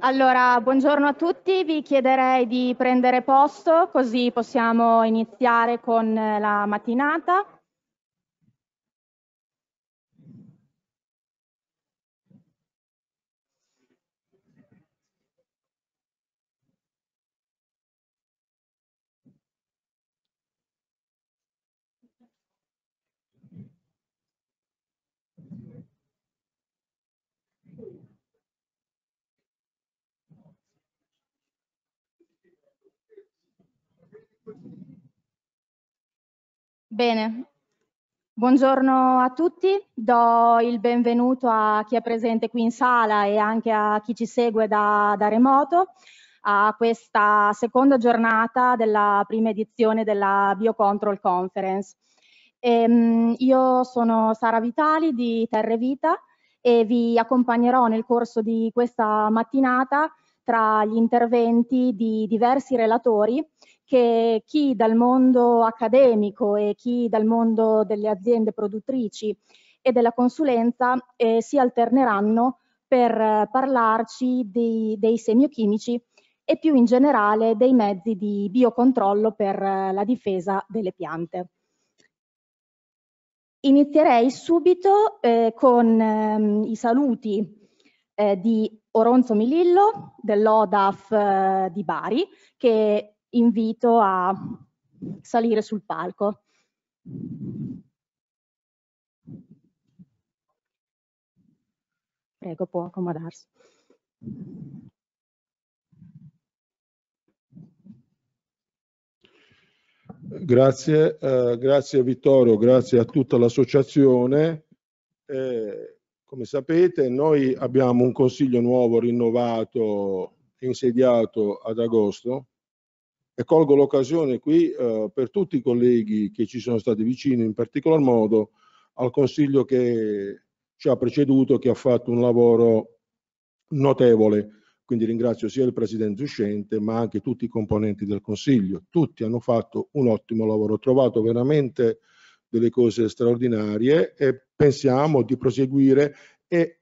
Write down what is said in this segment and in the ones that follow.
Allora, buongiorno a tutti, vi chiederei di prendere posto così possiamo iniziare con la mattinata. Bene, buongiorno a tutti, do il benvenuto a chi è presente qui in sala e anche a chi ci segue da, da remoto a questa seconda giornata della prima edizione della Biocontrol Conference. Ehm, io sono Sara Vitali di Terre Vita e vi accompagnerò nel corso di questa mattinata tra gli interventi di diversi relatori che chi dal mondo accademico e chi dal mondo delle aziende produttrici e della consulenza eh, si alterneranno per eh, parlarci di, dei semiochimici e più in generale dei mezzi di biocontrollo per eh, la difesa delle piante. Inizierei subito eh, con ehm, i saluti di Oronzo Milillo dell'ODAF di Bari, che invito a salire sul palco. Prego, può accomodarsi. Grazie, eh, grazie Vittorio, grazie a tutta l'associazione. Eh, come sapete noi abbiamo un consiglio nuovo, rinnovato, insediato ad agosto e colgo l'occasione qui eh, per tutti i colleghi che ci sono stati vicini, in particolar modo al Consiglio che ci ha preceduto, che ha fatto un lavoro notevole. Quindi ringrazio sia il Presidente uscente ma anche tutti i componenti del Consiglio. Tutti hanno fatto un ottimo lavoro, ho trovato veramente delle cose straordinarie e pensiamo di proseguire e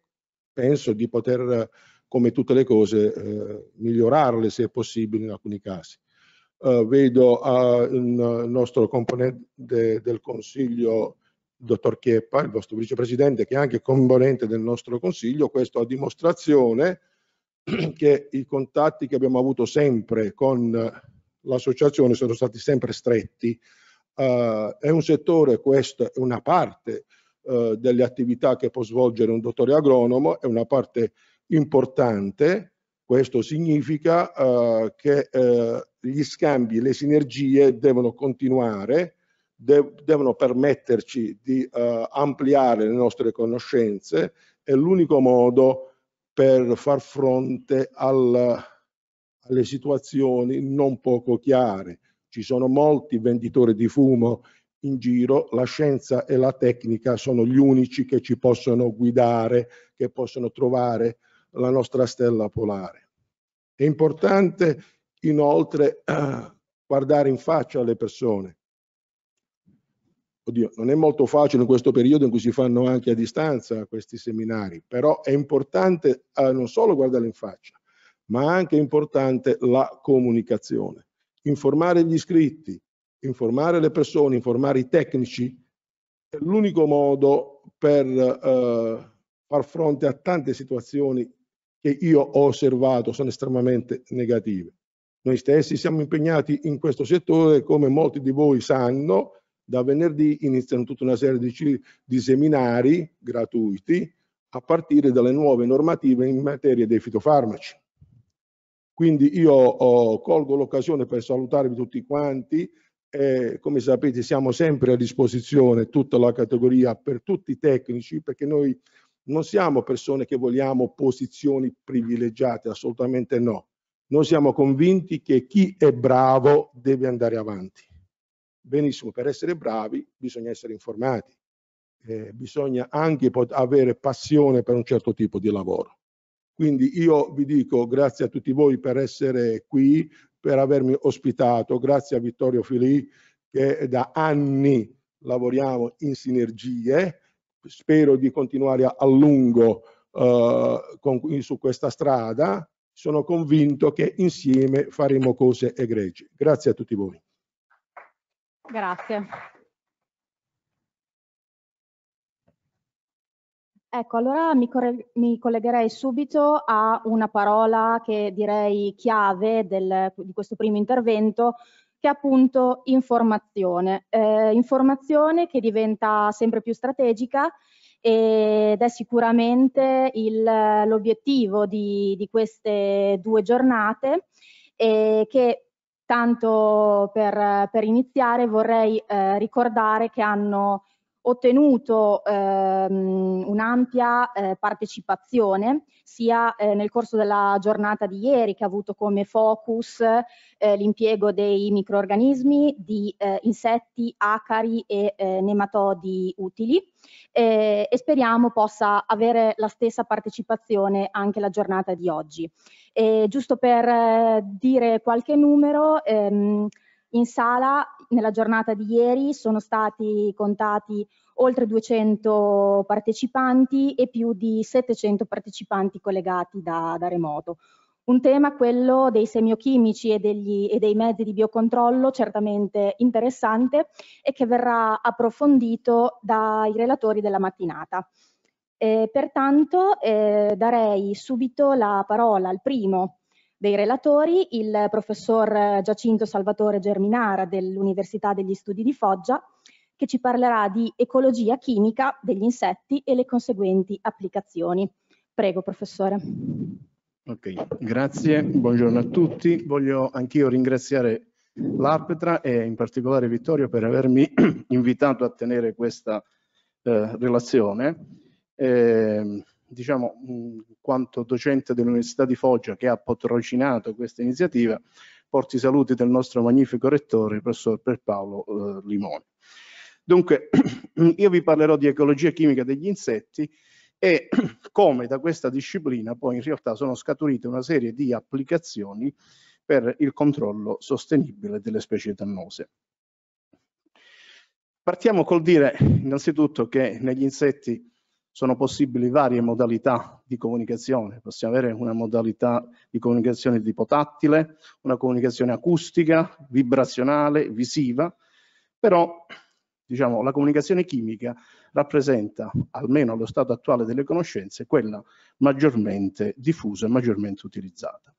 penso di poter, come tutte le cose, eh, migliorarle se possibile in alcuni casi. Eh, vedo il nostro componente del Consiglio, dottor Chieppa, il vostro vicepresidente, che è anche componente del nostro Consiglio, questo a dimostrazione che i contatti che abbiamo avuto sempre con l'associazione sono stati sempre stretti. Uh, è un settore, questa è una parte uh, delle attività che può svolgere un dottore agronomo, è una parte importante questo significa eh, che eh, gli scambi, le sinergie devono continuare, de devono permetterci di eh, ampliare le nostre conoscenze È l'unico modo per far fronte al, alle situazioni non poco chiare. Ci sono molti venditori di fumo in giro, la scienza e la tecnica sono gli unici che ci possono guidare, che possono trovare la nostra stella polare. È importante inoltre guardare in faccia le persone. Oddio, non è molto facile in questo periodo in cui si fanno anche a distanza questi seminari, però è importante eh, non solo guardarle in faccia, ma anche importante la comunicazione. Informare gli iscritti, informare le persone, informare i tecnici è l'unico modo per eh, far fronte a tante situazioni che io ho osservato sono estremamente negative. Noi stessi siamo impegnati in questo settore, come molti di voi sanno, da venerdì iniziano tutta una serie di, di seminari gratuiti a partire dalle nuove normative in materia dei fitofarmaci. Quindi io oh, colgo l'occasione per salutarvi tutti quanti. e come sapete siamo sempre a disposizione tutta la categoria per tutti i tecnici perché noi non siamo persone che vogliamo posizioni privilegiate, assolutamente no. Noi siamo convinti che chi è bravo deve andare avanti. Benissimo, per essere bravi bisogna essere informati, eh, bisogna anche avere passione per un certo tipo di lavoro. Quindi io vi dico grazie a tutti voi per essere qui, per avermi ospitato, grazie a Vittorio Filì che da anni lavoriamo in sinergie, spero di continuare a, lungo eh, con, su questa strada, sono convinto che insieme faremo cose egregie. Grazie a tutti voi. Grazie. Ecco, allora mi, mi, collegherei subito a una parola che direi chiave del, di questo primo intervento, che è appunto informazione, eh, informazione che diventa sempre più strategica ed è sicuramente l'obiettivo di, di, queste due giornate e che tanto per, per iniziare vorrei eh, ricordare che hanno ottenuto ehm, un'ampia eh, partecipazione sia eh, nel corso della giornata di ieri che ha avuto come focus eh, l'impiego dei microorganismi, di eh, insetti, acari e eh, nematodi utili e speriamo possa avere la stessa partecipazione anche la giornata di oggi. E giusto per eh, dire qualche numero, ehm, in sala, nella giornata di ieri, sono stati contati oltre 200 partecipanti e più di 700 partecipanti collegati da, da remoto. Un tema, quello dei semiochimici e, degli, e, dei mezzi di biocontrollo, certamente interessante e che verrà approfondito dai relatori della mattinata. Eh, pertanto eh, darei subito la parola al primo dei relatori, il professor eh, Giacinto Salvatore Germinara dell'Università degli Studi di Foggia, che ci parlerà di ecologia chimica degli insetti e le conseguenti applicazioni. Prego, professore. Ok, grazie, buongiorno a tutti. Voglio anch'io ringraziare l'Arpetra e in particolare Vittorio per avermi invitato a tenere questa eh, relazione. Eh, diciamo, in quanto docente dell'Università di Foggia che ha patrocinato questa iniziativa, porti saluti del nostro magnifico rettore, il professor Pierpaolo eh, Limoni. Dunque, io vi parlerò di ecologia chimica degli insetti e come da questa disciplina poi in realtà sono scaturite una serie di applicazioni per il controllo sostenibile delle specie dannose. Partiamo col dire innanzitutto che negli insetti sono possibili varie modalità di comunicazione. Possiamo avere una modalità di comunicazione di tipo tattile, una comunicazione acustica, vibrazionale, visiva, però diciamo, la comunicazione chimica rappresenta, almeno allo stato attuale delle conoscenze, quella maggiormente diffusa e maggiormente utilizzata.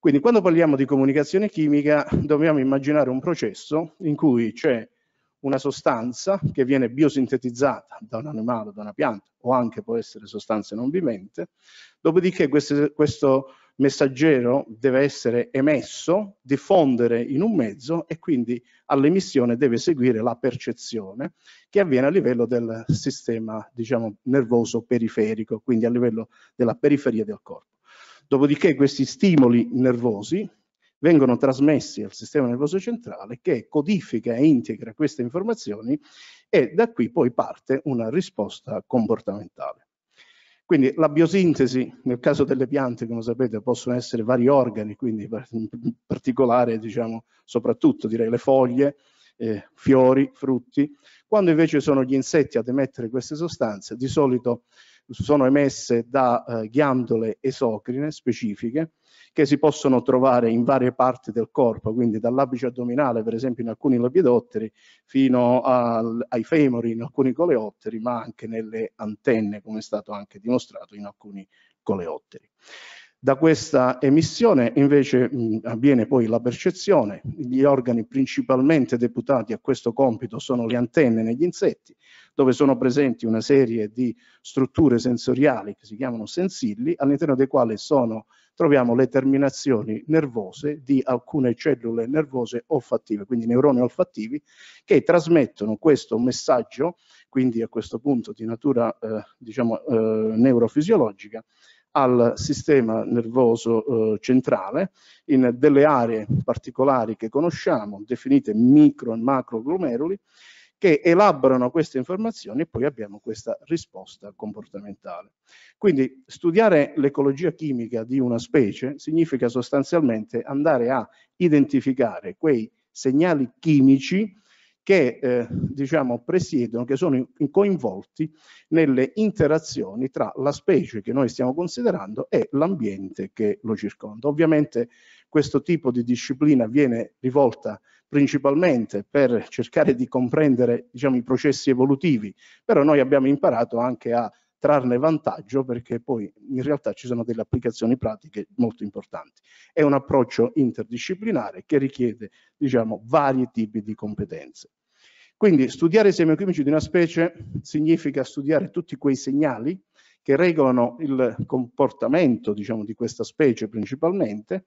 Quindi quando parliamo di comunicazione chimica dobbiamo immaginare un processo in cui c'è una sostanza che viene biosintetizzata da un animale, da una pianta o anche può essere sostanze non vivente, dopodiché questo, questo messaggero deve essere emesso, diffondere in un mezzo e quindi all'emissione deve seguire la percezione che avviene a livello del sistema diciamo, nervoso periferico, quindi a livello della periferia del corpo. Dopodiché questi stimoli nervosi vengono trasmessi al sistema nervoso centrale che codifica e integra queste informazioni e da qui poi parte una risposta comportamentale. Quindi la biosintesi, nel caso delle piante, come sapete, possono essere vari organi, quindi in particolare, diciamo, soprattutto direi le foglie, eh, fiori, frutti. Quando invece sono gli insetti ad emettere queste sostanze, di solito sono emesse da eh, ghiandole esocrine specifiche che si possono trovare in varie parti del corpo, quindi dall'abice addominale, per esempio in alcuni lapidotteri, fino al, ai femori in alcuni coleotteri, ma anche nelle antenne, come è stato anche dimostrato in alcuni coleotteri. Da questa emissione invece mh, avviene poi la percezione, gli organi principalmente deputati a questo compito sono le antenne negli insetti, dove sono presenti una serie di strutture sensoriali che si chiamano sensilli, all'interno dei quali sono, troviamo le terminazioni nervose di alcune cellule nervose olfattive, quindi neuroni olfattivi, che trasmettono questo messaggio, quindi a questo punto di natura eh, diciamo, eh, neurofisiologica, al sistema nervoso eh, centrale in delle aree particolari che conosciamo, definite micro e macro glomeruli, che elaborano queste informazioni e poi abbiamo questa risposta comportamentale. Quindi studiare l'ecologia chimica di una specie significa sostanzialmente andare a identificare quei segnali chimici che eh, diciamo presiedono, che sono coinvolti nelle interazioni tra la specie che noi stiamo considerando e l'ambiente che lo circonda. Ovviamente questo tipo di disciplina viene rivolta principalmente per cercare di comprendere diciamo, i processi evolutivi, però noi abbiamo imparato anche a trarne vantaggio perché poi in realtà ci sono delle applicazioni pratiche molto importanti. È un approccio interdisciplinare che richiede diciamo, vari tipi di competenze. Quindi studiare i semiochimici di una specie significa studiare tutti quei segnali che regolano il comportamento diciamo, di questa specie principalmente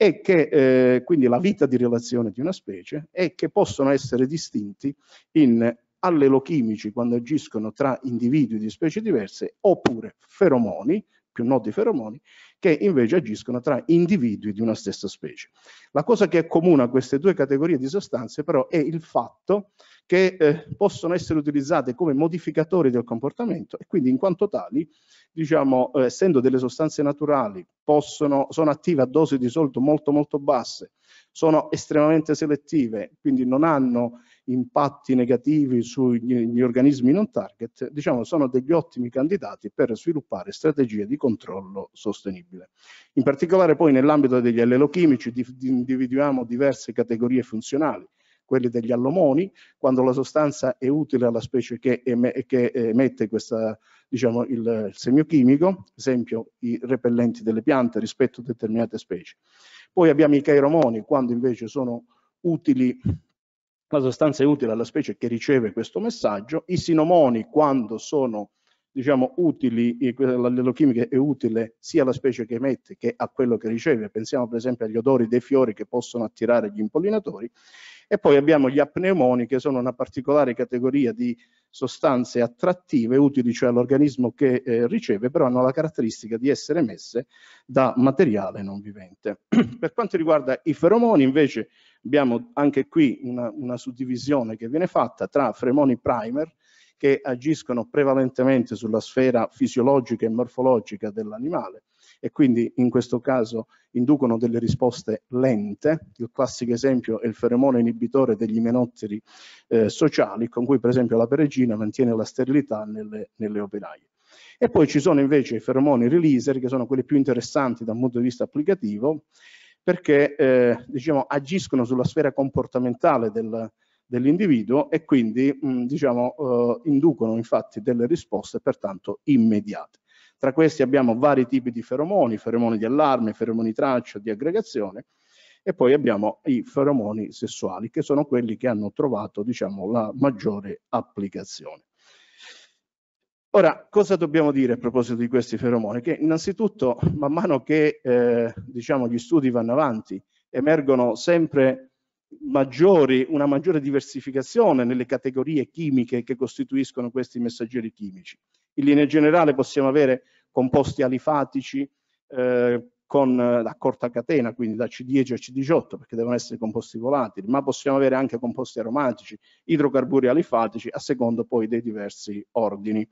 e che eh, quindi la vita di relazione di una specie e che possono essere distinti in allelochimici quando agiscono tra individui di specie diverse oppure feromoni, più noti feromoni, che invece agiscono tra individui di una stessa specie. La cosa che accomuna queste due categorie di sostanze però è il fatto che eh, possono essere utilizzate come modificatori del comportamento e quindi in quanto tali, diciamo, eh, essendo delle sostanze naturali, possono, sono attive a dosi di solito molto molto basse, sono estremamente selettive, quindi non hanno impatti negativi sugli organismi non target, diciamo sono degli ottimi candidati per sviluppare strategie di controllo sostenibile. In particolare poi nell'ambito degli allelochimici individuiamo diverse categorie funzionali, quelli degli allomoni, quando la sostanza è utile alla specie che, em- che emette questa, diciamo, il, il semiochimico, esempio i repellenti delle piante rispetto a determinate specie. Poi abbiamo i cairomoni, quando invece sono utili la sostanza è utile alla specie che riceve questo messaggio, i sinomoni quando sono diciamo, utili, l'allelochimica è utile sia alla specie che emette che a quello che riceve, pensiamo per esempio agli odori dei fiori che possono attirare gli impollinatori, e poi abbiamo gli apneumoni che sono una particolare categoria di sostanze attrattive utili cioè all'organismo che eh, riceve, però hanno la caratteristica di essere emesse da materiale non vivente. per quanto riguarda i feromoni invece abbiamo anche qui una, una suddivisione che viene fatta tra feromoni primer, che agiscono prevalentemente sulla sfera fisiologica e morfologica dell'animale e quindi in questo caso inducono delle risposte lente. Il classico esempio è il feromone inibitore degli imenotteri eh, sociali, con cui per esempio la peregina mantiene la sterilità nelle, nelle operaie. E poi ci sono invece i feromoni releaser, che sono quelli più interessanti dal punto di vista applicativo, perché eh, diciamo, agiscono sulla sfera comportamentale del, dell'individuo e quindi mh, diciamo, eh, inducono infatti delle risposte pertanto immediate. Tra questi abbiamo vari tipi di feromoni, feromoni di allarme, feromoni traccia, di aggregazione e poi abbiamo i feromoni sessuali che sono quelli che hanno trovato diciamo, la maggiore applicazione. Ora, cosa dobbiamo dire a proposito di questi feromoni? Che innanzitutto, man mano che eh, diciamo, gli studi vanno avanti, emergono sempre maggiori, una maggiore diversificazione nelle categorie chimiche che costituiscono questi messaggeri chimici in linea generale possiamo avere composti alifatici eh, con la corta catena, quindi da C10 a C18, perché devono essere composti volatili, ma possiamo avere anche composti aromatici, idrocarburi alifatici, a secondo poi dei diversi ordini.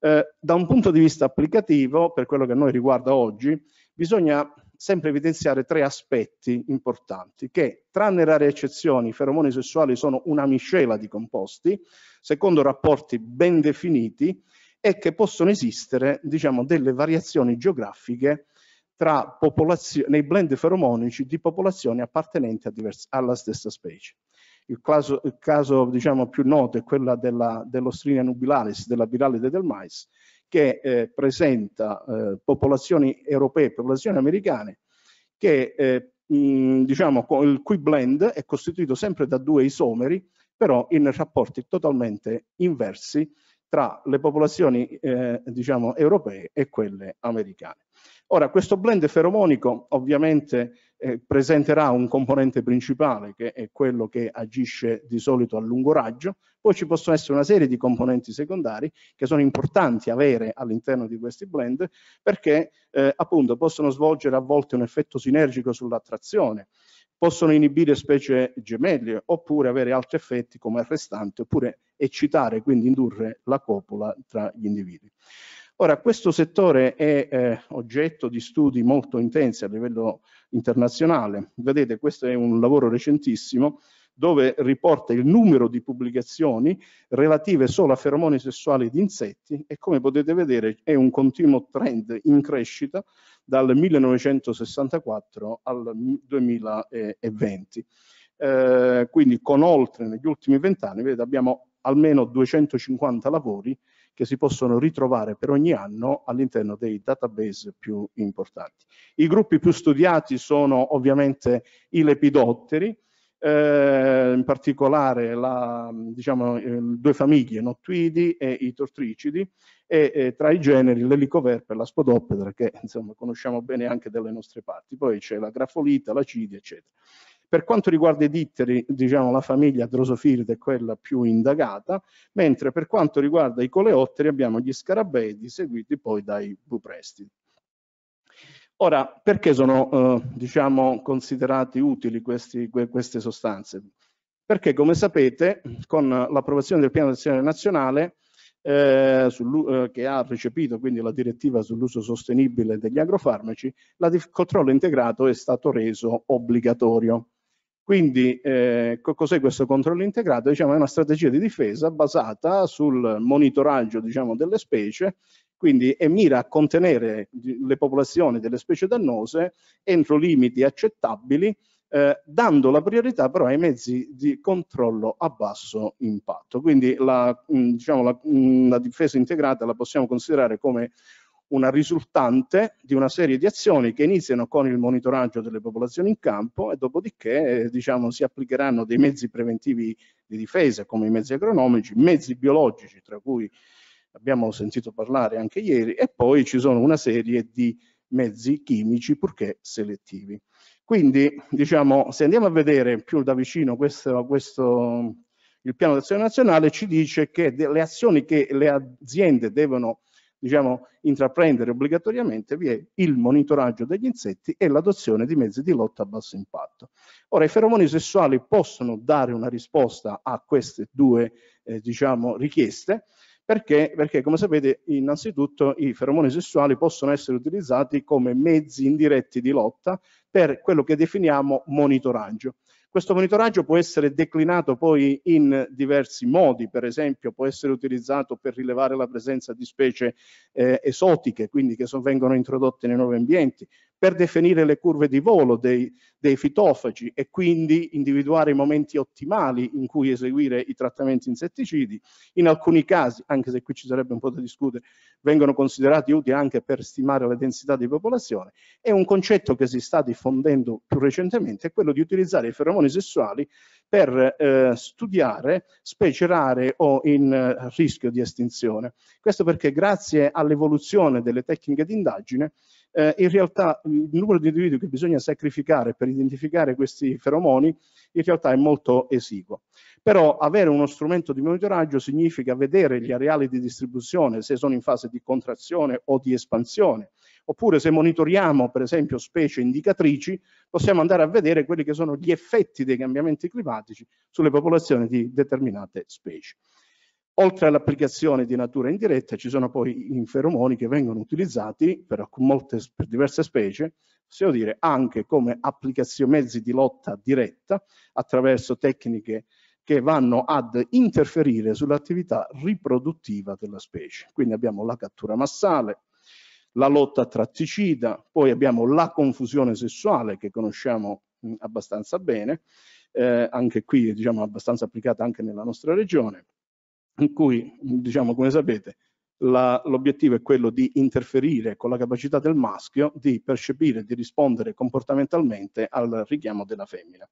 Eh, da un punto di vista applicativo, per quello che a noi riguarda oggi, bisogna sempre evidenziare tre aspetti importanti, che tranne rare eccezioni i feromoni sessuali sono una miscela di composti, secondo rapporti ben definiti è che possono esistere diciamo, delle variazioni geografiche tra nei blend feromonici di popolazioni appartenenti alla stessa specie. Il caso, il caso diciamo, più noto è quello della, dell'Ostrinia nubilaris, della Biralide del mais, che eh, presenta eh, popolazioni europee, e popolazioni americane, che, eh, mh, diciamo, il cui blend è costituito sempre da due isomeri, però in rapporti totalmente inversi, tra le popolazioni eh, diciamo, europee e quelle americane. Ora, questo blend feromonico ovviamente eh, presenterà un componente principale che è quello che agisce di solito a lungo raggio, poi ci possono essere una serie di componenti secondari che sono importanti avere all'interno di questi blend perché eh, appunto possono svolgere a volte un effetto sinergico sull'attrazione, possono inibire specie gemelle oppure avere altri effetti come arrestante oppure eccitare, quindi indurre la copula tra gli individui. Ora, questo settore è eh, oggetto di studi molto intensi a livello internazionale. Vedete, questo è un lavoro recentissimo dove riporta il numero di pubblicazioni relative solo a feromoni sessuali di insetti e come potete vedere è un continuo trend in crescita dal 1964 al 2020. Eh, quindi con oltre negli ultimi vent'anni abbiamo almeno 250 lavori che si possono ritrovare per ogni anno all'interno dei database più importanti. I gruppi più studiati sono ovviamente i lepidotteri, eh, in particolare la, diciamo, eh, due famiglie, nottuidi e i tortricidi, e eh, tra i generi l'elicoverpa e la spodopedra, che insomma conosciamo bene anche dalle nostre parti. Poi c'è la grafolita, la cidi, eccetera. Per quanto riguarda i ditteri, diciamo, la famiglia Drosofiride è quella più indagata, mentre per quanto riguarda i coleotteri abbiamo gli scarabei, seguiti poi dai buprestidi. Ora, perché sono eh, diciamo, considerati utili questi, queste sostanze? Perché, come sapete, con l'approvazione del Piano d'Azione Nazionale, eh, sul, eh, che ha recepito quindi la direttiva sull'uso sostenibile degli agrofarmaci, il controllo integrato è stato reso obbligatorio. Quindi eh, cos'è questo controllo integrato? Diciamo, è una strategia di difesa basata sul monitoraggio diciamo, delle specie quindi e mira a contenere le popolazioni delle specie dannose entro limiti accettabili eh, dando la priorità però ai mezzi di controllo a basso impatto. Quindi la, mh, mm, diciamo, la, mh, mm, la, difesa integrata la possiamo considerare come una risultante di una serie di azioni che iniziano con il monitoraggio delle popolazioni in campo e dopodiché eh, diciamo, si applicheranno dei mezzi preventivi di difesa come i mezzi agronomici, mezzi biologici tra cui abbiamo sentito parlare anche ieri, e poi ci sono una serie di mezzi chimici purché selettivi. Quindi, diciamo, se andiamo a vedere più da vicino questo, questo il piano d'azione nazionale, ci dice che le azioni che le aziende devono diciamo, intraprendere obbligatoriamente vi è il monitoraggio degli insetti e l'adozione di mezzi di lotta a basso impatto. Ora, i feromoni sessuali possono dare una risposta a queste due eh, diciamo, richieste, perché? Perché, come sapete, innanzitutto i feromoni sessuali possono essere utilizzati come mezzi indiretti di lotta per quello che definiamo monitoraggio. Questo monitoraggio può essere declinato poi in diversi modi, per esempio può essere utilizzato per rilevare la presenza di specie eh, esotiche, quindi che vengono introdotte nei nuovi ambienti, per definire le curve di volo dei, dei fitofagi e quindi individuare i momenti ottimali in cui eseguire i trattamenti insetticidi. In alcuni casi, anche se qui ci sarebbe un po' da discutere, vengono considerati utili anche per stimare la densità di popolazione e un concetto che si sta diffondendo più recentemente è quello di utilizzare i feromoni sessuali per eh, studiare specie rare o in eh, rischio di estinzione. Questo perché grazie all'evoluzione delle tecniche di indagine eh, in realtà il numero di individui che bisogna sacrificare per identificare questi feromoni in realtà è molto esiguo. Però avere uno strumento di monitoraggio significa vedere gli areali di distribuzione, se sono in fase di contrazione o di espansione, oppure se monitoriamo per esempio specie indicatrici, possiamo andare a vedere quelli che sono gli effetti dei cambiamenti climatici sulle popolazioni di determinate specie. Oltre all'applicazione di natura indiretta ci sono poi i feromoni che vengono utilizzati per, molte, per diverse specie, possiamo dire anche come mezzi di lotta diretta attraverso tecniche che vanno ad interferire sull'attività riproduttiva della specie. Quindi abbiamo la cattura massale, la lotta tratticida, poi abbiamo la confusione sessuale che conosciamo abbastanza bene, eh, anche qui diciamo abbastanza applicata anche nella nostra regione, in cui, diciamo, come sapete, l'obiettivo è quello di interferire con la capacità del maschio di percepire, e di rispondere comportamentalmente al richiamo della femmina.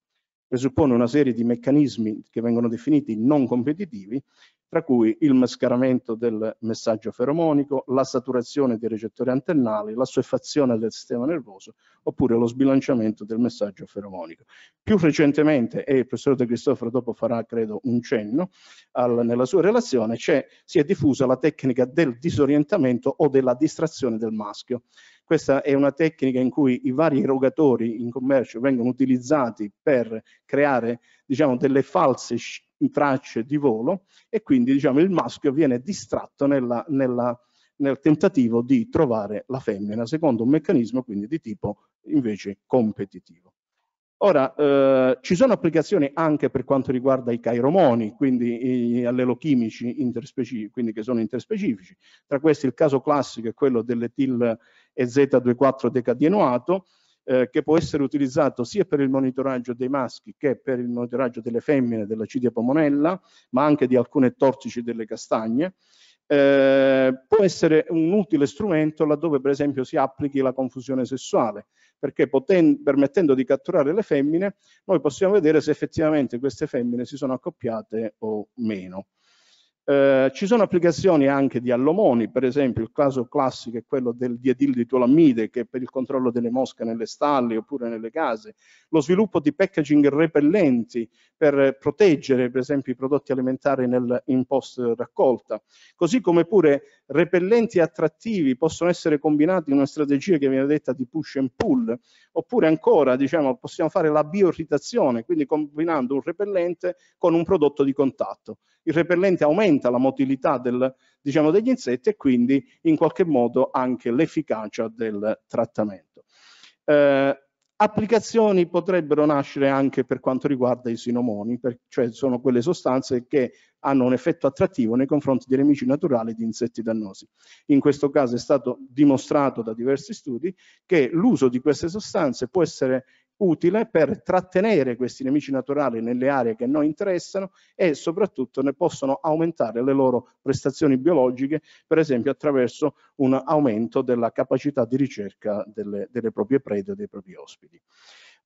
Presuppone una serie di meccanismi che vengono definiti non competitivi tra cui il mascheramento del messaggio feromonico, la saturazione dei recettori antennali, la suefazione del sistema nervoso oppure lo sbilanciamento del messaggio feromonico. Più recentemente, e il professor De Cristoforo dopo farà credo un cenno al, nella sua relazione, si è diffusa la tecnica del disorientamento o della distrazione del maschio. Questa è una tecnica in cui i vari erogatori in commercio vengono utilizzati per creare diciamo, delle false tracce di volo e quindi diciamo, il maschio viene distratto nella, nella, nel tentativo di trovare la femmina, secondo un meccanismo quindi di tipo invece competitivo. Ora, eh, ci sono applicazioni anche per quanto riguarda i cairomoni, quindi gli allelochimici quindi che sono interspecifici. Tra questi il caso classico è quello dell'etil EZ24 decadienuato, eh, che può essere utilizzato sia per il monitoraggio dei maschi che per il monitoraggio delle femmine della cidia pomonella, ma anche di alcune tortici delle castagne. Eh, può essere un utile strumento laddove per esempio si applichi la confusione sessuale perché permettendo di catturare le femmine noi possiamo vedere se effettivamente queste femmine si sono accoppiate o meno. Eh, ci sono applicazioni anche di allomoni, per esempio il caso classico è quello del diedil di tolamide che è per il controllo delle mosche nelle stalle oppure nelle case, lo sviluppo di packaging repellenti per proteggere per esempio i prodotti alimentari nel, in post raccolta, così come pure repellenti attrattivi possono essere combinati in una strategia che viene detta di push and pull, oppure ancora diciamo, possiamo fare la bioirritazione, quindi combinando un repellente con un prodotto di contatto. Il repellente aumenta la motilità del, diciamo, degli insetti e quindi in qualche modo anche l'efficacia del trattamento. Eh, Applicazioni potrebbero nascere anche per quanto riguarda i sinomoni, per, cioè sono quelle sostanze che hanno un effetto attrattivo nei confronti dei nemici naturali di insetti dannosi. In questo caso è stato dimostrato da diversi studi che l'uso di queste sostanze può essere utile per trattenere questi nemici naturali nelle aree che noi interessano e soprattutto ne possono aumentare le loro prestazioni biologiche, per esempio attraverso un aumento della capacità di ricerca delle, delle proprie prede e dei propri ospiti.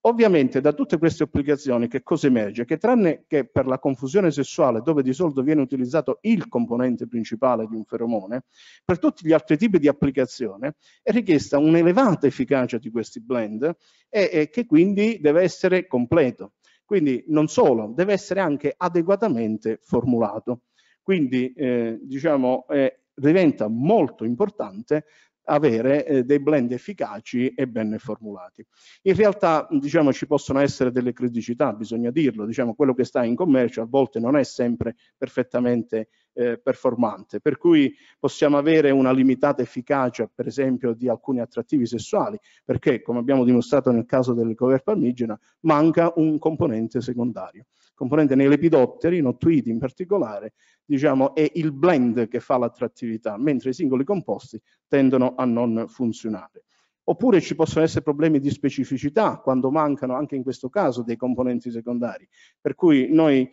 Ovviamente da tutte queste applicazioni che cosa emerge? Che tranne che per la confusione sessuale dove di solito viene utilizzato il componente principale di un feromone, per tutti gli altri tipi di applicazione è richiesta un'elevata efficacia di questi blend e, e che quindi deve essere completo. Quindi non solo, deve essere anche adeguatamente formulato. Quindi eh, diciamo, eh, diventa molto importante avere eh, dei blend efficaci e ben formulati. In realtà diciamo, ci possono essere delle criticità, bisogna dirlo, diciamo, quello che sta in commercio a volte non è sempre perfettamente eh, performante, per cui possiamo avere una limitata efficacia per esempio di alcuni attrattivi sessuali, perché come abbiamo dimostrato nel caso del cover palmigena manca un componente secondario componente nei lepidotteri, nottuiti in particolare, diciamo, è il blend che fa l'attrattività, mentre i singoli composti tendono a non funzionare. Oppure ci possono essere problemi di specificità quando mancano anche in questo caso dei componenti secondari, per cui noi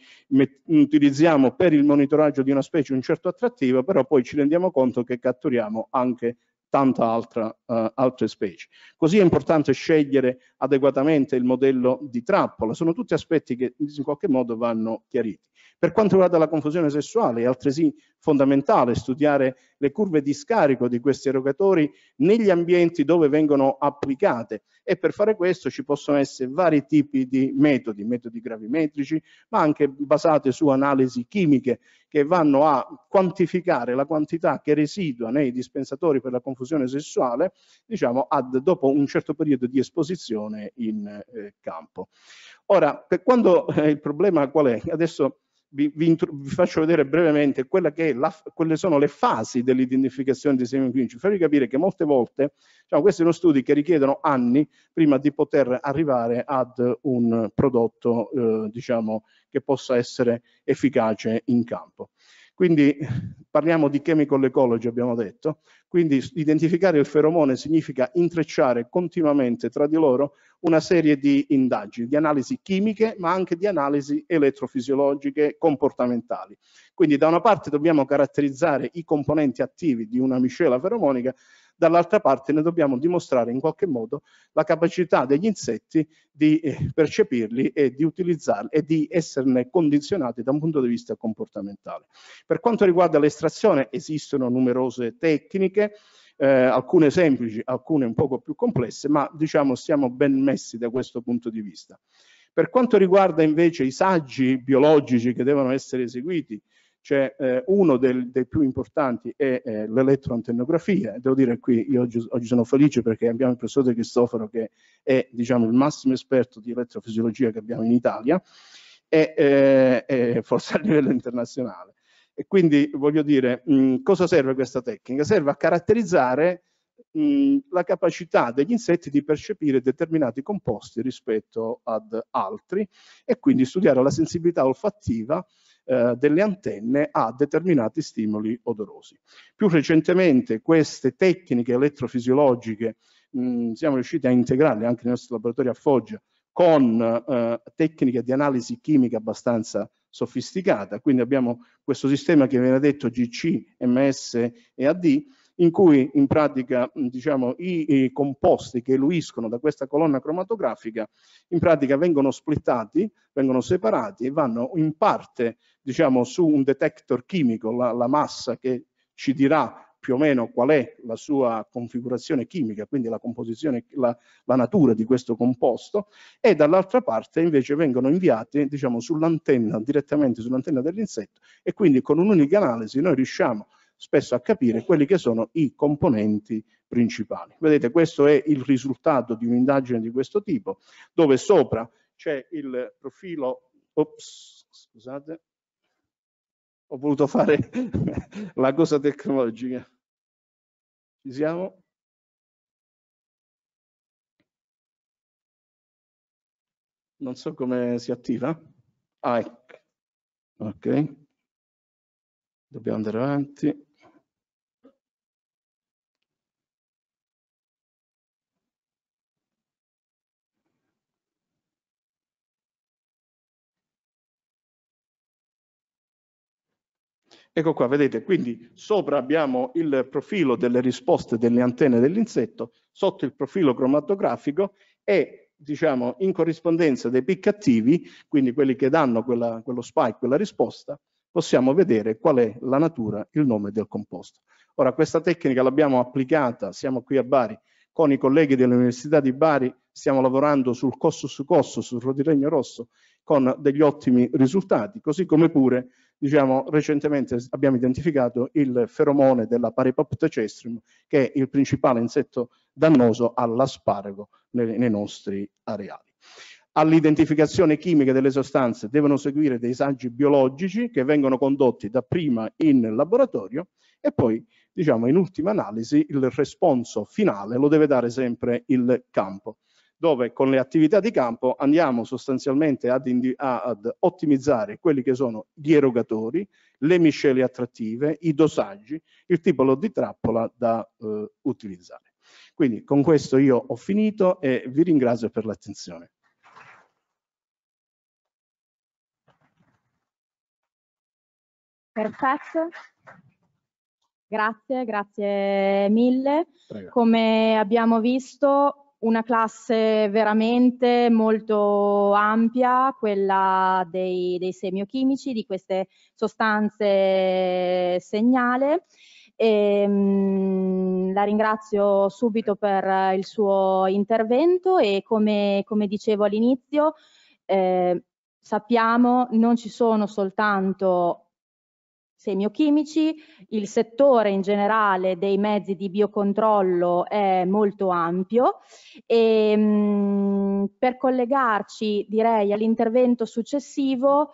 utilizziamo per il monitoraggio di una specie un certo attrattivo, però poi ci rendiamo conto che catturiamo anche tanta altra, uh, altre specie. Così è importante scegliere adeguatamente il modello di trappola. Sono tutti aspetti che in qualche modo vanno chiariti. Per quanto riguarda la confusione sessuale è altresì fondamentale studiare le curve di scarico di questi erogatori negli ambienti dove vengono applicate e per fare questo ci possono essere vari tipi di metodi, metodi gravimetrici ma anche basate su analisi chimiche che vanno a quantificare la quantità che residua nei dispensatori per la confusione sessuale diciamo ad, dopo un certo periodo di esposizione azione in eh, campo. Ora, per quando eh, il problema qual è? Adesso vi, vi, vi faccio vedere brevemente la, quelle sono le fasi dell'identificazione dei semi clinici. Farvi capire che molte volte diciamo, questi sono studi che richiedono anni prima di poter arrivare ad un prodotto eh, diciamo, che possa essere efficace in campo. Quindi parliamo di chemical ecology, abbiamo detto, quindi identificare il feromone significa intrecciare continuamente tra di loro una serie di indagini, di analisi chimiche, ma anche di analisi elettrofisiologiche comportamentali. Quindi da una parte dobbiamo caratterizzare i componenti attivi di una miscela feromonica, dall'altra parte ne dobbiamo dimostrare in qualche modo la capacità degli insetti di eh, percepirli e di utilizzarli e di esserne condizionati da un punto di vista comportamentale. Per quanto riguarda l'estrazione esistono numerose tecniche, eh, alcune semplici, alcune un poco più complesse, ma diciamo siamo ben messi da questo punto di vista. Per quanto riguarda invece i saggi biologici che devono essere eseguiti c'è cioè, eh, uno del, dei più importanti è eh, l'elettroantenografia. Devo dire qui, io oggi, oggi, sono felice perché abbiamo il professor De Cristoforo che è diciamo, il massimo esperto di elettrofisiologia che abbiamo in Italia e eh, eh, forse a livello internazionale. E quindi voglio dire, mh, mm, cosa serve questa tecnica? Serve a caratterizzare mh, mm, la capacità degli insetti di percepire determinati composti rispetto ad altri e quindi studiare la sensibilità olfattiva eh, delle antenne a determinati stimoli odorosi. Più recentemente queste tecniche elettrofisiologiche mh, siamo riusciti a integrarle anche nei nostri laboratori a Foggia con eh, tecniche di analisi chimica abbastanza sofisticata, quindi abbiamo questo sistema che viene detto GC, MS e AD, in cui in pratica mm, diciamo, i, i, composti che eluiscono da questa colonna cromatografica in pratica vengono splittati, vengono separati e vanno in parte diciamo, su un detector chimico, la, la massa che ci dirà più o meno qual è la sua configurazione chimica, quindi la composizione, la, la natura di questo composto, e dall'altra parte invece vengono inviati diciamo, sull'antenna, direttamente sull'antenna dell'insetto e quindi con un'unica analisi noi riusciamo spesso a capire quelli che sono i componenti principali. Vedete, questo è il risultato di un'indagine di questo tipo, dove sopra c'è il profilo, ops, scusate, ho voluto fare la cosa tecnologica. Ci siamo? Non so come si attiva. Ah, ecco. Ok. Dobbiamo andare avanti. Ecco qua, vedete, quindi sopra abbiamo il profilo delle risposte delle antenne dell'insetto, sotto il profilo cromatografico e diciamo in corrispondenza dei piccattivi, quindi quelli che danno quella, quello spike, quella risposta, possiamo vedere qual è la natura, il nome del composto. Ora questa tecnica l'abbiamo applicata, siamo qui a Bari, con i colleghi dell'Università di Bari stiamo lavorando sul costo su costo, sul rotiregno rosso con degli ottimi risultati, così come pure diciamo, recentemente abbiamo identificato il feromone della Parepoptecestrum, che è il principale insetto dannoso all'asparago nei, nei nostri areali all'identificazione chimica delle sostanze devono seguire dei saggi biologici che vengono condotti dapprima in laboratorio e poi, diciamo, in ultima analisi il responso finale lo deve dare sempre il campo dove con le attività di campo andiamo sostanzialmente ad, ad ottimizzare quelli che sono gli erogatori, le miscele attrattive, i dosaggi, il tipo di trappola da eh, utilizzare. Quindi con questo io ho finito e vi ringrazio per l'attenzione. Perfetto. Grazie, grazie mille. Prego. Come abbiamo visto una classe veramente molto ampia, quella dei, dei semiochimici, di queste sostanze segnale. E, ehm, la ringrazio subito per il suo intervento e come, come dicevo all'inizio, eh, sappiamo non ci sono soltanto semiochimici, il settore in generale dei mezzi di biocontrollo è molto ampio e mm, per collegarci direi all'intervento successivo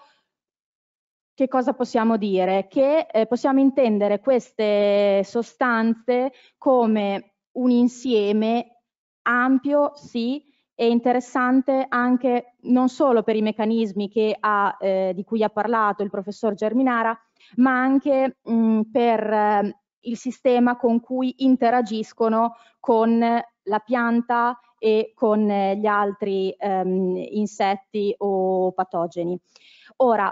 che cosa possiamo dire? Che eh, possiamo intendere queste sostanze come un insieme ampio, sì, e interessante anche non solo per i meccanismi ha, eh, di cui ha parlato il professor Germinara, ma anche mh, per eh, il sistema con cui interagiscono con la pianta e con eh, gli altri ehm, insetti o patogeni. Ora,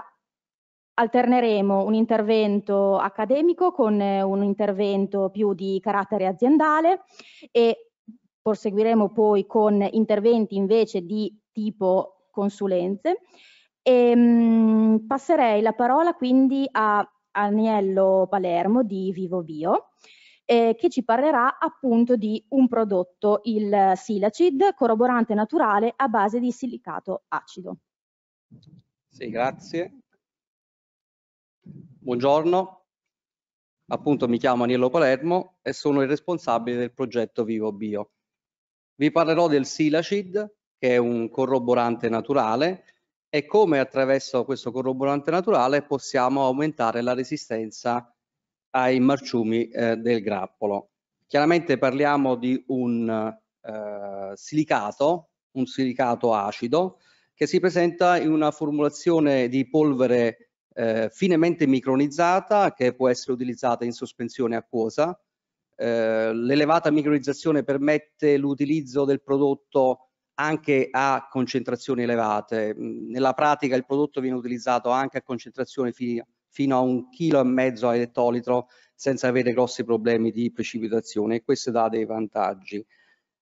alterneremo un intervento accademico con eh, un intervento più di carattere aziendale e proseguiremo poi con interventi invece di tipo consulenze e, ehm, mh, passerei la parola quindi a Aniello Palermo di Vivo Bio, eh, che ci parlerà appunto di un prodotto, il Silacid, corroborante naturale a base di silicato acido. Sì, grazie. Buongiorno, appunto mi chiamo Aniello Palermo e sono il responsabile del progetto Vivo Bio. Vi parlerò del Silacid, che è un corroborante naturale e come attraverso questo corroborante naturale possiamo aumentare la resistenza ai marciumi eh, del grappolo. Chiaramente parliamo di un eh, silicato, un silicato acido, che si presenta in una formulazione di polvere eh, finemente micronizzata che può essere utilizzata in sospensione acquosa. Eh, l'elevata micronizzazione permette l'utilizzo del prodotto anche a concentrazioni elevate. Mm, nella pratica il prodotto viene utilizzato anche a concentrazioni fino, fino a un chilo e mezzo a ettolitro senza avere grossi problemi di precipitazione e questo dà dei vantaggi.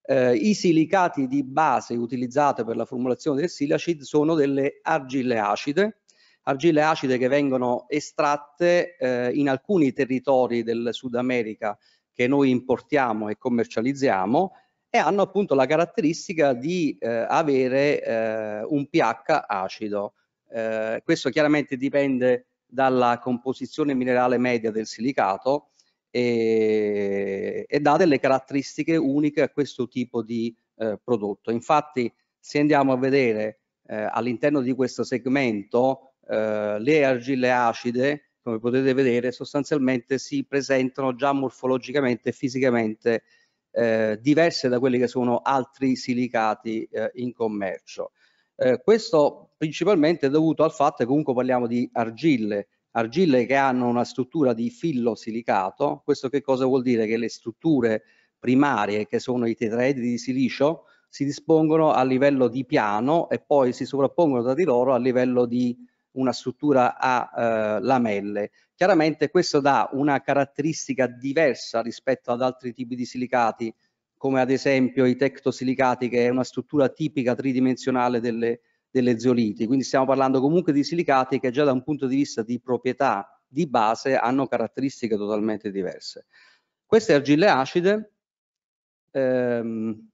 Eh, I silicati di base utilizzati per la formulazione del silacid sono delle argille acide, argille acide che vengono estratte eh, in alcuni territori del Sud America che noi importiamo e commercializziamo e hanno appunto la caratteristica di eh, avere eh, un pH acido. Eh, questo chiaramente dipende dalla composizione minerale media del silicato e, e dà delle caratteristiche uniche a questo tipo di eh, prodotto. Infatti se andiamo a vedere eh, all'interno di questo segmento eh, le argille acide come potete vedere sostanzialmente si presentano già morfologicamente e fisicamente eh, diverse da quelli che sono altri silicati eh, in commercio. Eh, questo principalmente è dovuto al fatto che comunque parliamo di argille, argille che hanno una struttura di filo silicato, questo che cosa vuol dire? Che le strutture primarie che sono i tetraedri di silicio si dispongono a livello di piano e poi si sovrappongono tra di loro a livello di una struttura a eh, lamelle Chiaramente questo dà una caratteristica diversa rispetto ad altri tipi di silicati, come ad esempio i tectosilicati, che è una struttura tipica tridimensionale delle, delle zeoliti. Quindi stiamo parlando comunque di silicati che già da un punto di vista di proprietà di base hanno caratteristiche totalmente diverse. Queste argille acide, ehm,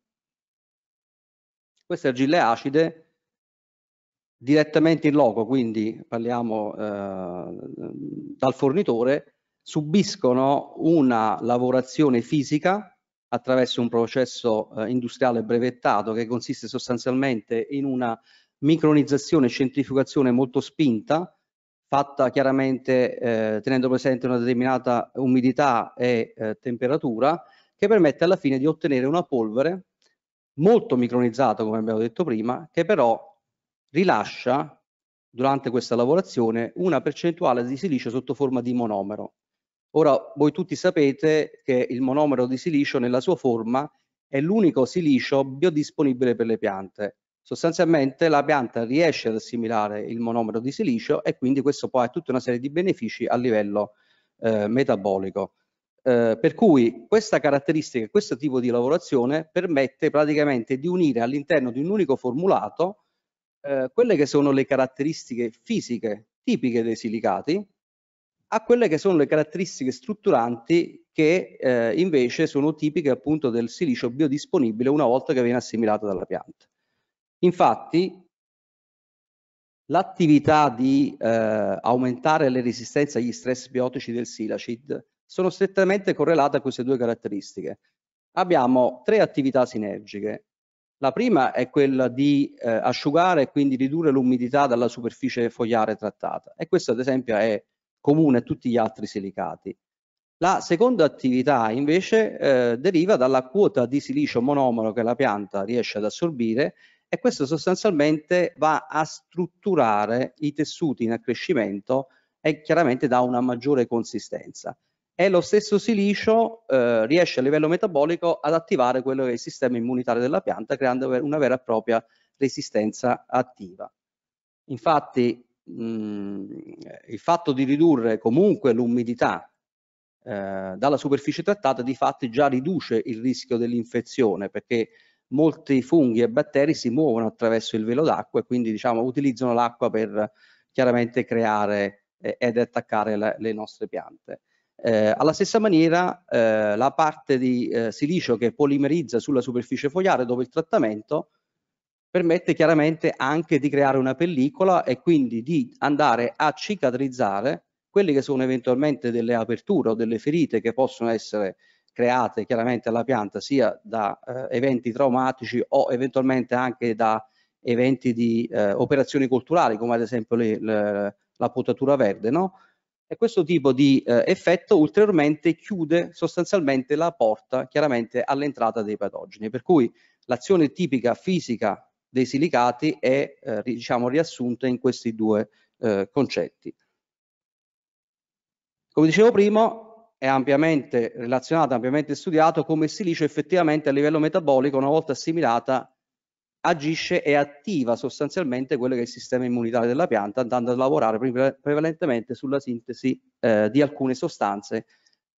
queste argille acide direttamente in loco, quindi parliamo eh, dal fornitore, subiscono una lavorazione fisica attraverso un processo eh, industriale brevettato che consiste sostanzialmente in una micronizzazione e centrifugazione molto spinta, fatta chiaramente eh, tenendo presente una determinata umidità e eh, temperatura, che permette alla fine di ottenere una polvere molto micronizzata, come abbiamo detto prima, che però rilascia durante questa lavorazione una percentuale di silicio sotto forma di monomero. Ora, voi tutti sapete che il monomero di silicio nella sua forma è l'unico silicio biodisponibile per le piante. Sostanzialmente la pianta riesce ad assimilare il monomero di silicio e quindi questo poi ha tutta una serie di benefici a livello eh, metabolico. Eh, per cui questa caratteristica, questo tipo di lavorazione permette praticamente di unire all'interno di un unico formulato eh, quelle che sono le caratteristiche fisiche tipiche dei silicati a quelle che sono le caratteristiche strutturanti che eh, invece sono tipiche appunto del silicio biodisponibile una volta che viene assimilato dalla pianta. Infatti l'attività di eh, aumentare le resistenze agli stress biotici del silacid sono strettamente correlate a queste due caratteristiche. Abbiamo tre attività sinergiche, la prima è quella di eh, asciugare e quindi ridurre l'umidità dalla superficie fogliare trattata e questo ad esempio è comune a tutti gli altri silicati. La seconda attività invece eh, deriva dalla quota di silicio monomero che la pianta riesce ad assorbire e questo sostanzialmente va a strutturare i tessuti in accrescimento e chiaramente dà una maggiore consistenza e lo stesso silicio eh, riesce a livello metabolico ad attivare quello che è il sistema immunitario della pianta creando una vera e propria resistenza attiva. Infatti mh, il fatto di ridurre comunque l'umidità eh, dalla superficie trattata di fatto già riduce il rischio dell'infezione perché molti funghi e batteri si muovono attraverso il velo d'acqua e quindi diciamo, utilizzano l'acqua per chiaramente creare eh, ed attaccare le, le nostre piante. Eh, alla stessa maniera eh, la parte di eh, silicio che polimerizza sulla superficie fogliare dopo il trattamento permette chiaramente anche di creare una pellicola e quindi di andare a cicatrizzare quelle che sono eventualmente delle aperture o delle ferite che possono essere create chiaramente alla pianta sia da eh, eventi traumatici o eventualmente anche da eventi di eh, operazioni culturali come ad esempio le, le, la potatura verde no? E questo tipo di eh, effetto ulteriormente chiude sostanzialmente la porta chiaramente all'entrata dei patogeni, per cui l'azione tipica fisica dei silicati è eh, diciamo, riassunta in questi due eh, concetti. Come dicevo prima, è ampiamente relazionato, ampiamente studiato come il silicio effettivamente a livello metabolico una volta assimilata agisce e attiva sostanzialmente quello che è il sistema immunitario della pianta andando a lavorare prevalentemente sulla sintesi eh, di alcune sostanze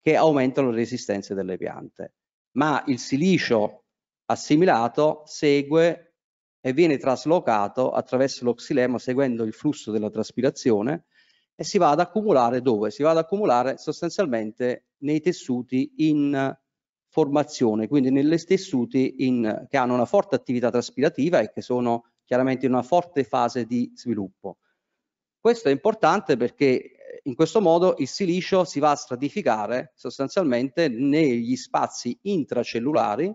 che aumentano le resistenze delle piante. Ma il silicio assimilato segue e viene traslocato attraverso l'oxilema seguendo il flusso della traspirazione e si va ad accumulare dove? Si va ad accumulare sostanzialmente nei tessuti in formazione, quindi nelle stesse in, che hanno una forte attività traspirativa e che sono chiaramente in una forte fase di sviluppo. Questo è importante perché eh, in questo modo il silicio si va a stratificare sostanzialmente negli spazi intracellulari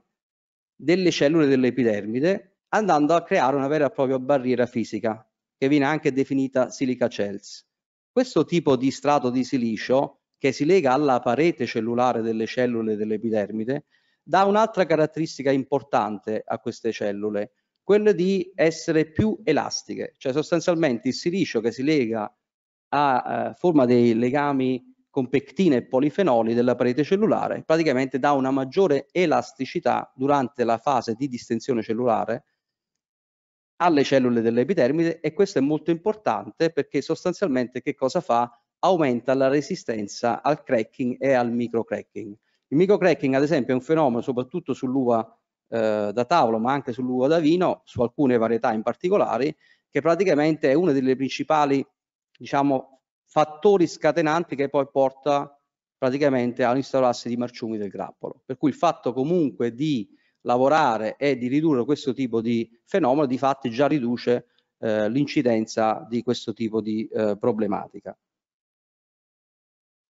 delle cellule dell'epidermide, andando a creare una vera e propria barriera fisica, che viene anche definita silica cells. Questo tipo di strato di silicio che si lega alla parete cellulare delle cellule dell'epidermide, dà un'altra caratteristica importante a queste cellule, quella di essere più elastiche, cioè sostanzialmente il silicio che si lega a eh, forma dei legami con pectine e polifenoli della parete cellulare, praticamente dà una maggiore elasticità durante la fase di distensione cellulare alle cellule dell'epidermide e questo è molto importante perché sostanzialmente che cosa fa? aumenta la resistenza al cracking e al microcracking. Il microcracking, ad esempio, è un fenomeno soprattutto sull'uva eh, da tavolo, ma anche sull'uva da vino, su alcune varietà in particolare, che praticamente è uno dei principali, diciamo, fattori scatenanti che poi porta praticamente all'instaurarsi di marciumi del grappolo. Per cui il fatto comunque di lavorare e di ridurre questo tipo di fenomeno di fatto già riduce eh, l'incidenza di questo tipo di eh, problematica.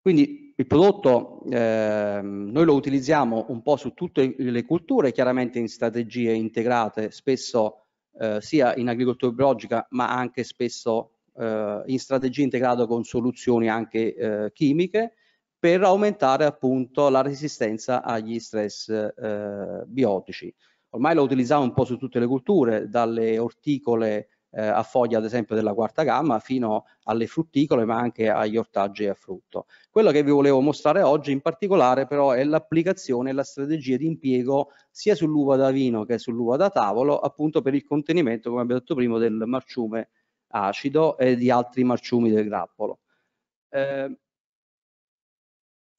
Quindi il prodotto eh, noi lo utilizziamo un po' su tutte le culture, chiaramente in strategie integrate, spesso eh, sia in agricoltura biologica ma anche spesso eh, in strategie integrate con soluzioni anche eh, chimiche per aumentare appunto la resistenza agli stress eh, biotici. Ormai lo utilizziamo un po' su tutte le culture, dalle orticole eh, a foglia ad esempio della quarta gamma fino alle frutticole ma anche agli ortaggi a frutto. Quello che vi volevo mostrare oggi in particolare però è l'applicazione e la strategia di impiego sia sull'uva da vino che sull'uva da tavolo appunto per il contenimento come abbiamo detto prima del marciume acido e di altri marciumi del grappolo. Eh,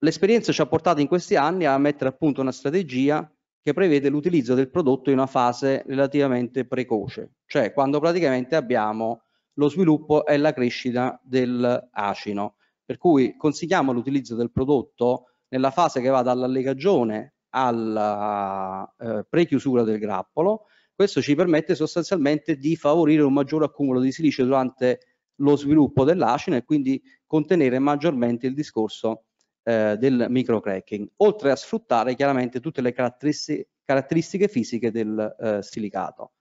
L'esperienza ci ha portato in questi anni a mettere a punto una strategia che prevede l'utilizzo del prodotto in una fase relativamente precoce, cioè quando praticamente abbiamo lo sviluppo e la crescita dell'acino. Per cui consigliamo l'utilizzo del prodotto nella fase che va dall'allegagione alla eh, prechiusura del grappolo. Questo ci permette sostanzialmente di favorire un maggior accumulo di silice durante lo sviluppo dell'acino e quindi contenere maggiormente il discorso eh, del microcracking, oltre a sfruttare chiaramente tutte le caratteristiche, caratteristiche fisiche del eh, silicato.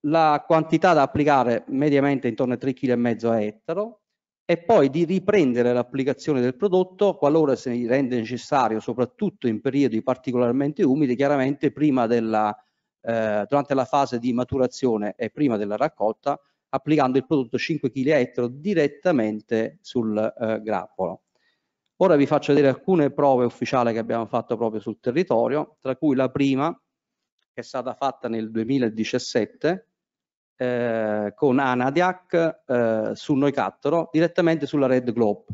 La quantità da applicare mediamente intorno ai 3,5 kg a ettaro e poi di riprendere l'applicazione del prodotto qualora si rende necessario, soprattutto in periodi particolarmente umidi, chiaramente prima della, eh, durante la fase di maturazione e prima della raccolta, applicando il prodotto 5 kg a ettaro direttamente sul eh, grappolo. Ora vi faccio vedere alcune prove ufficiali che abbiamo fatto proprio sul territorio, tra cui la prima che è stata fatta nel 2017 eh, con Anadiac eh, su Noicattolo direttamente sulla Red Globe.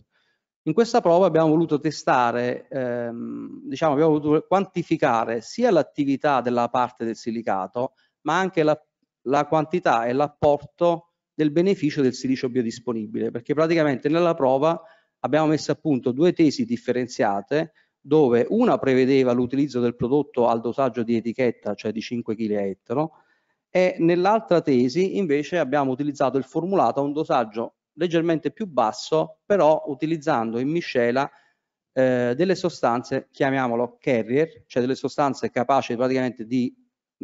In questa prova abbiamo voluto testare, ehm, diciamo, abbiamo voluto quantificare sia l'attività della parte del silicato, ma anche la, la quantità e l'apporto del beneficio del silicio biodisponibile, perché praticamente nella prova abbiamo messo a punto due tesi differenziate dove una prevedeva l'utilizzo del prodotto al dosaggio di etichetta, cioè di 5 kg ettaro, e nell'altra tesi invece abbiamo utilizzato il formulato a un dosaggio leggermente più basso, però utilizzando in miscela eh, delle sostanze, chiamiamolo carrier, cioè delle sostanze capaci praticamente di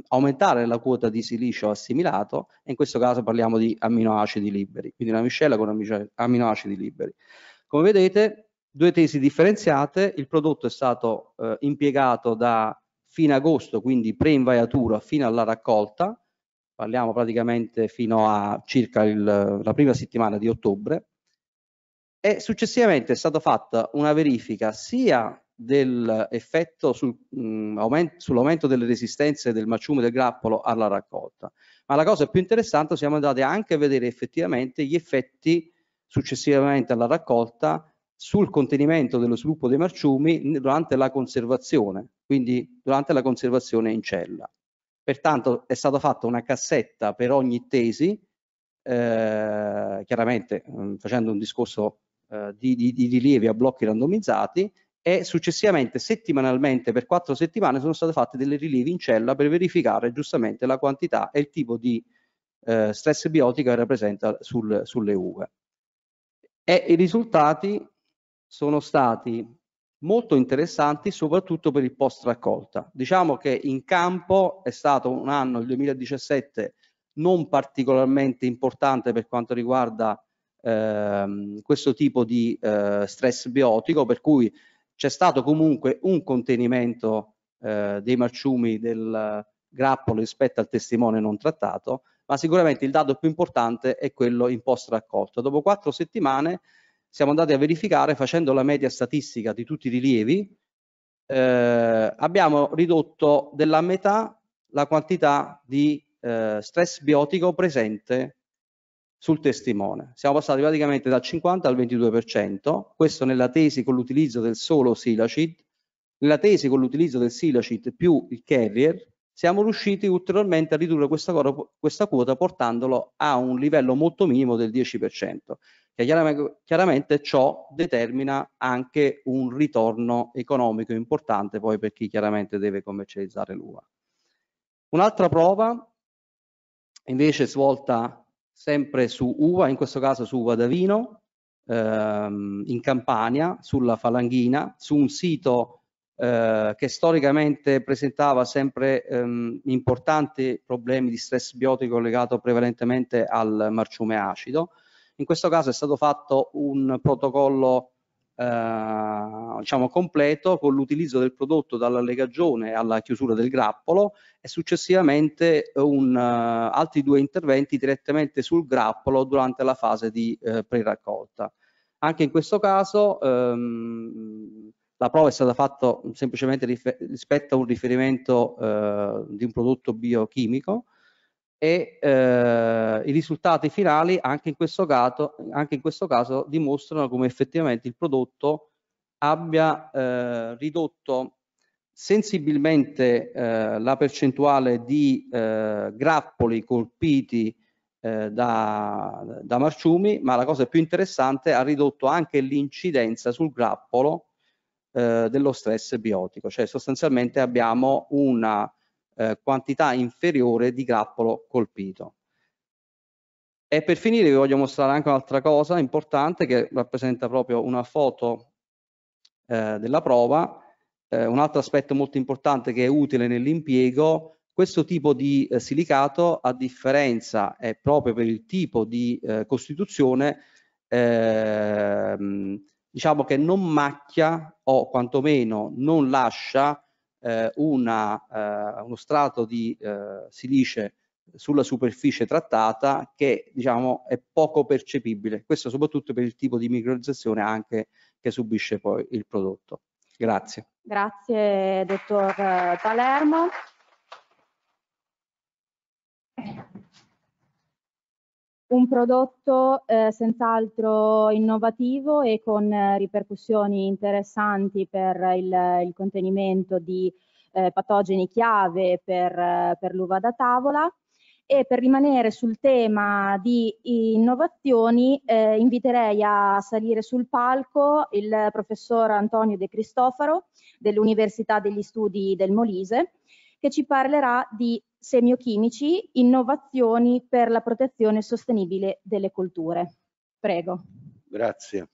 aumentare la quota di silicio assimilato, e in questo caso parliamo di amminoacidi liberi, quindi una miscela con amino aminoacidi liberi. Come vedete, due tesi differenziate, il prodotto è stato eh, impiegato da fine agosto, quindi pre-invaiatura fino alla raccolta, parliamo praticamente fino a circa il, la prima settimana di ottobre, e successivamente è stata fatta una verifica sia dell'effetto mm, sull'aumento delle resistenze del maciume del grappolo alla raccolta. Ma la cosa più interessante, siamo andati anche a vedere effettivamente gli effetti successivamente alla raccolta sul contenimento dello sviluppo dei marciumi durante la conservazione, quindi durante la conservazione in cella. Pertanto è stata fatta una cassetta per ogni tesi, eh, chiaramente mh, mm, facendo un discorso eh, di, di, di rilievi a blocchi randomizzati, e successivamente settimanalmente per quattro settimane sono state fatte delle rilievi in cella per verificare giustamente la quantità e il tipo di eh, stress biotico che era presente sul, sulle uve e i risultati sono stati molto interessanti soprattutto per il post raccolta. Diciamo che in campo è stato un anno, il 2017, non particolarmente importante per quanto riguarda ehm, questo tipo di eh, stress biotico, per cui c'è stato comunque un contenimento eh, dei marciumi del grappolo rispetto al testimone non trattato, ma sicuramente il dato più importante è quello in post raccolto. Dopo quattro settimane siamo andati a verificare facendo la media statistica di tutti i rilievi, eh, abbiamo ridotto della metà la quantità di eh, stress biotico presente sul testimone. Siamo passati praticamente dal 50 al 22%, questo nella tesi con l'utilizzo del solo silacid, nella tesi con l'utilizzo del silacid più il carrier, siamo riusciti ulteriormente a ridurre questa, questa quota portandolo a un livello molto minimo del 10%, che chiaramente, chiaramente ciò determina anche un ritorno economico importante poi per chi chiaramente deve commercializzare l'uva. Un'altra prova invece svolta sempre su uva, in questo caso su uva da vino, ehm, in Campania, sulla Falanghina, su un sito eh, che storicamente presentava sempre ehm, importanti problemi di stress biotico legato prevalentemente al marciume acido. In questo caso è stato fatto un protocollo eh, diciamo completo con l'utilizzo del prodotto dalla dall'allegagione alla chiusura del grappolo e successivamente un, uh, altri due interventi direttamente sul grappolo durante la fase di uh, pre-raccolta. Anche in questo caso ehm, la prova è stata fatta semplicemente rispetto a un riferimento eh, di un prodotto biochimico e eh, i risultati finali anche in, caso, anche in, questo caso, dimostrano come effettivamente il prodotto abbia eh, ridotto sensibilmente eh, la percentuale di eh, grappoli colpiti eh, da, da marciumi, ma la cosa più interessante ha ridotto anche l'incidenza sul grappolo eh, dello stress biotico, cioè sostanzialmente abbiamo una eh, quantità inferiore di grappolo colpito. E per finire vi voglio mostrare anche un'altra cosa importante che rappresenta proprio una foto eh, della prova, eh, un altro aspetto molto importante che è utile nell'impiego questo tipo di eh, silicato, a differenza è proprio per il tipo di eh, costituzione, ehm, diciamo che non macchia o quantomeno non lascia eh, una, eh, uno strato di eh, silice sulla superficie trattata che diciamo è poco percepibile questo soprattutto per il tipo di microizzazione anche che subisce poi il prodotto grazie grazie dottor Palermo un prodotto eh, senz'altro innovativo e con eh, ripercussioni interessanti per il, il contenimento di eh, patogeni chiave per, eh, per l'uva da tavola e per rimanere sul tema di innovazioni eh, inviterei a salire sul palco il professor Antonio De Cristofaro dell'Università degli Studi del Molise che ci parlerà di semiochimici, innovazioni per la protezione sostenibile delle colture. Prego. Grazie.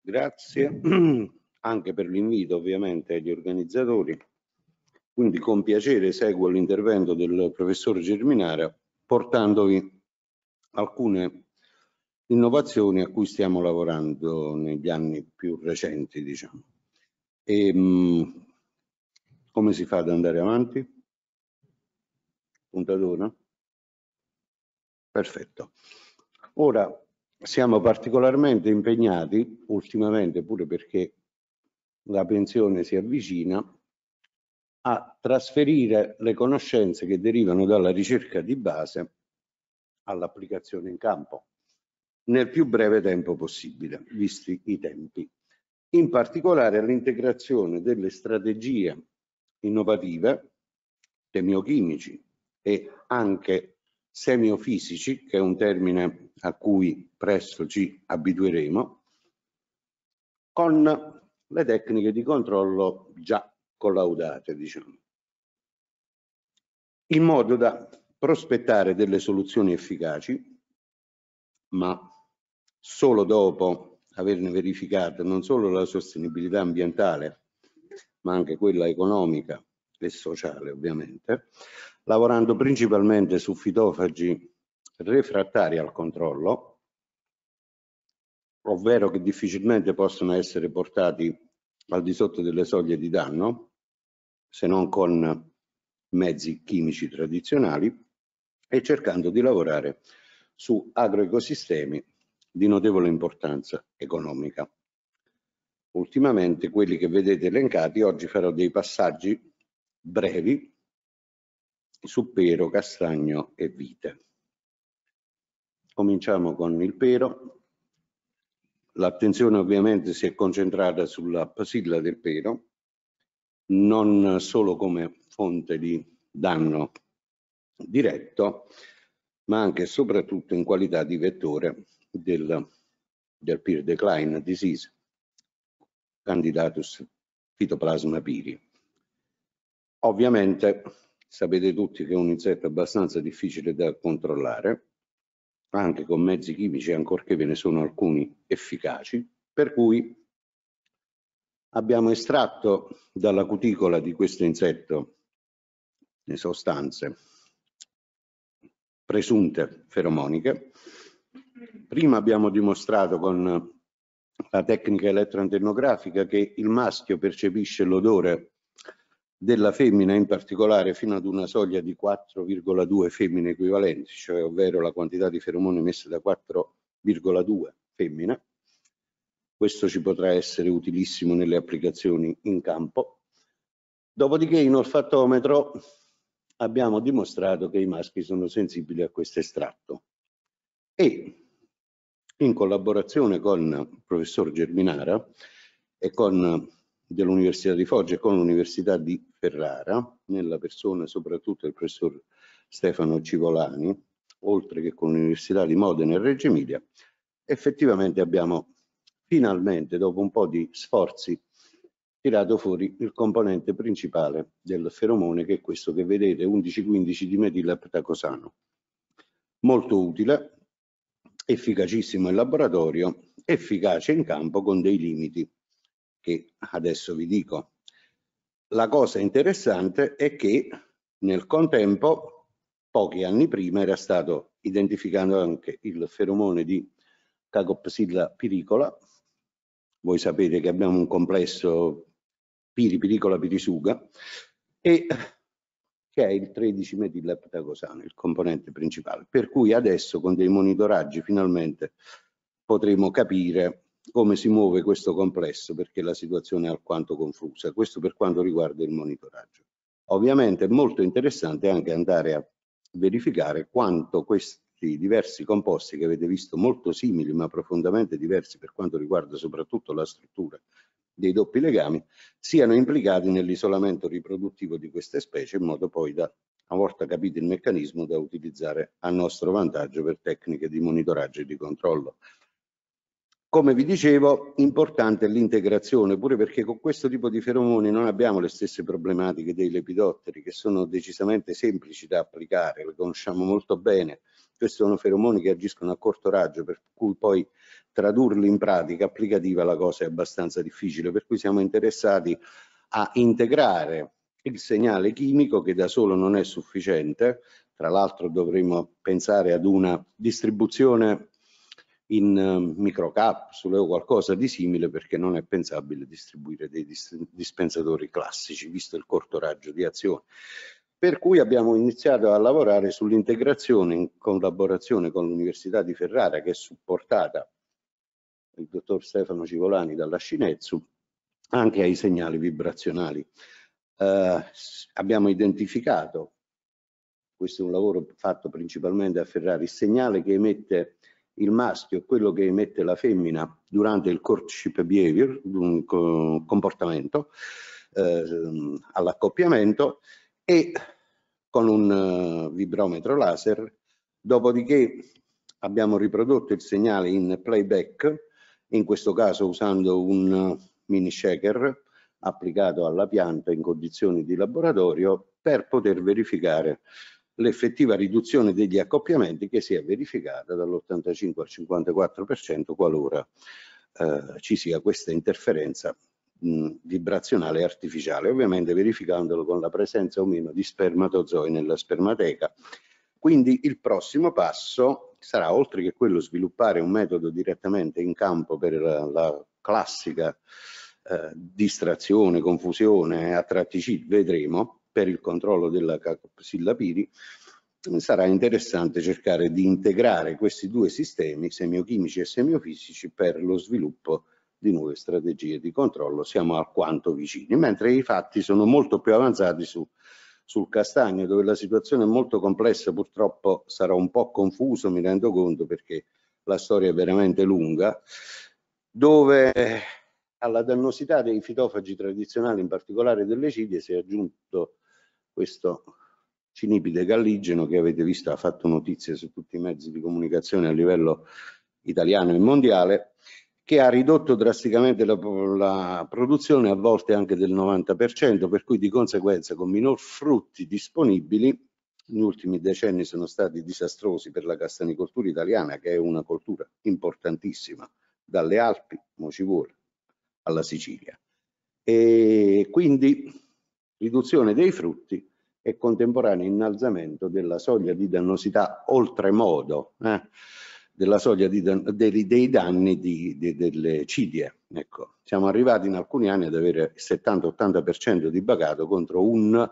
Grazie anche per l'invito ovviamente agli organizzatori. Quindi con piacere seguo l'intervento del professor Germinara portandovi alcune innovazioni a cui stiamo lavorando negli anni più recenti, diciamo. E, ehm, mh, come si fa ad andare avanti? Puntatona? Perfetto. Ora siamo particolarmente impegnati ultimamente, pure perché la pensione si avvicina, a trasferire le conoscenze che derivano dalla ricerca di base all'applicazione in campo nel più breve tempo possibile, visti i tempi. In particolare all'integrazione delle strategie innovative, semiochimici e anche semiofisici, che è un termine a cui presto ci abitueremo, con le tecniche di controllo già collaudate, diciamo, in modo da prospettare delle soluzioni efficaci, ma solo dopo averne verificato non solo la sostenibilità ambientale, ma anche quella economica e sociale ovviamente, lavorando principalmente su fitofagi refrattari al controllo, ovvero che difficilmente possono essere portati al di sotto delle soglie di danno, se non con mezzi chimici tradizionali, e cercando di lavorare su agroecosistemi di notevole importanza economica ultimamente quelli che vedete elencati, oggi farò dei passaggi brevi su pero, castagno e vite. Cominciamo con il pero. L'attenzione ovviamente si è concentrata sulla pasilla del pero, non solo come fonte di danno diretto, ma anche e soprattutto in qualità di vettore del, del peer decline disease. Candidatus Phytoplasma piri. Ovviamente sapete tutti che è un insetto abbastanza difficile da controllare, anche con mezzi chimici, ancorché ve ne sono alcuni efficaci, per cui abbiamo estratto dalla cuticola di questo insetto le sostanze presunte feromoniche. Prima abbiamo dimostrato con la tecnica elettroantenografica che il maschio percepisce l'odore della femmina in particolare fino ad una soglia di 4,2 femmine equivalenti, cioè ovvero la quantità di feromone emesse da 4,2 femmine. Questo ci potrà essere utilissimo nelle applicazioni in campo. Dopodiché in olfattometro abbiamo dimostrato che i maschi sono sensibili a questo estratto e in collaborazione con il professor Germinara e con dell'Università di Foggia e con l'Università di Ferrara, nella persona soprattutto del professor Stefano Civolani, oltre che con l'Università di Modena e Reggio Emilia, effettivamente abbiamo finalmente, dopo un po' di sforzi, tirato fuori il componente principale del feromone, che è questo che vedete, 11-15 di metilaptacosano. Molto utile, efficacissimo in laboratorio, efficace in campo con dei limiti che adesso vi dico. La cosa interessante è che nel contempo, pochi anni prima, era stato identificato anche il feromone di Cacopsilla piricola. Voi sapete che abbiamo un complesso piripiricola pirisuga e che è il 13 metilleptacosano, il componente principale. Per cui adesso con dei monitoraggi finalmente potremo capire come si muove questo complesso perché la situazione è alquanto confusa. Questo per quanto riguarda il monitoraggio. Ovviamente è molto interessante anche andare a verificare quanto questi diversi composti che avete visto molto simili ma profondamente diversi per quanto riguarda soprattutto la struttura dei doppi legami siano implicati nell'isolamento riproduttivo di queste specie in modo poi da, una volta capito il meccanismo, da utilizzare a nostro vantaggio per tecniche di monitoraggio e di controllo. Come vi dicevo, importante è l'integrazione, pure perché con questo tipo di feromoni non abbiamo le stesse problematiche dei lepidotteri, che sono decisamente semplici da applicare, le conosciamo molto bene, questi sono feromoni che agiscono a corto raggio, per cui poi tradurli in pratica applicativa la cosa è abbastanza difficile, per cui siamo interessati a integrare il segnale chimico che da solo non è sufficiente, tra l'altro dovremmo pensare ad una distribuzione in eh, microcapsule o qualcosa di simile perché non è pensabile distribuire dei dispensatori classici visto il corto raggio di azione per cui abbiamo iniziato a lavorare sull'integrazione in collaborazione con l'Università di Ferrara che è supportata il dottor Stefano Civolani dalla Scinezzu anche ai segnali vibrazionali. Eh, abbiamo identificato, questo è un lavoro fatto principalmente a Ferrara, il segnale che emette il maschio e quello che emette la femmina durante il courtship behavior, un comportamento eh, all'accoppiamento e con un eh, vibrometro laser, dopodiché abbiamo riprodotto il segnale in playback, in questo caso usando un eh, mini shaker applicato alla pianta in condizioni di laboratorio per poter verificare l'effettiva riduzione degli accoppiamenti che si è verificata dall'85 al 54% qualora eh, ci sia questa interferenza mh, vibrazionale artificiale, ovviamente verificandolo con la presenza o meno di spermatozoi nella spermateca. Quindi il prossimo passo sarà, oltre che quello sviluppare un metodo direttamente in campo per la, la classica eh, distrazione, confusione, attrattici, vedremo, per il controllo della capsillapiri, sarà interessante cercare di integrare questi due sistemi semiochimici e semiofisici per lo sviluppo di nuove strategie di controllo siamo alquanto vicini, mentre i fatti sono molto più avanzati su, sul castagno, dove la situazione è molto complessa, purtroppo sarà un po' confuso, mi rendo conto, perché la storia è veramente lunga, dove alla dannosità dei fitofagi tradizionali, in particolare delle ciglie, si è aggiunto questo cinipide galligeno che avete visto ha fatto notizie su tutti i mezzi di comunicazione a livello italiano e mondiale che ha ridotto drasticamente la, la, produzione, a volte anche del 90%, per cui di conseguenza con minor frutti disponibili, gli ultimi decenni sono stati disastrosi per la castanicoltura italiana, che è una coltura importantissima, dalle Alpi, Mocivore, alla Sicilia. E quindi riduzione dei frutti e contemporaneo innalzamento della soglia di dannosità oltremodo. Eh? della soglia di, dei, dei, danni di, de, delle ciglia. Ecco, siamo arrivati in alcuni anni ad avere il 70-80% di bagato contro un,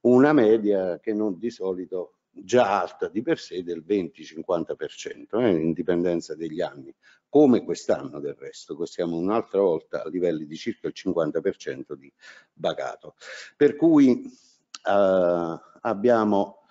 una media che non di solito già alta di per sé del 20-50%, eh, in dipendenza degli anni, come quest'anno del resto, siamo un'altra volta a livelli di circa il 50% di bagato. Per cui eh, abbiamo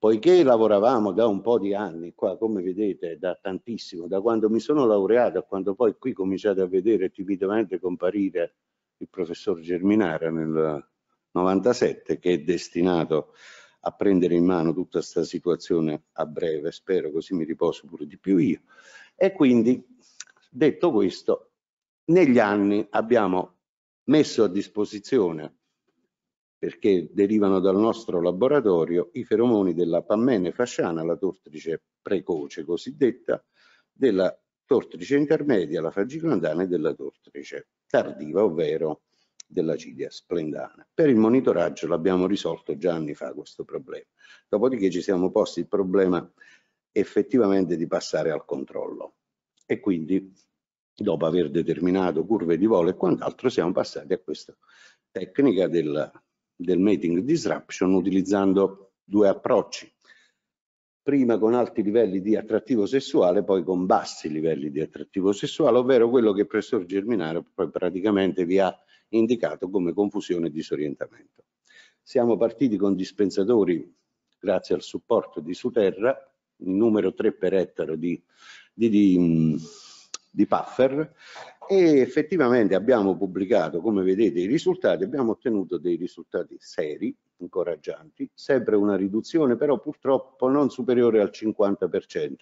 Poiché lavoravamo da un po' di anni qua, come vedete, da tantissimo, da quando mi sono laureato a quando poi qui cominciate a vedere timidamente comparire il professor Germinara nel 97, che è destinato a prendere in mano tutta questa situazione a breve, spero così mi riposo pure di più io. E quindi, detto questo, negli anni abbiamo messo a disposizione perché derivano dal nostro laboratorio i feromoni della pammene fasciana, la tortrice precoce cosiddetta, della tortrice intermedia, la fagilandana e della tortrice tardiva, ovvero della cilia splendana. Per il monitoraggio l'abbiamo risolto già anni fa questo problema. Dopodiché ci siamo posti il problema effettivamente di passare al controllo e quindi dopo aver determinato curve di volo e quant'altro siamo passati a questa tecnica del, del mating disruption utilizzando due approcci. Prima con alti livelli di attrattivo sessuale, poi con bassi livelli di attrattivo sessuale, ovvero quello che il professor Germinaro poi praticamente vi ha indicato come confusione e disorientamento. Siamo partiti con dispensatori, grazie al supporto di Suterra, numero 3 per ettaro di, di, di, di puffer, e effettivamente abbiamo pubblicato, come vedete, i risultati, abbiamo ottenuto dei risultati seri, incoraggianti, sempre una riduzione però purtroppo non superiore al 50%.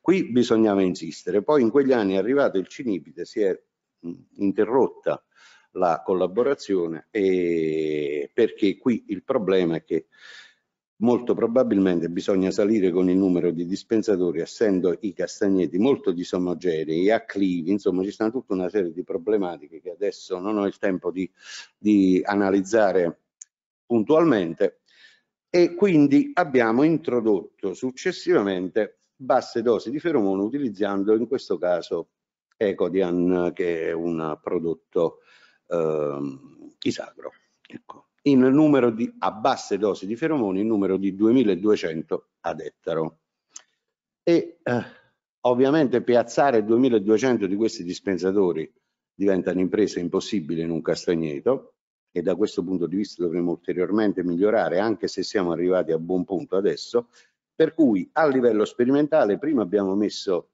Qui bisognava insistere, poi in quegli anni è arrivato il Cinipite, si è interrotta la collaborazione perché qui il problema è che Molto probabilmente bisogna salire con il numero di dispensatori, essendo i castagneti molto disomogenei, acclivi, insomma ci sono tutta una serie di problematiche che adesso non ho il tempo di, di analizzare puntualmente e quindi abbiamo introdotto successivamente basse dosi di feromone utilizzando in questo caso Ecodian che è un prodotto eh, isagro. Ecco in numero di, a basse dosi di feromoni in numero di 2200 ad ettaro. E eh, ovviamente piazzare 2200 di questi dispensatori diventa un'impresa impossibile in un castagneto e da questo punto di vista dovremo ulteriormente migliorare anche se siamo arrivati a buon punto adesso per cui a livello sperimentale prima abbiamo messo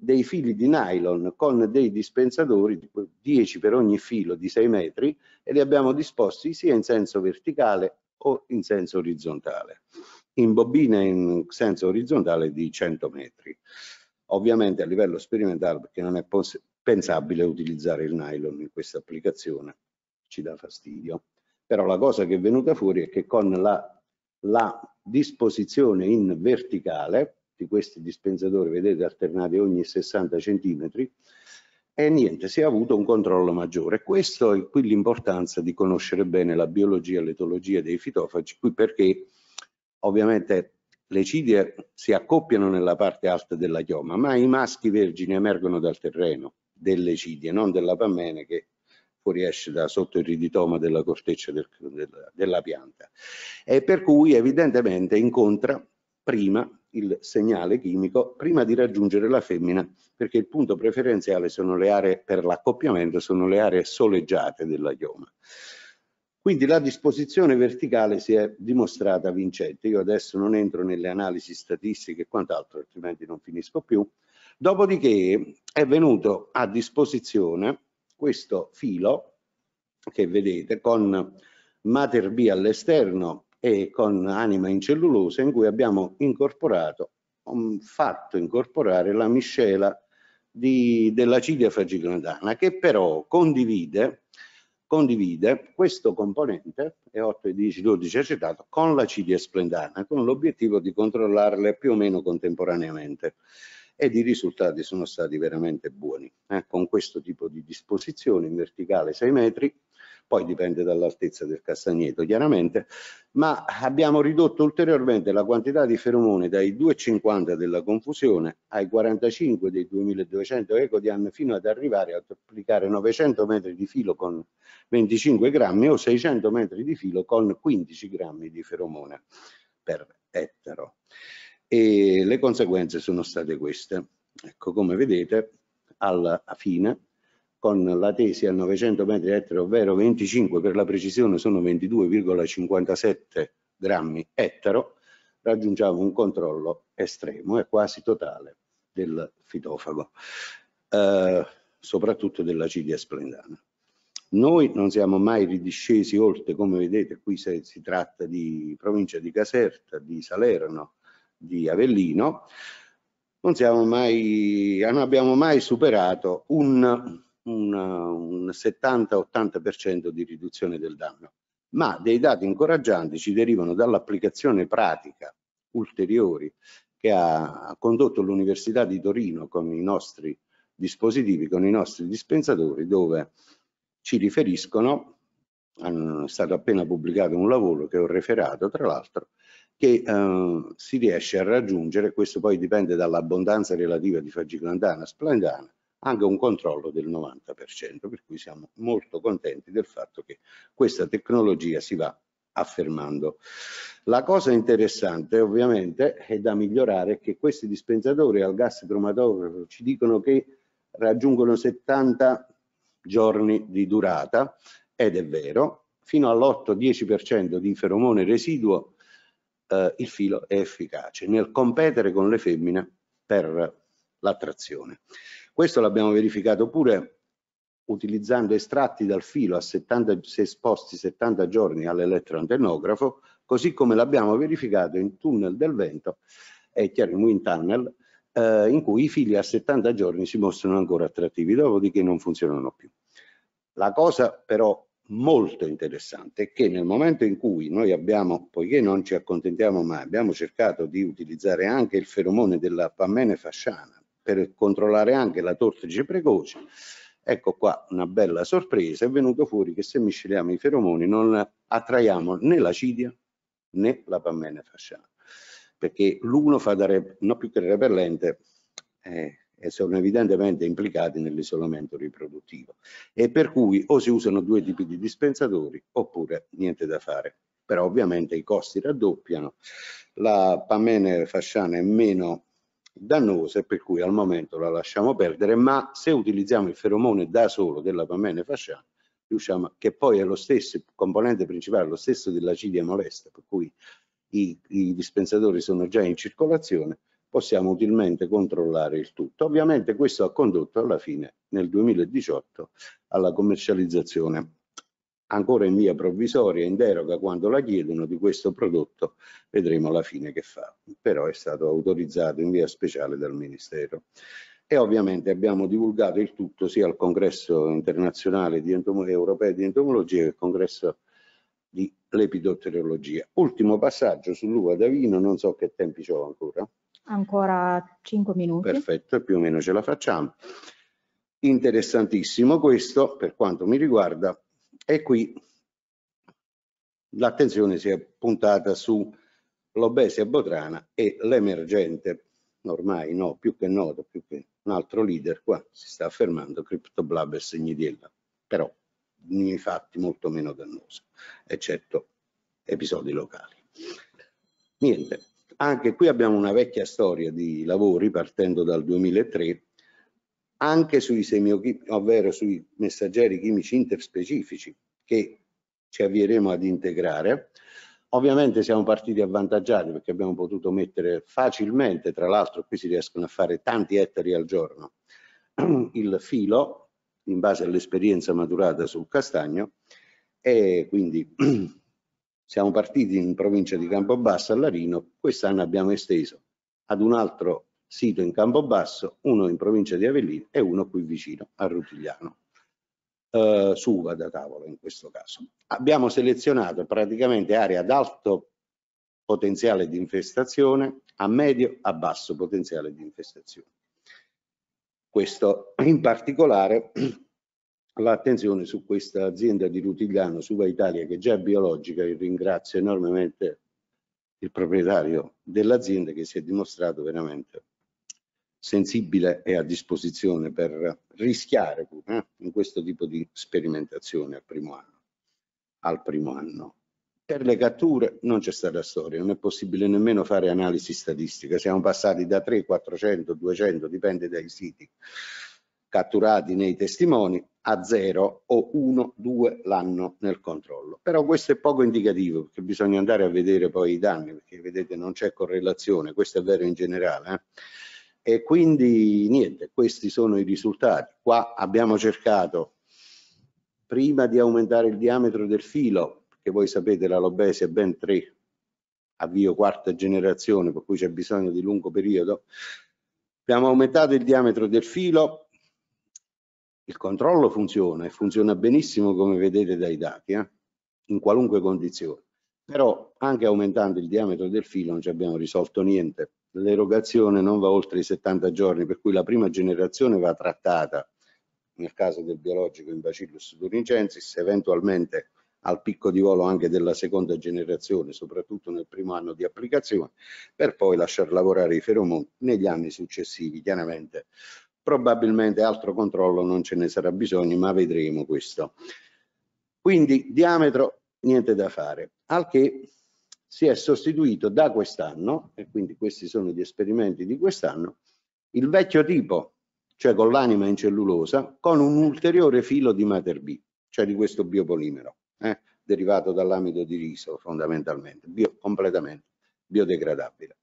dei fili di nylon con dei dispensatori, 10 per ogni filo di 6 metri, e li abbiamo disposti sia in senso verticale o in senso orizzontale, in bobine in senso orizzontale di 100 metri. Ovviamente a livello sperimentale, perché non è pensabile utilizzare il nylon in questa applicazione, ci dà fastidio. Però la cosa che è venuta fuori è che con la, la disposizione in verticale tutti questi dispensatori, vedete, alternati ogni 60 centimetri, e niente, si è avuto un controllo maggiore. Questo è qui l'importanza di conoscere bene la biologia e l'etologia dei fitofagi, qui perché ovviamente le cidie si accoppiano nella parte alta della chioma, ma i maschi vergini emergono dal terreno delle cidie, non della pammene che fuoriesce da sotto il riditoma della corteccia del, della, della pianta e per cui evidentemente incontra prima il segnale chimico prima di raggiungere la femmina perché il punto preferenziale sono le aree per l'accoppiamento sono le aree soleggiate della chioma quindi la disposizione verticale si è dimostrata vincente io adesso non entro nelle analisi statistiche e quant'altro altrimenti non finisco più dopodiché è venuto a disposizione questo filo che vedete con Mater B all'esterno e con anima in cellulosa in cui abbiamo incorporato, um, fatto incorporare la miscela dell'acidia della che però condivide, condivide questo componente E8, E10, 12 acetato con l'acidia splendana con l'obiettivo di controllarle più o meno contemporaneamente ed i risultati sono stati veramente buoni eh? con questo tipo di disposizione in verticale 6 metri poi dipende dall'altezza del castagneto chiaramente, ma abbiamo ridotto ulteriormente la quantità di feromone dai 2,50 della confusione ai 45 dei 2200 ecodian fino ad arrivare a applicare 900 metri di filo con 25 grammi o 600 metri di filo con 15 grammi di feromone per ettaro. E le conseguenze sono state queste. Ecco, come vedete, alla fine con la tesi a 900 metri ettaro, ovvero 25 per la precisione sono 22,57 grammi ettaro, raggiungiamo un controllo estremo e quasi totale del fitofago, eh, soprattutto dell'acidia cidia splendana. Noi non siamo mai ridiscesi oltre, come vedete, qui se si tratta di provincia di Caserta, di Salerno, di Avellino, non, mai, non abbiamo mai superato un una, un 70-80% di riduzione del danno, ma dei dati incoraggianti ci derivano dall'applicazione pratica ulteriori che ha condotto l'Università di Torino con i nostri dispositivi, con i nostri dispensatori, dove ci riferiscono, è stato appena pubblicato un lavoro che ho referato, tra l'altro, che eh, si riesce a raggiungere, questo poi dipende dall'abbondanza relativa di fagilandana splendana, anche un controllo del 90%, per cui siamo molto contenti del fatto che questa tecnologia si va affermando. La cosa interessante ovviamente è da migliorare che questi dispensatori al gas cromatografo ci dicono che raggiungono 70 giorni di durata ed è vero, fino all'8-10% di feromone residuo eh, il filo è efficace nel competere con le femmine per l'attrazione. Questo l'abbiamo verificato pure utilizzando estratti dal filo a 70, se esposti 70 giorni all'elettroantenografo, così come l'abbiamo verificato in tunnel del vento e chiaro in wind tunnel, eh, in cui i fili a 70 giorni si mostrano ancora attrattivi, dopodiché non funzionano più. La cosa però molto interessante è che nel momento in cui noi abbiamo, poiché non ci accontentiamo mai, abbiamo cercato di utilizzare anche il feromone della pammene fasciana per controllare anche la tortice precoce. Ecco qua una bella sorpresa, è venuto fuori che se misceliamo i feromoni non attraiamo né la cidia né la pammena fasciana, perché l'uno fa dare, rep- no più che repellente eh, e sono evidentemente implicati nell'isolamento riproduttivo e per cui o si usano due tipi di dispensatori oppure niente da fare però ovviamente i costi raddoppiano, la pamene fasciana è meno dannose per cui al momento la lasciamo perdere, ma se utilizziamo il feromone da solo della pamene fasciana, riusciamo, che poi è lo stesso componente principale, lo stesso dell'acidia molesta, per cui i, i dispensatori sono già in circolazione, possiamo utilmente controllare il tutto. Ovviamente questo ha condotto alla fine, nel 2018, alla commercializzazione ancora in via provvisoria, in deroga quando la chiedono di questo prodotto, vedremo alla fine che fa, però è stato autorizzato in via speciale dal Ministero. E ovviamente abbiamo divulgato il tutto sia al congresso internazionale di europeo di entomologia che al congresso di lepidotteriologia. Ultimo passaggio sull'uva da vino, non so che tempi ho ancora. Ancora 5 minuti. Perfetto, più o meno ce la facciamo. Interessantissimo questo per quanto mi riguarda, e qui l'attenzione si è puntata sull'obesia botrana e l'emergente, ormai no, più che noto, più che un altro leader, qua si sta affermando CryptoBlab e Segnidella, però nei fatti molto meno dannoso, eccetto episodi locali. Niente, anche qui abbiamo una vecchia storia di lavori partendo dal 2003 anche sui semiochimici, ovvero sui messaggeri chimici interspecifici che ci avvieremo ad integrare. Ovviamente siamo partiti avvantaggiati perché abbiamo potuto mettere facilmente, tra l'altro qui si riescono a fare tanti ettari al giorno, il filo in base all'esperienza maturata sul castagno e quindi siamo partiti in provincia di Campobassa a Larino, quest'anno abbiamo esteso ad un altro sito in Campobasso, uno in provincia di Avellino e uno qui vicino a Rutigliano. Eh, Suva da tavolo in questo caso. Abbiamo selezionato praticamente aree ad alto potenziale di infestazione, a medio, a basso potenziale di infestazione. Questo in particolare l'attenzione su questa azienda di Rutigliano, Suva Italia, che è già biologica, e ringrazio enormemente il proprietario dell'azienda che si è dimostrato veramente sensibile e a disposizione per rischiare eh, in questo tipo di sperimentazione al primo anno. Al primo anno. Per le catture non c'è stata storia, non è possibile nemmeno fare analisi statistica, siamo passati da 3, 400, 200, dipende dai siti catturati nei testimoni a 0 o 1, 2 l'anno nel controllo. Però questo è poco indicativo perché bisogna andare a vedere poi i danni perché vedete non c'è correlazione, questo è vero in generale. Eh? E quindi niente, questi sono i risultati. Qua abbiamo cercato prima di aumentare il diametro del filo, che voi sapete la Lobesi è ben 3, avvio quarta generazione, per cui c'è bisogno di lungo periodo, abbiamo aumentato il diametro del filo, il controllo funziona e funziona benissimo come vedete dai dati, eh? in qualunque condizione, però anche aumentando il diametro del filo non ci abbiamo risolto niente l'erogazione non va oltre i 70 giorni, per cui la prima generazione va trattata, nel caso del biologico in Bacillus thuringiensis, eventualmente al picco di volo anche della seconda generazione, soprattutto nel primo anno di applicazione, per poi lasciar lavorare i feromoni negli anni successivi. Chiaramente, probabilmente altro controllo non ce ne sarà bisogno, ma vedremo questo. Quindi diametro, niente da fare. Al che si è sostituito da quest'anno, e quindi questi sono gli esperimenti di quest'anno, il vecchio tipo, cioè con l'anima in cellulosa, con un ulteriore filo di mater B, cioè di questo biopolimero, eh, derivato dall'amido di riso fondamentalmente, bio, completamente biodegradabile.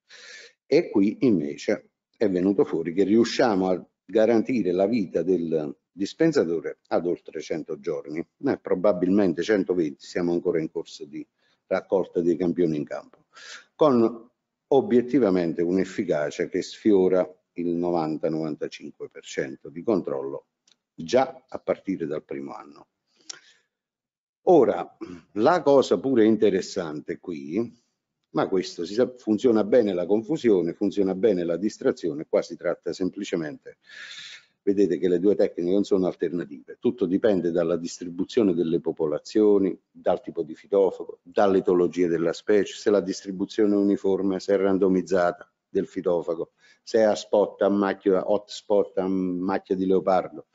E qui invece è venuto fuori che riusciamo a garantire la vita del dispensatore ad oltre 100 giorni, eh, probabilmente 120, siamo ancora in corso di raccolta dei campioni in campo, con obiettivamente un'efficacia che sfiora il 90-95% di controllo già a partire dal primo anno. Ora, la cosa pure interessante qui, ma questo sa, funziona bene la confusione, funziona bene la distrazione, qua si tratta semplicemente vedete che le due tecniche non sono alternative, tutto dipende dalla distribuzione delle popolazioni, dal tipo di fitofago, dall'etologia della specie, se la distribuzione è uniforme, se è randomizzata del fitofago, se è a spot, a macchia, hot spot, a macchia di leopardo,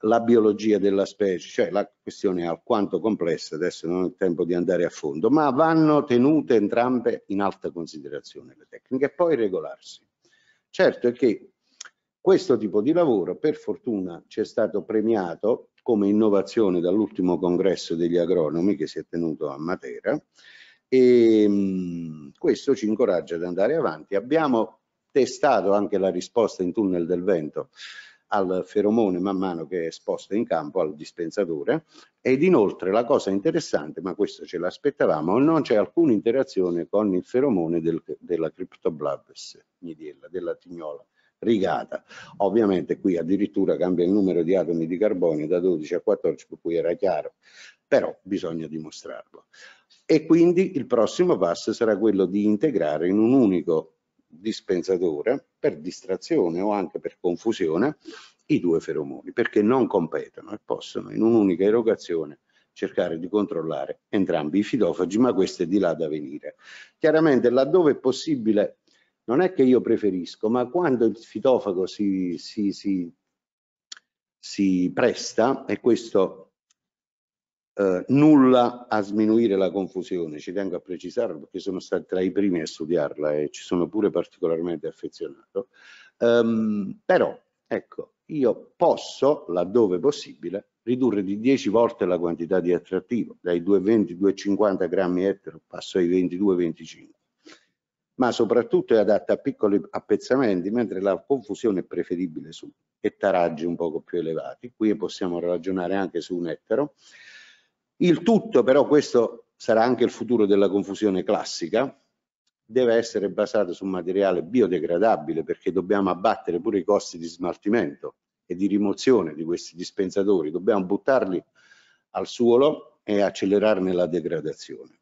la biologia della specie, cioè la questione è alquanto complessa, adesso non ho il tempo di andare a fondo, ma vanno tenute entrambe in alta considerazione le tecniche e poi regolarsi. Certo è che questo tipo di lavoro, per fortuna, ci è stato premiato come innovazione dall'ultimo congresso degli agronomi che si è tenuto a Matera e mh, mm, questo ci incoraggia ad andare avanti. Abbiamo testato anche la risposta in tunnel del vento al feromone man mano che è esposto in campo al dispensatore ed inoltre la cosa interessante, ma questo ce l'aspettavamo, non c'è alcuna interazione con il feromone del, della Cryptoblabes, della tignola rigata. Ovviamente qui addirittura cambia il numero di atomi di carbonio da 12 a 14, per cui era chiaro, però bisogna dimostrarlo. E quindi il prossimo passo sarà quello di integrare in un unico dispensatore, per distrazione o anche per confusione, i due feromoni, perché non competono e possono in un'unica erogazione cercare di controllare entrambi i fitofagi, ma questo è di là da venire. Chiaramente laddove è possibile non è che io preferisco, ma quando il fitofago si, si, si, si presta, e questo eh, nulla a sminuire la confusione, ci tengo a precisarlo perché sono stato tra i primi a studiarla e ci sono pure particolarmente affezionato, um, però ecco, io posso, laddove possibile, ridurre di 10 volte la quantità di attrattivo, dai 2,20-2,50 grammi ettaro passo ai 22-25 ma soprattutto è adatta a piccoli appezzamenti, mentre la confusione è preferibile su ettaraggi un poco più elevati. Qui possiamo ragionare anche su un ettaro. Il tutto, però, questo sarà anche il futuro della confusione classica, deve essere basato su materiale biodegradabile perché dobbiamo abbattere pure i costi di smaltimento e di rimozione di questi dispensatori, dobbiamo buttarli al suolo e accelerarne la degradazione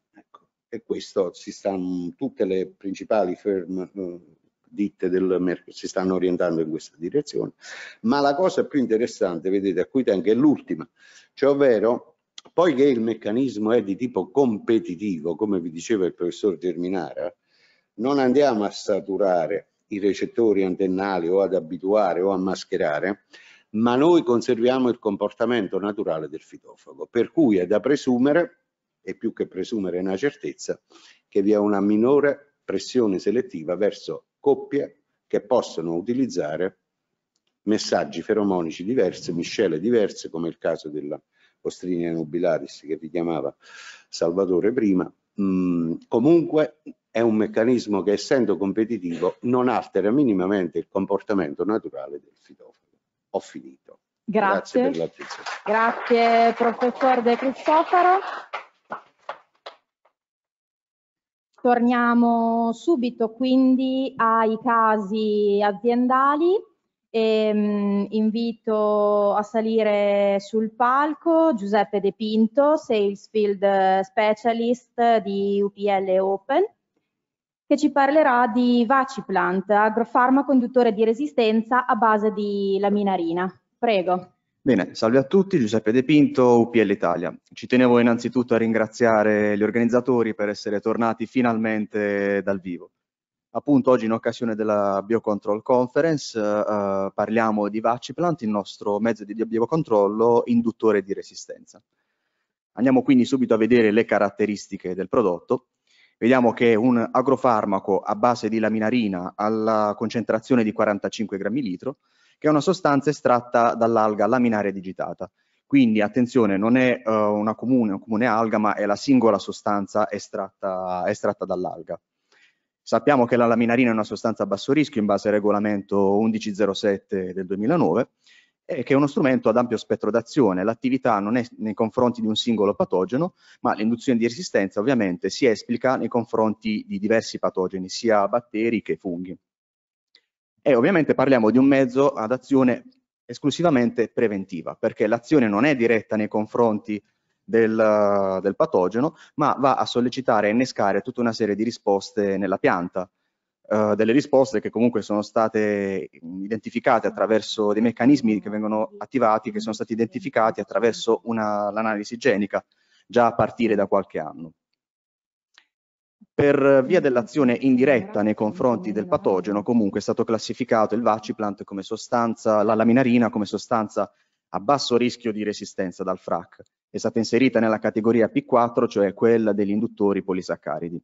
e questo si stanno, tutte le principali firm eh, ditte del mercato si stanno orientando in questa direzione. Ma la cosa più interessante, vedete, a cui tengo è l'ultima, cioè ovvero poiché il meccanismo è di tipo competitivo, come vi diceva il professor Germinara, non andiamo a saturare i recettori antennali o ad abituare o a mascherare, ma noi conserviamo il comportamento naturale del fitofago, per cui è da presumere e più che presumere una certezza che vi è una minore pressione selettiva verso coppie che possono utilizzare messaggi feromonici diversi, miscele diverse, come il caso della Ostrinia nobilaris che vi chiamava Salvatore prima. Mm, comunque è un meccanismo che essendo competitivo non altera minimamente il comportamento naturale del fitofago. Ho finito. Grazie, Grazie per l'attenzione. Grazie professor De Cristofaro. Torniamo subito quindi ai casi aziendali. E, ehm, invito a salire sul palco Giuseppe De Pinto, Sales Field Specialist di UPL Open, che ci parlerà di Vaciplant, agrofarmaco induttore di resistenza a base di laminarina. Prego. Bene, salve a tutti, Giuseppe De Pinto, UPL Italia. Ci tenevo innanzitutto a ringraziare gli organizzatori per essere tornati finalmente dal vivo. Appunto oggi in occasione della Biocontrol Conference eh, parliamo di Vaciplant, il nostro mezzo di biocontrollo induttore di resistenza. Andiamo quindi subito a vedere le caratteristiche del prodotto. Vediamo che è un agrofarmaco a base di laminarina alla concentrazione di 45 grammi litro, che è una sostanza estratta dall'alga laminare digitata. Quindi attenzione, non è uh, una comune, un comune alga, ma è la singola sostanza estratta, estratta dall'alga. Sappiamo che la laminarina è una sostanza a basso rischio in base al regolamento 1107 del 2009 e che è uno strumento ad ampio spettro d'azione. L'attività non è nei confronti di un singolo patogeno, ma l'induzione di resistenza ovviamente si esplica nei confronti di diversi patogeni, sia batteri che funghi. E ovviamente parliamo di un mezzo ad azione esclusivamente preventiva, perché l'azione non è diretta nei confronti del, del, patogeno, ma va a sollecitare e innescare tutta una serie di risposte nella pianta. Eh, delle risposte che comunque sono state identificate attraverso dei meccanismi che vengono attivati, che sono stati identificati attraverso l'analisi genica già a partire da qualche anno. Per via dell'azione indiretta nei confronti del patogeno, comunque è stato classificato il vaciplant come sostanza, la laminarina come sostanza a basso rischio di resistenza dal FRAC. È stata inserita nella categoria P4, cioè quella degli induttori polisaccaridi.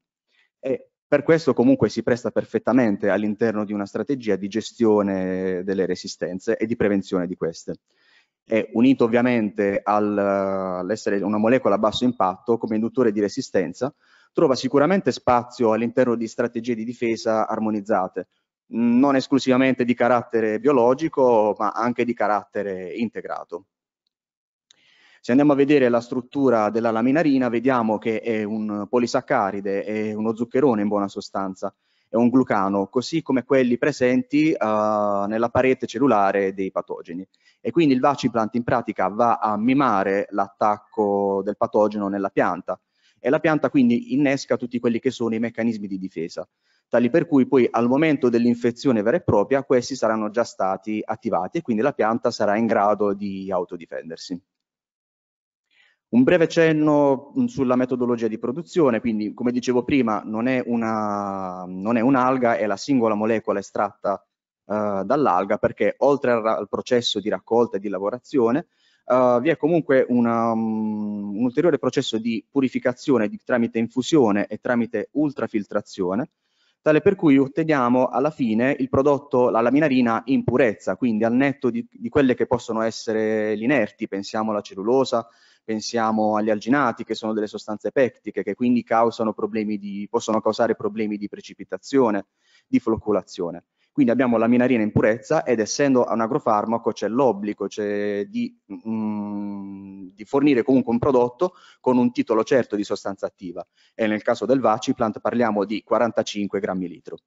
E per questo comunque si presta perfettamente all'interno di una strategia di gestione delle resistenze e di prevenzione di queste. È unito ovviamente all'essere una molecola a basso impatto come induttore di resistenza, trova sicuramente spazio all'interno di strategie di difesa armonizzate, non esclusivamente di carattere biologico, ma anche di carattere integrato. Se andiamo a vedere la struttura della laminarina, vediamo che è un polisaccaride, è uno zuccherone in buona sostanza, è un glucano, così come quelli presenti uh, nella parete cellulare dei patogeni. E quindi il vaciplant in pratica va a mimare l'attacco del patogeno nella pianta, e la pianta quindi innesca tutti quelli che sono i meccanismi di difesa, tali per cui poi al momento dell'infezione vera e propria questi saranno già stati attivati e quindi la pianta sarà in grado di autodifendersi. Un breve cenno mm, sulla metodologia di produzione, quindi come dicevo prima non è, una, non è un'alga, è la singola molecola estratta eh, dall'alga perché oltre al, al processo di raccolta e di lavorazione eh, vi è comunque una, um, un ulteriore processo di purificazione di, tramite infusione e tramite ultrafiltrazione, tale per cui otteniamo alla fine il prodotto, la laminarina in purezza, quindi al netto di, di quelle che possono essere gli inerti, pensiamo alla cellulosa, pensiamo agli alginati che sono delle sostanze pectiche che quindi di, possono causare problemi di precipitazione, di flocculazione. Quindi abbiamo la minarina in purezza ed essendo un agrofarmaco c'è l'obbligo di, mm, di, fornire comunque un prodotto con un titolo certo di sostanza attiva e nel caso del Vaciplant parliamo di 45 grammi litro.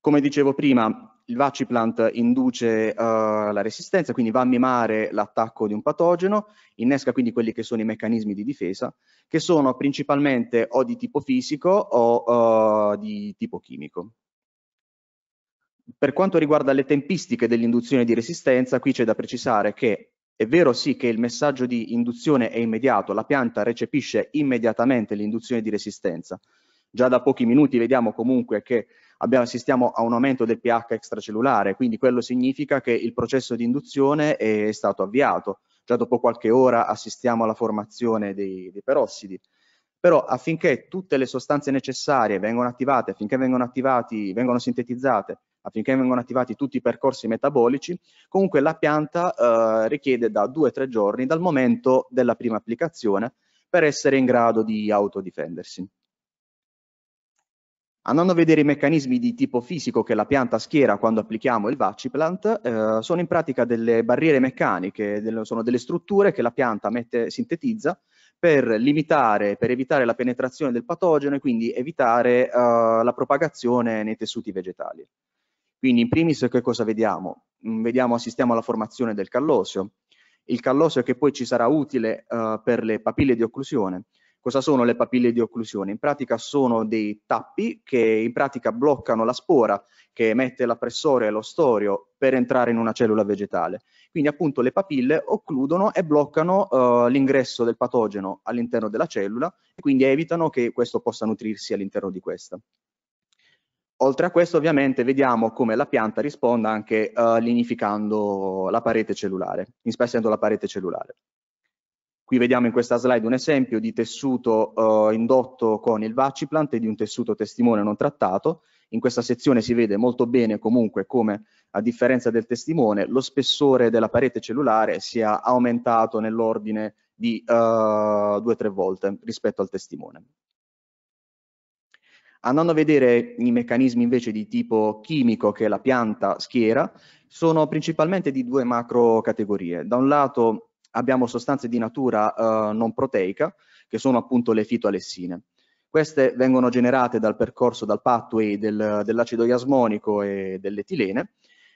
Come dicevo prima, il Vaciplant induce uh, la resistenza, quindi va a mimare l'attacco di un patogeno, innesca quindi quelli che sono i meccanismi di difesa, che sono principalmente o di tipo fisico o uh, di tipo chimico. Per quanto riguarda le tempistiche dell'induzione di resistenza, qui c'è da precisare che è vero sì che il messaggio di induzione è immediato, la pianta recepisce immediatamente l'induzione di resistenza. Già da pochi minuti vediamo comunque che abbiamo, assistiamo a un aumento del pH extracellulare, quindi quello significa che il processo di induzione è stato avviato. Già dopo qualche ora assistiamo alla formazione dei, dei perossidi. Però affinché tutte le sostanze necessarie vengano attivate, affinché vengano, attivati, vengano sintetizzate affinché vengano attivati tutti i percorsi metabolici, comunque la pianta eh, richiede da 2-3 giorni dal momento della prima applicazione per essere in grado di autodifendersi. Andando a vedere i meccanismi di tipo fisico che la pianta schiera quando applichiamo il Vaciplant, eh, sono in pratica delle barriere meccaniche, delle, sono delle strutture che la pianta mette, sintetizza per limitare, per evitare la penetrazione del patogeno e quindi evitare eh, la propagazione nei tessuti vegetali. Quindi in primis che cosa vediamo? Mm, vediamo, assistiamo alla formazione del callosio, il callosio che poi ci sarà utile uh, per le papille di occlusione. Cosa sono le papille di occlusione? In pratica sono dei tappi che in pratica bloccano la spora che emette l'appressore e lo storio per entrare in una cellula vegetale. Quindi appunto le papille occludono e bloccano uh, l'ingresso del patogeno all'interno della cellula e quindi evitano che questo possa nutrirsi all'interno di questa. Oltre a questo ovviamente vediamo come la pianta risponda anche eh, lignificando la parete cellulare, inspessendo la parete cellulare. Qui vediamo in questa slide un esempio di tessuto eh, indotto con il Vaciplant e di un tessuto testimone non trattato. In questa sezione si vede molto bene comunque come a differenza del testimone lo spessore della parete cellulare sia aumentato nell'ordine di eh, due o tre volte rispetto al testimone. Andando a vedere i meccanismi invece di tipo chimico che la pianta schiera, sono principalmente di due macro categorie. Da un lato abbiamo sostanze di natura eh, non proteica, che sono appunto le fitoalessine. Queste vengono generate dal percorso, dal pathway del, dell'acido iasmonico e dell'etilene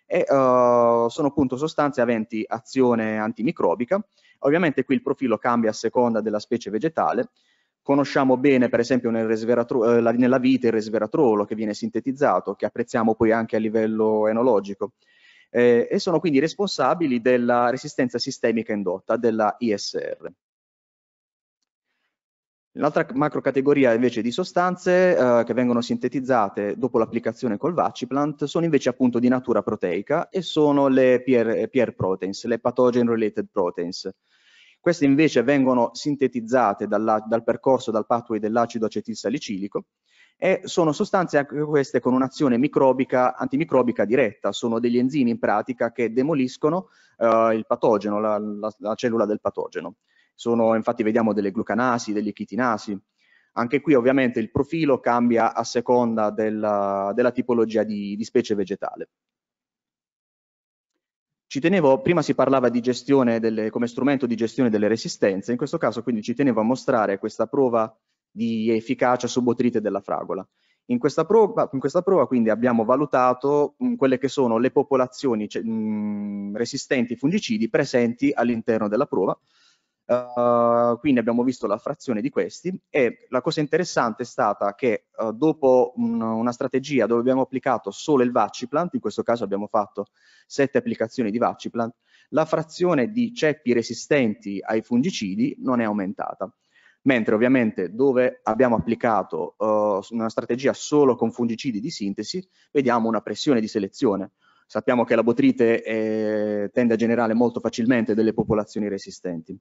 e eh, sono appunto sostanze aventi azione antimicrobica. Ovviamente qui il profilo cambia a seconda della specie vegetale, Conosciamo bene, per esempio, nel eh, nella vite il resveratrolo che viene sintetizzato, che apprezziamo poi anche a livello enologico, eh, e sono quindi responsabili della resistenza sistemica indotta, della ISR. L'altra macrocategoria invece di sostanze eh, che vengono sintetizzate dopo l'applicazione col Vaciplant sono invece appunto di natura proteica e sono le PR, peer proteins, le pathogen related proteins. Queste invece vengono sintetizzate dalla, dal percorso, dal pathway dell'acido acetilsalicilico e sono sostanze anche queste con un'azione microbica, antimicrobica diretta, sono degli enzimi in pratica che demoliscono eh, il patogeno, la, la, la, cellula del patogeno. Sono, infatti vediamo delle glucanasi, degli chitinasi, anche qui ovviamente il profilo cambia a seconda della, della tipologia di, di, specie vegetale. Ci tenevo, prima si parlava di gestione delle, come strumento di gestione delle resistenze, in questo caso quindi ci tenevo a mostrare questa prova di efficacia subotrite della fragola. In questa, prova, in questa prova quindi abbiamo valutato mh, mm, quelle che sono le popolazioni mh, mm, resistenti ai fungicidi presenti all'interno della prova, Uh, quindi abbiamo visto la frazione di questi e la cosa interessante è stata che uh, dopo un, una strategia dove abbiamo applicato solo il Vaciplant, in questo caso abbiamo fatto sette applicazioni di Vaciplant, la frazione di ceppi resistenti ai fungicidi non è aumentata. Mentre ovviamente dove abbiamo applicato uh, una strategia solo con fungicidi di sintesi, vediamo una pressione di selezione. Sappiamo che la botrite eh, tende a generare molto facilmente delle popolazioni resistenti.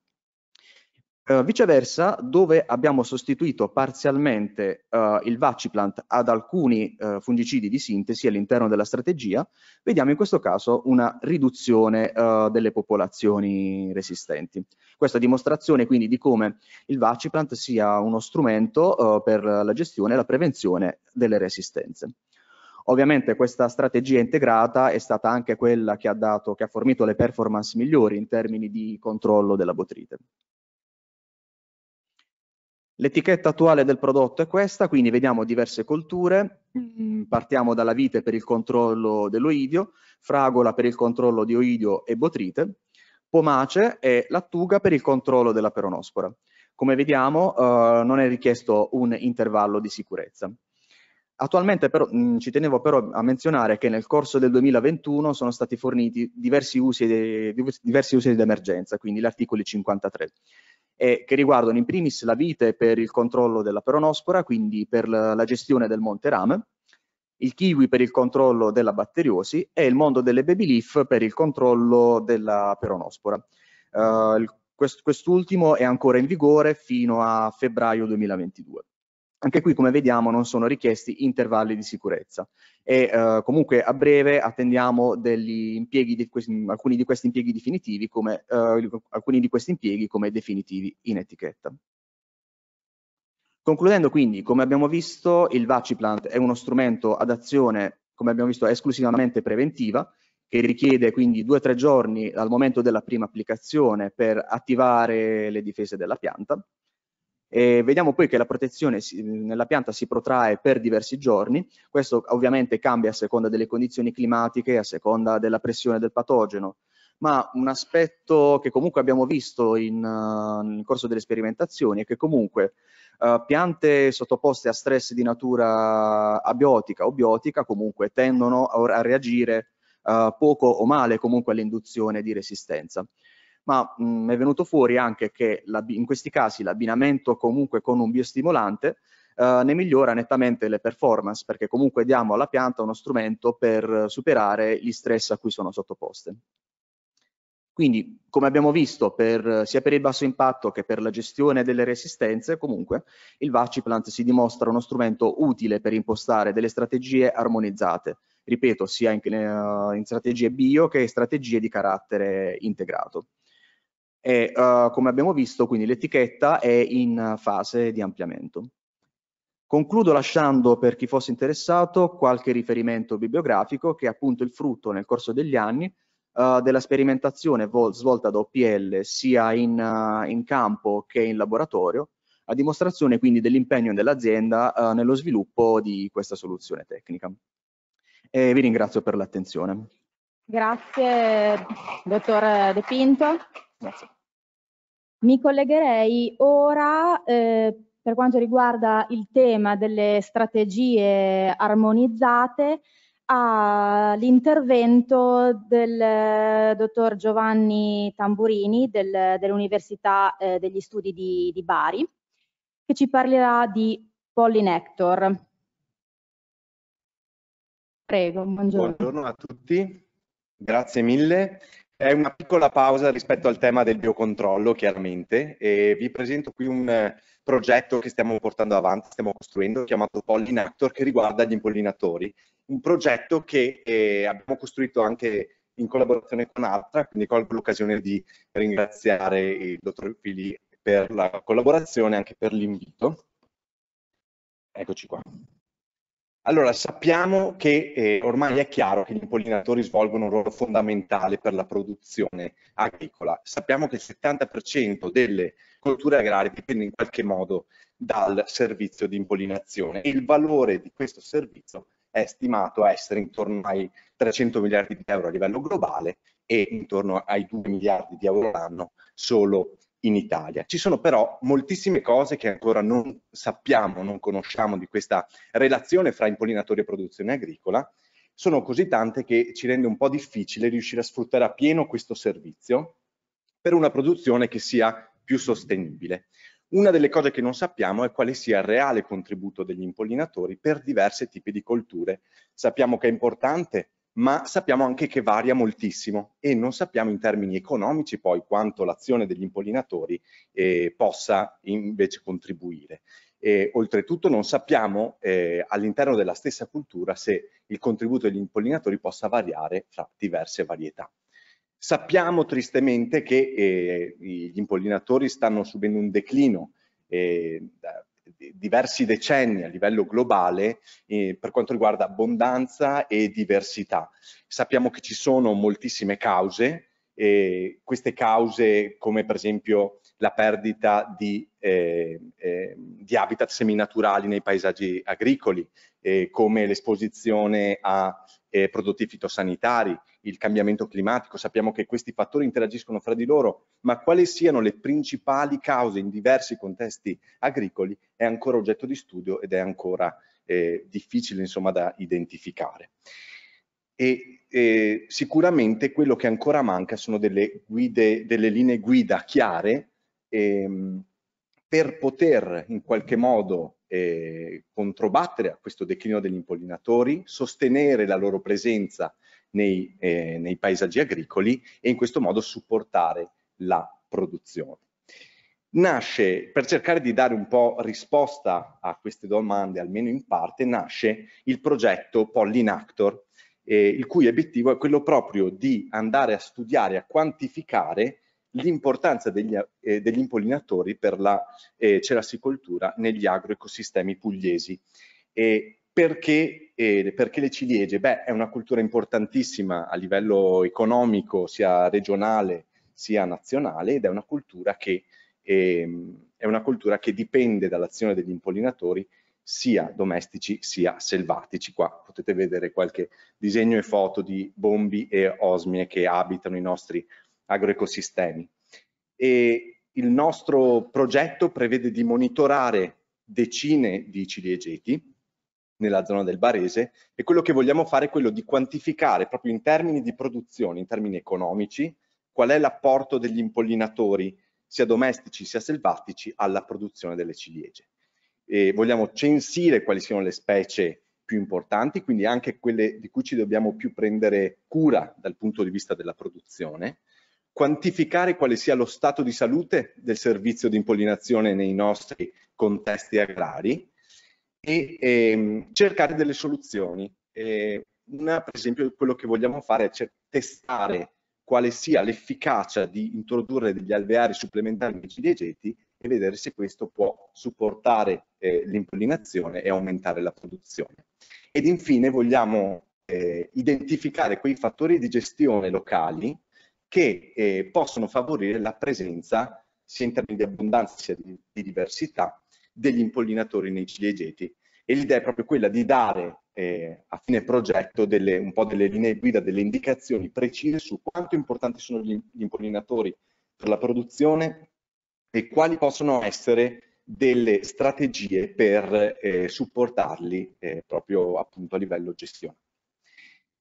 Uh, viceversa, dove abbiamo sostituito parzialmente uh, il Vaciplant ad alcuni uh, fungicidi di sintesi all'interno della strategia, vediamo in questo caso una riduzione delle popolazioni resistenti. Questa dimostrazione quindi di come il Vaciplant sia uno strumento per la gestione e la prevenzione delle resistenze. Ovviamente questa strategia integrata è stata anche quella che ha, dato, che ha fornito le performance migliori in termini di controllo della botrite. L'etichetta attuale del prodotto è questa, quindi vediamo diverse colture, mm. partiamo dalla vite per il controllo dell'oidio, fragola per il controllo di oidio e botrite, pomace e lattuga per il controllo della peronospora. Come vediamo eh, non è richiesto un intervallo di sicurezza. Attualmente però, mh, mm, ci tenevo però a menzionare che nel corso del 2021 sono stati forniti diversi usi, di, diversi d'emergenza, quindi l'articolo 53 e che riguardano in primis la vite per il controllo della peronospora, quindi per la gestione del monte rame, il kiwi per il controllo della batteriosi e il mondo delle baby leaf per il controllo della peronospora. Uh, quest'ultimo è ancora in vigore fino a febbraio 2022. Anche qui, come vediamo, non sono richiesti intervalli di sicurezza e eh, comunque a breve attendiamo di questi, alcuni di questi impieghi definitivi come, eh, alcuni di questi impieghi come definitivi in etichetta. Concludendo quindi, come abbiamo visto, il Vaciplant è uno strumento ad azione, come abbiamo visto, esclusivamente preventiva, che richiede quindi due o tre giorni dal momento della prima applicazione per attivare le difese della pianta e vediamo poi che la protezione si, nella pianta si protrae per diversi giorni, questo ovviamente cambia a seconda delle condizioni climatiche, a seconda della pressione del patogeno, ma un aspetto che comunque abbiamo visto in, uh, nel corso delle sperimentazioni è che comunque uh, piante sottoposte a stress di natura abiotica o biotica comunque tendono a, a reagire uh, poco o male comunque all'induzione di resistenza ma mh, mm, è venuto fuori anche che la, in questi casi l'abbinamento comunque con un biostimolante Uh, ne migliora nettamente le performance perché comunque diamo alla pianta uno strumento per superare gli stress a cui sono sottoposte. Quindi, come abbiamo visto, per, sia per il basso impatto che per la gestione delle resistenze, comunque il Vaciplant si dimostra uno strumento utile per impostare delle strategie armonizzate, ripeto, sia in, eh, in strategie bio che strategie di carattere integrato e uh, come abbiamo visto quindi l'etichetta è in fase di ampliamento. Concludo lasciando per chi fosse interessato qualche riferimento bibliografico che è appunto il frutto nel corso degli anni uh, della sperimentazione svolta da OPL sia in, uh, in, campo che in laboratorio, a dimostrazione quindi dell'impegno dell'azienda nello sviluppo di questa soluzione tecnica. E vi ringrazio per l'attenzione. Grazie dottor De Pinto. Grazie. Mi collegherei ora eh, per quanto riguarda il tema delle strategie armonizzate all'intervento del eh, dottor Giovanni Tamburini del, dell'Università eh, degli Studi di, di Bari, che ci parlerà di Pollinector. Prego, buongiorno. Buongiorno a tutti, grazie mille. È una piccola pausa rispetto al tema del biocontrollo, chiaramente, e vi presento qui un eh, progetto che stiamo portando avanti, stiamo costruendo, chiamato Pollinator, che riguarda gli impollinatori. Un progetto che eh, abbiamo costruito anche in collaborazione con Altra, quindi colgo l'occasione di ringraziare il dottor Fili per la collaborazione e anche per l'invito. Eccoci qua. Allora, sappiamo che eh, ormai è chiaro che gli impollinatori svolgono un ruolo fondamentale per la produzione agricola. Sappiamo che il 70% delle colture agrarie dipende in qualche modo dal servizio di impollinazione e il valore di questo servizio è stimato a essere intorno ai 300 miliardi di euro a livello globale e intorno ai 2 miliardi di euro l'anno solo in Italia. Ci sono però moltissime cose che ancora non sappiamo, non conosciamo di questa relazione fra impollinatori e produzione agricola. Sono così tante che ci rende un po' difficile riuscire a sfruttare a pieno questo servizio per una produzione che sia più sostenibile. Una delle cose che non sappiamo è quale sia il reale contributo degli impollinatori per diversi tipi di colture. Sappiamo che è importante ma sappiamo anche che varia moltissimo e non sappiamo in termini economici poi quanto l'azione degli impollinatori eh, possa invece contribuire. E, oltretutto non sappiamo eh, all'interno della stessa cultura se il contributo degli impollinatori possa variare fra diverse varietà. Sappiamo tristemente che eh, gli impollinatori stanno subendo un declino eh, diversi decenni a livello globale eh, per quanto riguarda abbondanza e diversità. Sappiamo che ci sono moltissime cause, eh, queste cause come per esempio la perdita di, eh, eh, di habitat seminaturali nei paesaggi agricoli, eh, come l'esposizione a eh, prodotti fitosanitari, il cambiamento climatico, sappiamo che questi fattori interagiscono fra di loro, ma quali siano le principali cause in diversi contesti agricoli è ancora oggetto di studio ed è ancora eh, difficile insomma da identificare. E, eh, sicuramente quello che ancora manca sono delle, guide, delle linee guida chiare ehm, per poter in qualche modo eh, controbattere a questo declino degli impollinatori, sostenere la loro presenza nei, eh, nei paesaggi agricoli e in questo modo supportare la produzione. Nasce, per cercare di dare un po' risposta a queste domande, almeno in parte, nasce il progetto Pollinactor, eh, il cui obiettivo è quello proprio di andare a studiare, a quantificare l'importanza degli, eh, degli, impollinatori per la eh, cerassicoltura negli agroecosistemi pugliesi. E perché, eh, perché, le ciliegie? Beh, è una cultura importantissima a livello economico, sia regionale sia nazionale, ed è una cultura che, ehm, è una cultura che dipende dall'azione degli impollinatori sia domestici sia selvatici. Qua potete vedere qualche disegno e foto di bombi e osmie che abitano i nostri agroecosistemi. E il nostro progetto prevede di monitorare decine di ciliegeti nella zona del Barese e quello che vogliamo fare è quello di quantificare proprio in termini di produzione, in termini economici, qual è l'apporto degli impollinatori, sia domestici sia selvatici, alla produzione delle ciliegie. E vogliamo censire quali siano le specie più importanti, quindi anche quelle di cui ci dobbiamo più prendere cura dal punto di vista della produzione, quantificare quale sia lo stato di salute del servizio di impollinazione nei nostri contesti agrari e ehm, cercare delle soluzioni. Eh, una, per esempio, quello che vogliamo fare è cioè, testare quale sia l'efficacia di introdurre degli alveari supplementari nei ciliegeti e vedere se questo può supportare eh, l'impollinazione e aumentare la produzione. Ed infine vogliamo eh, identificare quei fattori di gestione locali che eh, possono favorire la presenza, sia in termini di abbondanza sia di, di diversità, degli impollinatori nei ciliegeti. E l'idea è proprio quella di dare eh, a fine progetto delle, un po' delle linee guida, delle indicazioni precise su quanto importanti sono gli, gli impollinatori per la produzione e quali possono essere delle strategie per eh, supportarli eh, proprio appunto a livello gestione.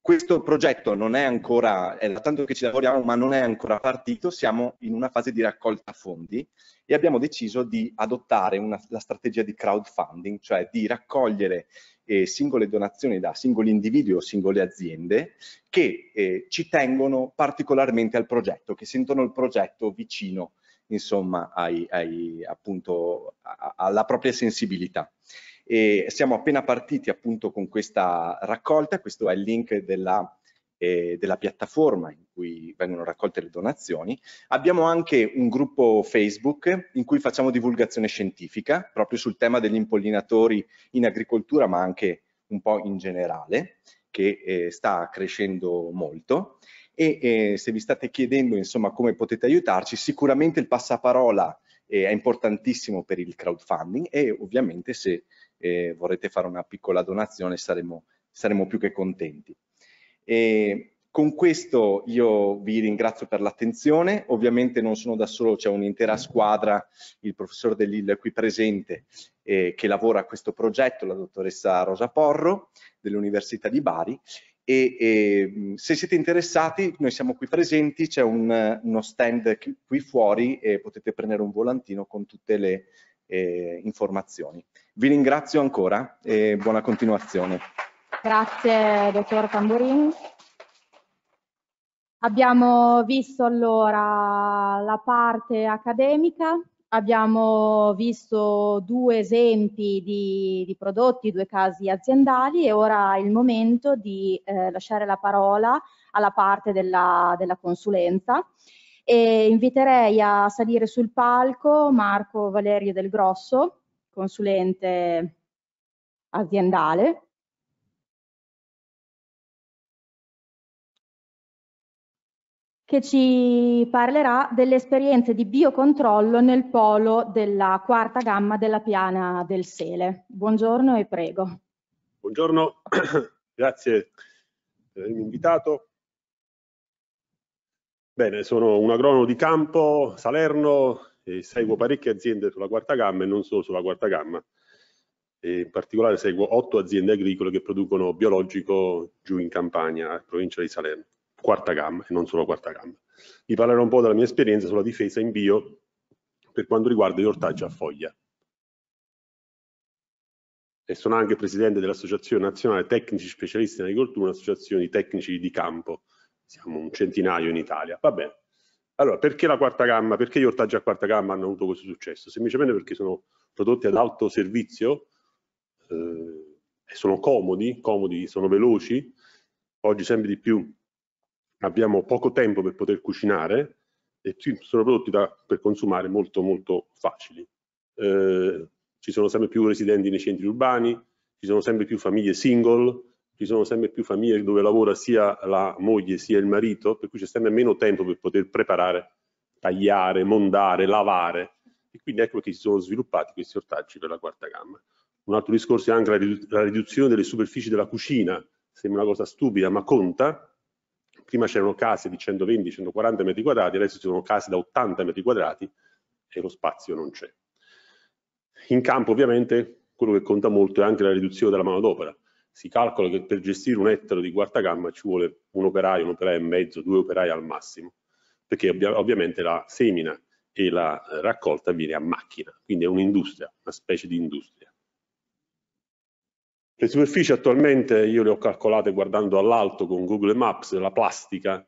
Questo progetto non è ancora, è da tanto che ci lavoriamo, ma non è ancora partito, siamo in una fase di raccolta fondi e abbiamo deciso di adottare una, la strategia di crowdfunding, cioè di raccogliere eh, singole donazioni da singoli individui o singole aziende che eh, ci tengono particolarmente al progetto, che sentono il progetto vicino, insomma, ai, ai, appunto, a, alla propria sensibilità. E siamo appena partiti appunto con questa raccolta, questo è il link della, eh, della piattaforma in cui vengono raccolte le donazioni. Abbiamo anche un gruppo Facebook in cui facciamo divulgazione scientifica proprio sul tema degli impollinatori in agricoltura ma anche un po' in generale che eh, sta crescendo molto e eh, se vi state chiedendo insomma come potete aiutarci sicuramente il passaparola eh, è importantissimo per il crowdfunding e ovviamente se e vorrete fare una piccola donazione saremo, saremo più che contenti. E con questo io vi ringrazio per l'attenzione, ovviamente non sono da solo, c'è un'intera squadra, il professor De è qui presente eh, che lavora a questo progetto, la dottoressa Rosa Porro dell'Università di Bari e, e, mm, se siete interessati noi siamo qui presenti, c'è un, uno stand qui fuori e potete prendere un volantino con tutte le eh, informazioni. Vi ringrazio ancora e buona continuazione. Grazie dottor Tamburini. Abbiamo visto allora la parte accademica, abbiamo visto due esempi di, di prodotti, due casi aziendali e ora è il momento di eh, lasciare la parola alla parte della, della consulenza e inviterei a salire sul palco Marco Valerio Del Grosso, consulente aziendale. che ci parlerà delle esperienze di biocontrollo nel polo della quarta gamma della piana del Sele. Buongiorno e prego. Buongiorno, grazie per avermi invitato. Bene, sono un agronomo di campo, Salerno, e seguo parecchie aziende sulla quarta gamma e non solo sulla quarta gamma. E in particolare seguo otto aziende agricole che producono biologico giù in Campania, provincia di Salerno, quarta gamma e non solo quarta gamma. Vi parlerò un po' della mia esperienza sulla difesa in bio per quanto riguarda gli ortaggi a foglia. E sono anche presidente dell'Associazione Nazionale Tecnici Specialisti in Agricoltura, un'associazione di tecnici di campo siamo un centinaio in Italia, va bene. Allora, perché la quarta gamma, perché gli ortaggi a quarta gamma hanno avuto questo successo? Semplicemente perché sono prodotti ad alto servizio, eh, sono comodi, comodi, sono veloci, oggi sempre di più abbiamo poco tempo per poter cucinare e sono prodotti da, per consumare molto molto facili. Eh, ci sono sempre più residenti nei centri urbani, ci sono sempre più famiglie single, ci sono sempre più famiglie dove lavora sia la moglie sia il marito, per cui c'è sempre meno tempo per poter preparare, tagliare, mondare, lavare. E quindi ecco che si sono sviluppati questi ortaggi per la quarta gamma. Un altro discorso è anche la, ridu la riduzione delle superfici della cucina. Sembra una cosa stupida, ma conta. Prima c'erano case di 120-140 metri quadrati, adesso ci sono case da 80 metri quadrati e lo spazio non c'è. In campo ovviamente quello che conta molto è anche la riduzione della manodopera si calcola che per gestire un ettaro di quarta gamma ci vuole un operaio, un operaio e mezzo, due operai al massimo, perché ovviamente la semina e la eh, raccolta avviene a macchina, quindi è un'industria, una specie di industria. Le superfici attualmente io le ho calcolate guardando all'alto con Google Maps, la plastica,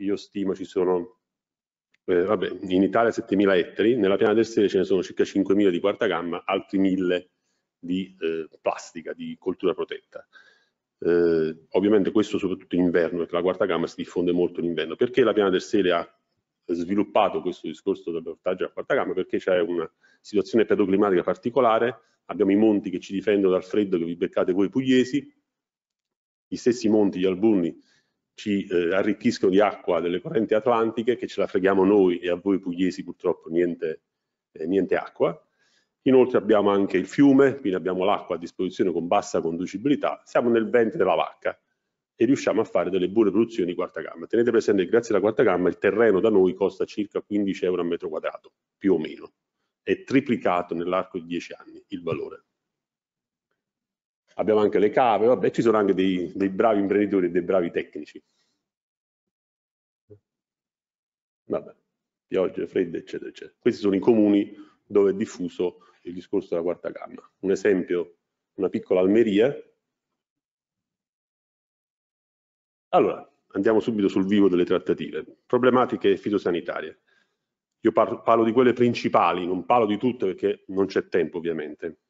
io stimo ci sono, eh, vabbè, in Italia 7.000 ettari, nella piana del Sele ce ne sono circa 5.000 di quarta gamma, altri 1.000 di eh, plastica, di coltura protetta. Eh, ovviamente questo soprattutto in inverno, perché la quarta gamma si diffonde molto in inverno. Perché la piana del Sele ha sviluppato questo discorso del portaggio alla quarta gamma? Perché c'è una situazione pedoclimatica particolare, abbiamo i monti che ci difendono dal freddo che vi beccate voi pugliesi, gli stessi monti, gli albuni, ci eh, arricchiscono di acqua delle correnti atlantiche che ce la freghiamo noi e a voi pugliesi purtroppo niente, eh, niente acqua Inoltre abbiamo anche il fiume, quindi abbiamo l'acqua a disposizione con bassa conducibilità, siamo nel vento della vacca e riusciamo a fare delle buone produzioni di quarta gamma. Tenete presente che grazie alla quarta gamma il terreno da noi costa circa 15 euro al metro quadrato, più o meno. È triplicato nell'arco di 10 anni il valore. Abbiamo anche le cave, vabbè, ci sono anche dei, dei bravi imprenditori e dei bravi tecnici. Vabbè, piogge, fredde, eccetera, eccetera. Questi sono i comuni dove è diffuso il discorso della quarta gamma. Un esempio, una piccola Almeria. Allora, andiamo subito sul vivo delle trattative. Problematiche fitosanitarie. Io parlo, parlo di quelle principali, non parlo di tutte perché non c'è tempo ovviamente.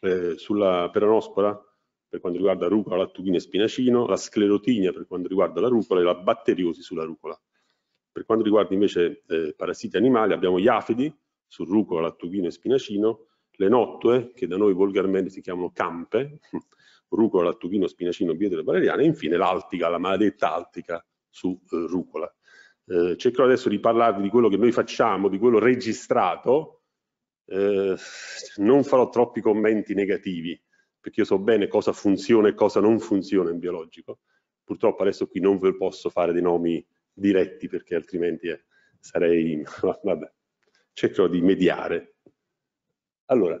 Eh, sulla peranospora, per quanto riguarda rucola, lattughina e spinacino, la sclerotinia per quanto riguarda la rucola e la batteriosi sulla rucola. Per quanto riguarda invece eh, parassiti animali abbiamo gli afidi, rucola, lattughino e spinacino, le nottue, che da noi volgarmente si chiamano campe, rucola, lattughino, spinacino, bietole valeriane, e infine l'altica, la maledetta altica su eh, rucola. Eh, cercherò adesso di parlarvi di quello che noi facciamo, di quello registrato, eh, non farò troppi commenti negativi, perché io so bene cosa funziona e cosa non funziona in biologico, purtroppo adesso qui non ve posso fare dei nomi diretti, perché altrimenti eh, sarei... vabbè cercherò di mediare. Allora,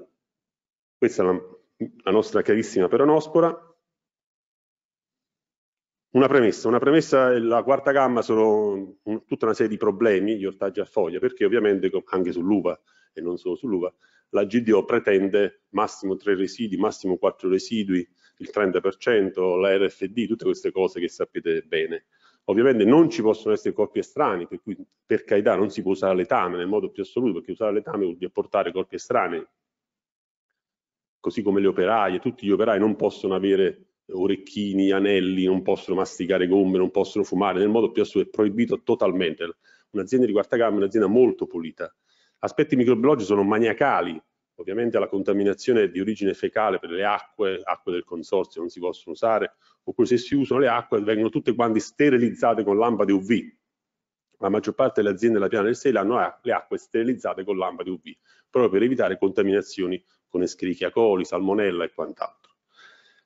questa è la, la nostra carissima peronospora. Una premessa, una premessa, la quarta gamma sono tutta una serie di problemi di ortaggi a foglia, perché ovviamente anche sull'uva e non solo sull'uva, la GDO pretende massimo tre residui, massimo quattro residui, il 30%, la RFD, tutte queste cose che sapete bene. Ovviamente non ci possono essere corpi estranei, per cui per carità non si può usare letame nel modo più assoluto, perché usare letame vuol dire portare corpi estranei, così come gli operai, tutti gli operai non possono avere orecchini, anelli, non possono masticare gomme, non possono fumare, nel modo più assoluto è proibito totalmente. Un'azienda di quarta gamma è un'azienda molto pulita. Aspetti microbiologici sono maniacali, Ovviamente la contaminazione di origine fecale per le acque, acque del consorzio non si possono usare, oppure se si usano le acque vengono tutte quante sterilizzate con lampade UV. La maggior parte delle aziende della piana del Sela hanno le acque sterilizzate con lampade UV, proprio per evitare contaminazioni con Escherichia coli, salmonella e quant'altro.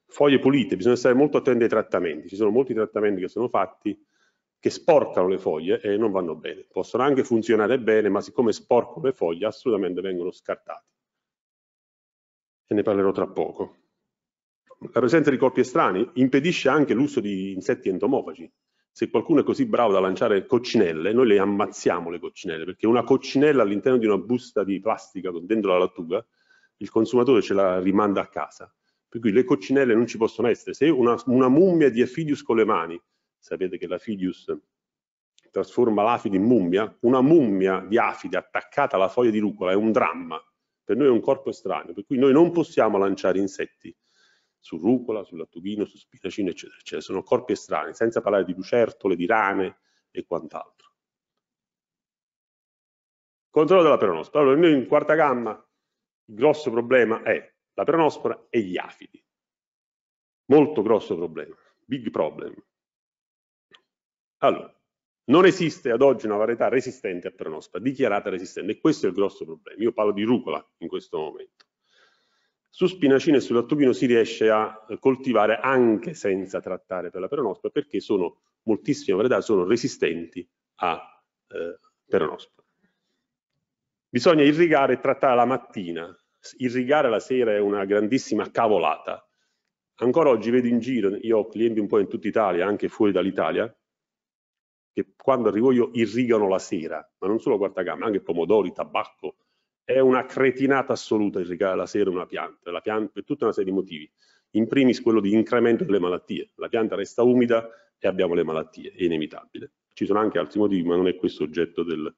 Foglie pulite, bisogna stare molto attenti ai trattamenti, ci sono molti trattamenti che sono fatti che sporcano le foglie e non vanno bene. Possono anche funzionare bene, ma siccome sporcano le foglie assolutamente vengono scartati e ne parlerò tra poco. La presenza di corpi estranei impedisce anche l'uso di insetti entomofagi. Se qualcuno è così bravo da lanciare coccinelle, noi le ammazziamo le coccinelle, perché una coccinella all'interno di una busta di plastica con dentro la lattuga, il consumatore ce la rimanda a casa. Per cui le coccinelle non ci possono essere. Se una, una mummia di Afidius con le mani, sapete che l'Afidius trasforma l'afide in mummia, una mummia di afide attaccata alla foglia di rucola è un dramma, per noi è un corpo estraneo, per cui noi non possiamo lanciare insetti su rucola, sul lattughino, su spinacino, eccetera, eccetera. Sono corpi estranei, senza parlare di lucertole, di rane e quant'altro. Controllo della peronospora. Allora, noi in quarta gamma il grosso problema è la peronospora e gli afidi. Molto grosso problema, big problem. Allora, non esiste ad oggi una varietà resistente a peronospora, dichiarata resistente, e questo è il grosso problema. Io parlo di rucola in questo momento. Su spinacino e sull'attubino si riesce a coltivare anche senza trattare per la peronospora, perché sono, moltissime varietà sono resistenti a eh, peronospa. Bisogna irrigare e trattare la mattina. Irrigare la sera è una grandissima cavolata. Ancora oggi vedo in giro, io ho clienti un po' in tutta Italia, anche fuori dall'Italia, che quando arrivo io irrigano la sera, ma non solo quarta gamma, anche pomodori, tabacco. È una cretinata assoluta irrigare la sera una pianta, la pianta per tutta una serie di motivi. In primis quello di incremento delle malattie. La pianta resta umida e abbiamo le malattie, è inevitabile. Ci sono anche altri motivi, ma non è questo oggetto del,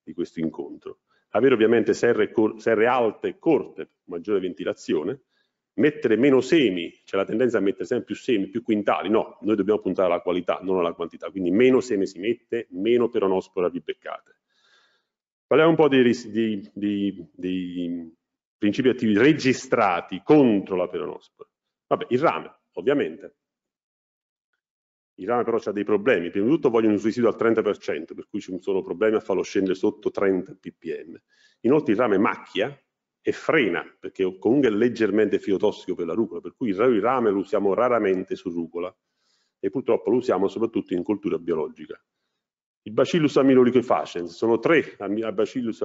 di questo incontro. Avere ovviamente serre, serre alte e corte, maggiore ventilazione, mettere meno semi, c'è la tendenza a mettere sempre più semi, più quintali, no, noi dobbiamo puntare alla qualità, non alla quantità, quindi meno seme si mette, meno peronospora vi beccate. Parliamo un po' dei, dei, dei, dei principi attivi registrati contro la peronospora. Vabbè, il rame, ovviamente. Il rame però ha dei problemi, prima di tutto voglio un suicidio al 30%, per cui ci sono problemi a farlo scendere sotto 30 ppm. Inoltre il rame macchia, e frena, perché comunque è leggermente fiotossico per la rucola, per cui il rame lo usiamo raramente su rucola e purtroppo lo usiamo soprattutto in cultura biologica. Il Bacillus liquefacens, sono tre Bacillus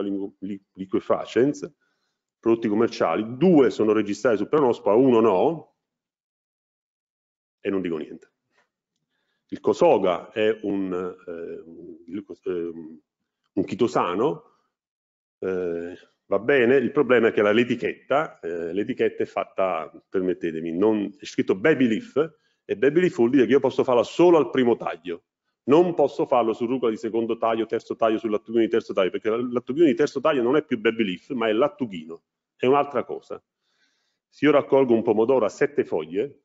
liquefacens, prodotti commerciali, due sono registrati su Pranospora, uno no, e non dico niente. Il Cosoga è un, eh, un, eh, eh, un chitosano, eh, Va bene, il problema è che l'etichetta, eh, l'etichetta è fatta, permettetemi, non, è scritto baby leaf e baby leaf vuol dire che io posso farla solo al primo taglio, non posso farlo su rucola di secondo taglio, terzo taglio, sul lattughino di terzo taglio, perché il lattughino di terzo taglio non è più baby leaf, ma è lattughino, è un'altra cosa. Se io raccolgo un pomodoro a sette foglie,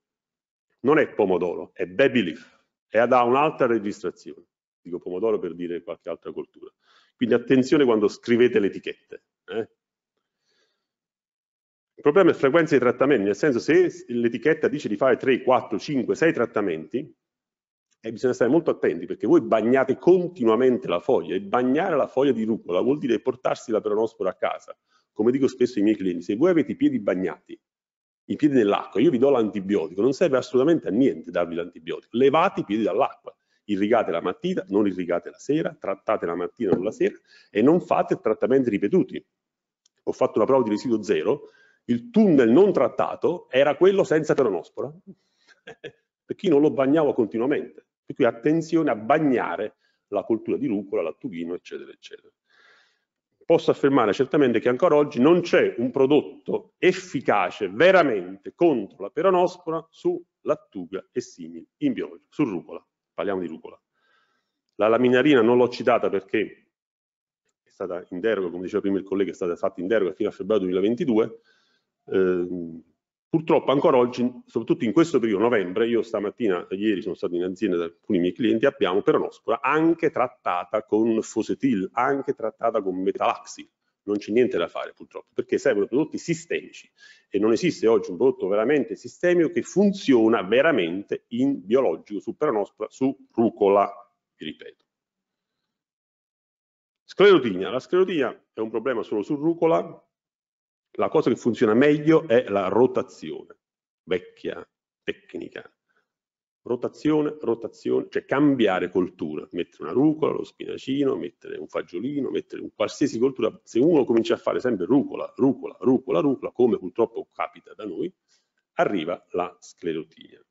non è pomodoro, è baby leaf, è ad un'altra registrazione. Dico pomodoro per dire qualche altra coltura. Quindi attenzione quando scrivete le etichette. Eh? Il problema è frequenza di trattamenti, nel senso se l'etichetta dice di fare 3, 4, 5, 6 trattamenti, e eh, bisogna stare molto attenti perché voi bagnate continuamente la foglia e bagnare la foglia di rucola vuol dire portarsi la peronospora a casa. Come dico spesso ai miei clienti, se voi avete i piedi bagnati, i piedi nell'acqua, io vi do l'antibiotico, non serve assolutamente a niente darvi l'antibiotico, levate i piedi dall'acqua, irrigate la mattina, non irrigate la sera, trattate la mattina o la sera e non fate trattamenti ripetuti ho fatto una prova di residuo zero, il tunnel non trattato era quello senza peronospora, per chi non lo bagnava continuamente. Per cui attenzione a bagnare la coltura di rucola, lattugino, eccetera, eccetera. Posso affermare certamente che ancora oggi non c'è un prodotto efficace veramente contro la peronospora su lattuga e simili in biologico, su rucola. Parliamo di rucola. La laminarina non l'ho citata perché stata in deroga, come diceva prima il collega, è stata fatta in deroga fino a febbraio 2022. Eh, purtroppo ancora oggi, soprattutto in questo periodo, novembre, io stamattina, ieri sono stato in azienda da alcuni miei clienti, abbiamo peronospora anche trattata con fosetil, anche trattata con metalaxil. Non c'è niente da fare purtroppo, perché servono prodotti sistemici e non esiste oggi un prodotto veramente sistemico che funziona veramente in biologico su peronospora, su rucola, vi ripeto. Sclerotinia. La sclerotinia è un problema solo su rucola, la cosa che funziona meglio è la rotazione, vecchia tecnica. Rotazione, rotazione, cioè cambiare coltura, mettere una rucola, lo spinacino, mettere un fagiolino, mettere un qualsiasi coltura. Se uno comincia a fare sempre rucola, rucola, rucola, rucola, come purtroppo capita da noi, arriva la sclerotinia.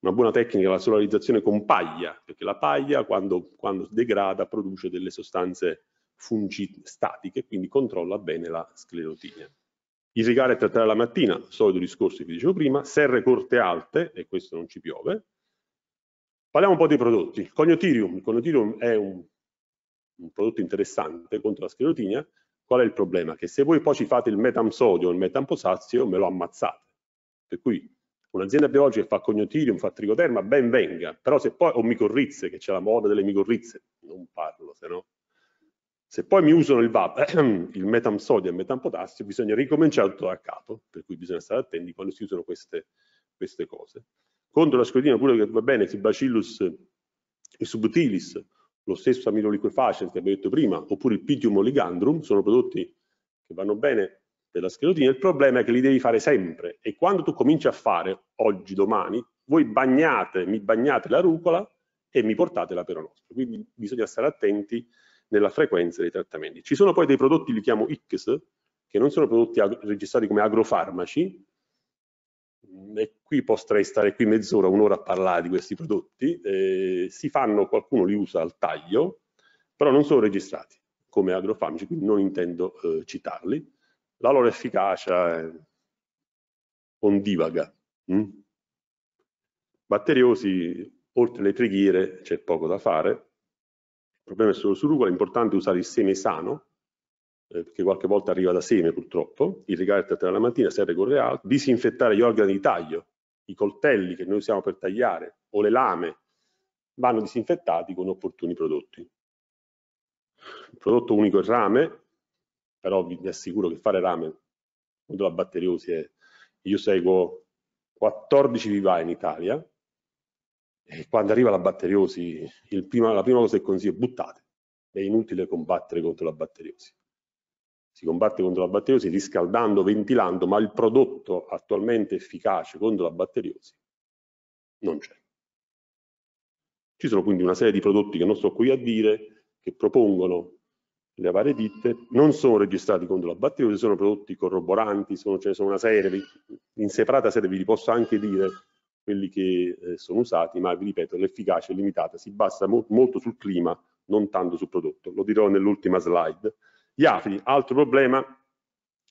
Una buona tecnica la solarizzazione con paglia, perché la paglia quando, quando degrada produce delle sostanze fungistatiche, quindi controlla bene la sclerotinia. Irrigare e trattare la mattina, solito discorso che vi dicevo prima, serre corte alte, e questo non ci piove. Parliamo un po' dei prodotti. Il cognotirium, il cognotirium è un, un prodotto interessante contro la sclerotinia. Qual è il problema? Che se voi poi ci fate il metamsodio o il metamposazio, me lo ammazzate. Per cui Un'azienda biologica che fa cognotirium, fa tricoterma, ben venga, però se poi, o micorrize, che c'è la moda delle micorrize, non parlo, se no. Se poi mi usano il VAP, il metamsodio e il metampotassio, bisogna ricominciare tutto da capo, per cui bisogna stare attenti quando si usano queste, queste cose. Contro la sclerotina pure che va bene, il bacillus e subtilis, lo stesso amiloliquefacens che abbiamo detto prima, oppure il pitium oligandrum, sono prodotti che vanno bene della sclerotina, il problema è che li devi fare sempre e quando tu cominci a fare, oggi, domani, voi bagnate, mi bagnate la rucola e mi portate la peronospora. Quindi bisogna stare attenti nella frequenza dei trattamenti. Ci sono poi dei prodotti, li chiamo ICS, che non sono prodotti registrati come agrofarmaci, e qui potrei stare qui mezz'ora, un'ora a parlare di questi prodotti, eh, si fanno, qualcuno li usa al taglio, però non sono registrati come agrofarmaci, quindi non intendo eh, citarli la loro efficacia ondivaga. Mm? Batteriosi, oltre le preghiere, c'è poco da fare. Il problema è solo su rucola, è importante usare il seme sano, eh, perché qualche volta arriva da seme purtroppo, irrigare il terra la mattina, serve con real, disinfettare gli organi di taglio, i coltelli che noi usiamo per tagliare o le lame vanno disinfettati con opportuni prodotti. Il prodotto unico è rame, però vi, assicuro che fare rame contro la batteriosi è... Io seguo 14 vivai in Italia e quando arriva la batteriosi prima, la prima cosa che consiglio è buttate. È inutile combattere contro la batteriosi. Si combatte contro la batteriosi riscaldando, ventilando, ma il prodotto attualmente efficace contro la batteriosi non c'è. Ci sono quindi una serie di prodotti che non sto qui a dire, che propongono le varie ditte, non sono registrati contro la batteria, sono prodotti corroboranti, sono, ce ne sono una serie, in separata serie vi posso anche dire quelli che eh, sono usati, ma vi ripeto, l'efficacia è limitata, si basa mo molto sul clima, non tanto sul prodotto, lo dirò nell'ultima slide. Gli afidi, altro problema,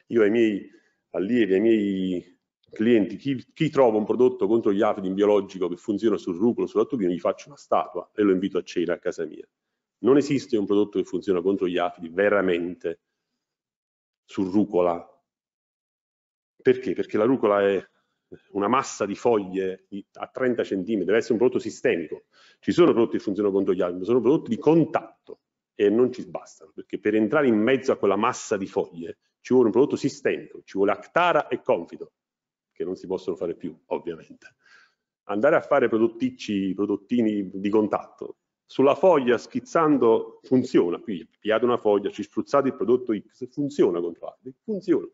io ai miei allievi, ai miei clienti, chi, chi trova un prodotto contro gli afidi in biologico che funziona sul rucolo, sull'attubino, gli faccio una statua e lo invito a cena a casa mia non esiste un prodotto che funziona contro gli afidi veramente su rucola. Perché? Perché la rucola è una massa di foglie a 30 cm, deve essere un prodotto sistemico. Ci sono prodotti che funzionano contro gli afidi, ma sono prodotti di contatto e non ci bastano, perché per entrare in mezzo a quella massa di foglie ci vuole un prodotto sistemico, ci vuole Actara e Confido, che non si possono fare più, ovviamente. Andare a fare prodotticci, prodottini di contatto, sulla foglia schizzando funziona, qui pigliate una foglia, ci spruzzate il prodotto X, funziona controllate, funziona.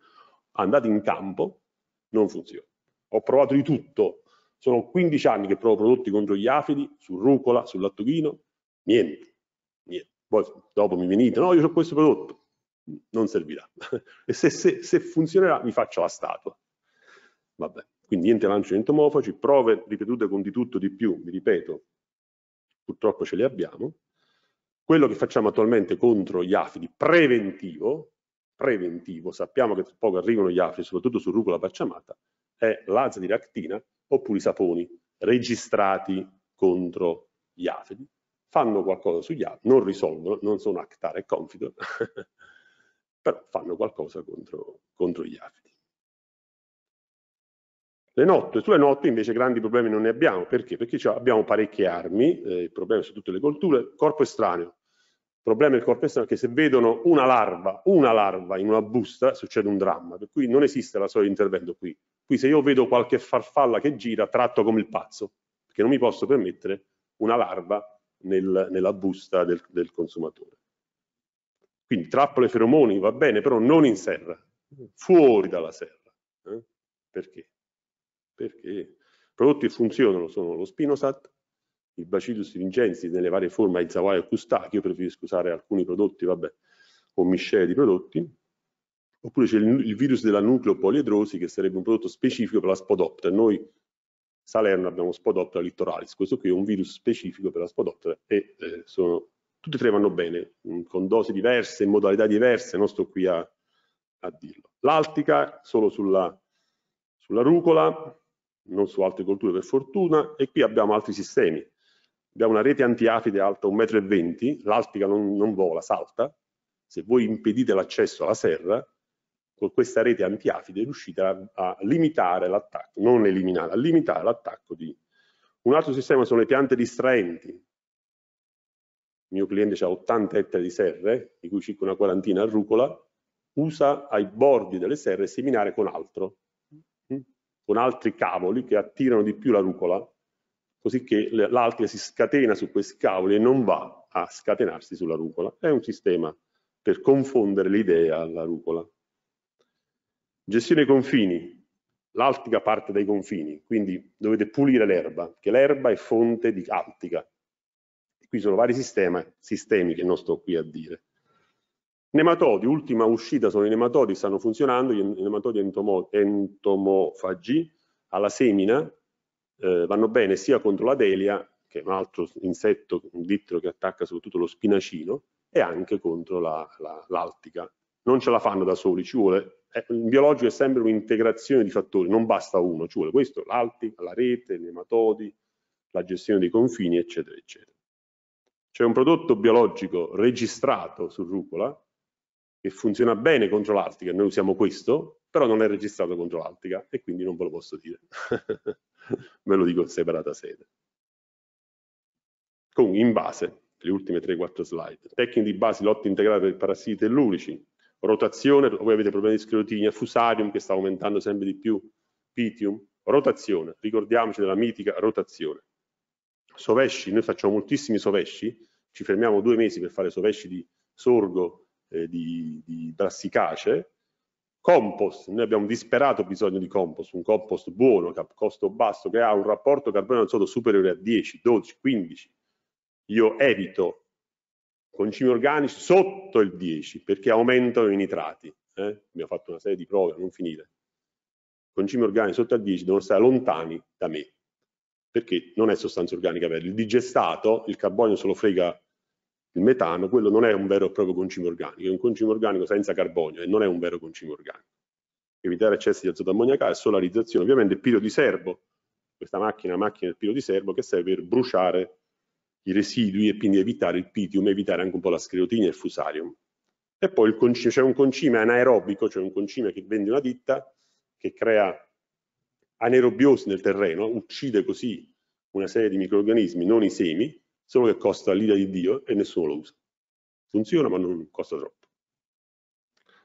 Andate in campo, non funziona. Ho provato di tutto, sono 15 anni che provo prodotti contro gli afidi, su rucola, sul lattughino, niente, niente. Poi dopo mi venite, no io ho questo prodotto, non servirà. e se, se, se funzionerà vi faccio la statua. Vabbè, quindi niente lancio entomofaci, prove ripetute con di tutto di più, mi ripeto, purtroppo ce li abbiamo. Quello che facciamo attualmente contro gli afidi preventivo, preventivo, sappiamo che tra poco arrivano gli afidi, soprattutto su rucola bacciamata, è l'azza di lactina oppure i saponi registrati contro gli afidi. Fanno qualcosa sugli afidi, non risolvono, non sono Actare e confido, però fanno qualcosa contro, contro gli afidi. Le notte, sulle notte invece grandi problemi non ne abbiamo, perché? Perché abbiamo parecchie armi, eh, il problema su tutte le colture, corpo estraneo. Il problema del corpo estraneo è che se vedono una larva, una larva in una busta, succede un dramma, per cui non esiste la sola intervento qui. Qui se io vedo qualche farfalla che gira, tratto come il pazzo, perché non mi posso permettere una larva nel, nella busta del, del consumatore. Quindi trappole feromoni va bene, però non in serra, fuori dalla serra. Eh? Perché? perché i prodotti funzionano sono lo spinosat, il bacillus vincenzi nelle varie forme aizawaia e custachio, preferisco usare alcuni prodotti, vabbè, o miscele di prodotti, oppure c'è il, il, virus della nucleopoliedrosi che sarebbe un prodotto specifico per la spodoptera. Noi Salerno abbiamo spodoptera littoralis, questo qui è un virus specifico per la spodoptera e eh, sono, tutti e tre vanno bene, mm, con dosi diverse, in modalità diverse, non sto qui a, a dirlo. L'altica solo sulla, sulla rucola, non su altre colture per fortuna, e qui abbiamo altri sistemi. Abbiamo una rete antiafide alta 1,20 m, l'altica non, non vola, salta. Se voi impedite l'accesso alla serra, con questa rete antiafide riuscite a, a limitare l'attacco, non eliminare, a limitare l'attacco di... Un altro sistema sono le piante distraenti. Il mio cliente ha 80 ettari di serre, di cui circa una quarantina a rucola, usa ai bordi delle serre seminare con altro, con altri cavoli che attirano di più la rucola, così che l'altria si scatena su questi cavoli e non va a scatenarsi sulla rucola. È un sistema per confondere l'idea alla rucola. Gestione confini. L'altica parte dai confini, quindi dovete pulire l'erba, che l'erba è fonte di altica. qui sono vari sistemi, sistemi che non sto qui a dire. Nematodi, ultima uscita sono i nematodi, stanno funzionando, i nematodi entomo, entomofagi alla semina eh, vanno bene sia contro la delia, che è un altro insetto, un dittero che attacca soprattutto lo spinacino, e anche contro l'altica. La, la, non ce la fanno da soli, ci vuole, eh, in biologico è sempre un'integrazione di fattori, non basta uno, ci vuole questo, l'altica, la rete, i nematodi, la gestione dei confini, eccetera, eccetera. C'è un prodotto biologico registrato su rucola che funziona bene contro l'Altica, noi usiamo questo, però non è registrato contro l'Artica e quindi non ve lo posso dire. ve lo dico in separata sede. Comunque, in base, le ultime 3-4 slide, tecniche di base, lotta integrata per parassiti tellurici, rotazione, voi avete problemi di sclerotinia, fusarium che sta aumentando sempre di più, pitium, rotazione, ricordiamoci della mitica rotazione. Sovesci, noi facciamo moltissimi sovesci, ci fermiamo due mesi per fare sovesci di sorgo eh, di, di brassicace. Compost, noi abbiamo un disperato bisogno di compost, un compost buono, a costo basso, che ha un rapporto carbonio al sodo superiore a 10, 12, 15. Io evito concimi organici sotto il 10 perché aumentano i nitrati. Eh? Abbiamo fatto una serie di prove, non finire. Concimi organici sotto il 10 devono stare lontani da me perché non è sostanza organica per il digestato, il carbonio se lo frega il metano, quello non è un vero e proprio concime organico, è un concime organico senza carbonio e non è un vero concime organico. Evitare eccessi di azoto ammoniaca e solarizzazione, ovviamente il pilo di serbo, questa macchina macchina del pilo di serbo che serve per bruciare i residui e quindi evitare il pitium, evitare anche un po' la sclerotina e il fusarium. E poi c'è un concime anaerobico, cioè un concime che vende una ditta, che crea anerobiosi nel terreno, uccide così una serie di microrganismi, non i semi, solo che costa l'ira di Dio e nessuno lo usa. Funziona ma non costa troppo.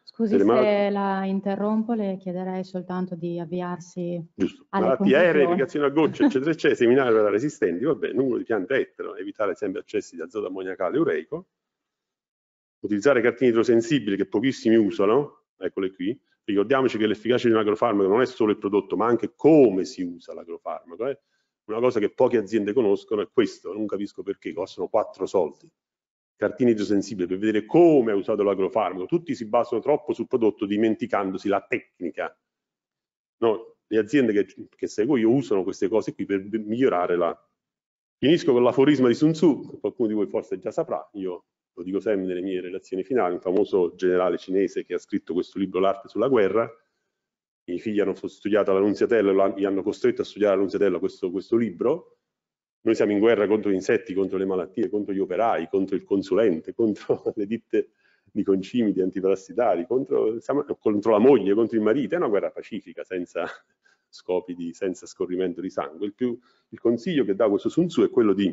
Scusi Telemar se la interrompo, le chiederei soltanto di avviarsi Giusto. alle Malattie aeree, irrigazione a goccia, eccetera, eccetera, seminari per aree resistenti, va bene, numero di piante ettaro, evitare sempre accessi di azoto ammoniacale e ureico, utilizzare cartine idrosensibili che pochissimi usano, eccole qui, ricordiamoci che l'efficacia di un agrofarmaco non è solo il prodotto, ma anche come si usa l'agrofarmaco. Eh? Una cosa che poche aziende conoscono è questo, non capisco perché, costano 4 soldi. Cartine idrosensibili per vedere come è usato l'agrofarmaco. Tutti si basano troppo sul prodotto dimenticandosi la tecnica. No, le aziende che, che seguo io usano queste cose qui per migliorare la... Finisco con l'aforisma di Sun Tzu, qualcuno di voi forse già saprà, io lo dico sempre nelle mie relazioni finali, un famoso generale cinese che ha scritto questo libro L'arte sulla guerra, i figli hanno studiato l'Annunziatella, gli hanno costretto a studiare l'Annunziatella questo, questo libro, noi siamo in guerra contro gli insetti, contro le malattie, contro gli operai, contro il consulente, contro le ditte di concimi, di antiparassitari, contro, siamo, contro la moglie, contro il marito, è una guerra pacifica, senza scopi, di, senza scorrimento di sangue. Il, più, il, consiglio che dà questo Sun Tzu è quello di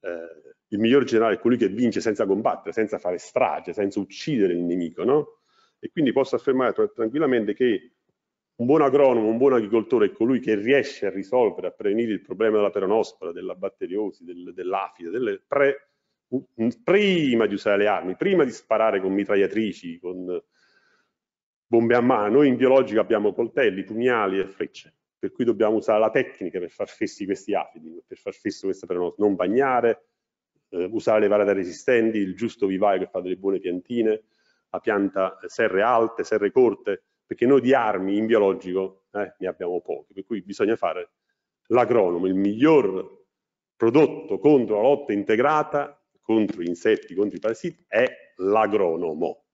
eh, il miglior generale è colui che vince senza combattere, senza fare strage, senza uccidere il nemico, no? e quindi posso affermare tranquillamente che un buon agronomo, un buon agricoltore è colui che riesce a risolvere, a prevenire il problema della peronospora, della batteriosi, del, dell'afide, delle pre, prima di usare le armi, prima di sparare con mitragliatrici, con bombe a mano. Noi in biologica abbiamo coltelli, pugnali e frecce, per cui dobbiamo usare la tecnica per far fessi questi afidi, per far fessi questa peronospora, non bagnare, eh, usare le varate resistenti, il giusto vivaio che fa delle buone piantine, a pianta eh, serre alte, serre corte, perché noi di armi in biologico eh, ne abbiamo poche, per cui bisogna fare l'agronomo, il miglior prodotto contro la lotta integrata, contro gli insetti, contro i parassiti, è l'agronomo.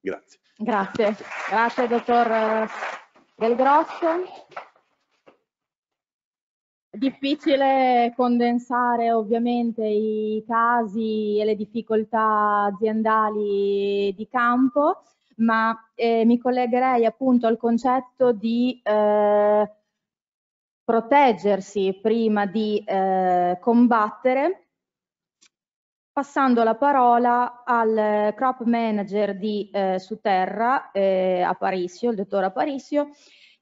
Grazie. Grazie, grazie dottor eh, Del Grosso difficile condensare ovviamente i casi e le difficoltà aziendali di campo, ma eh, mi collegherei appunto al concetto di eh, proteggersi prima di eh, combattere, passando la parola al crop manager di eh, Suterra, eh, Aparicio, il dottor Aparicio,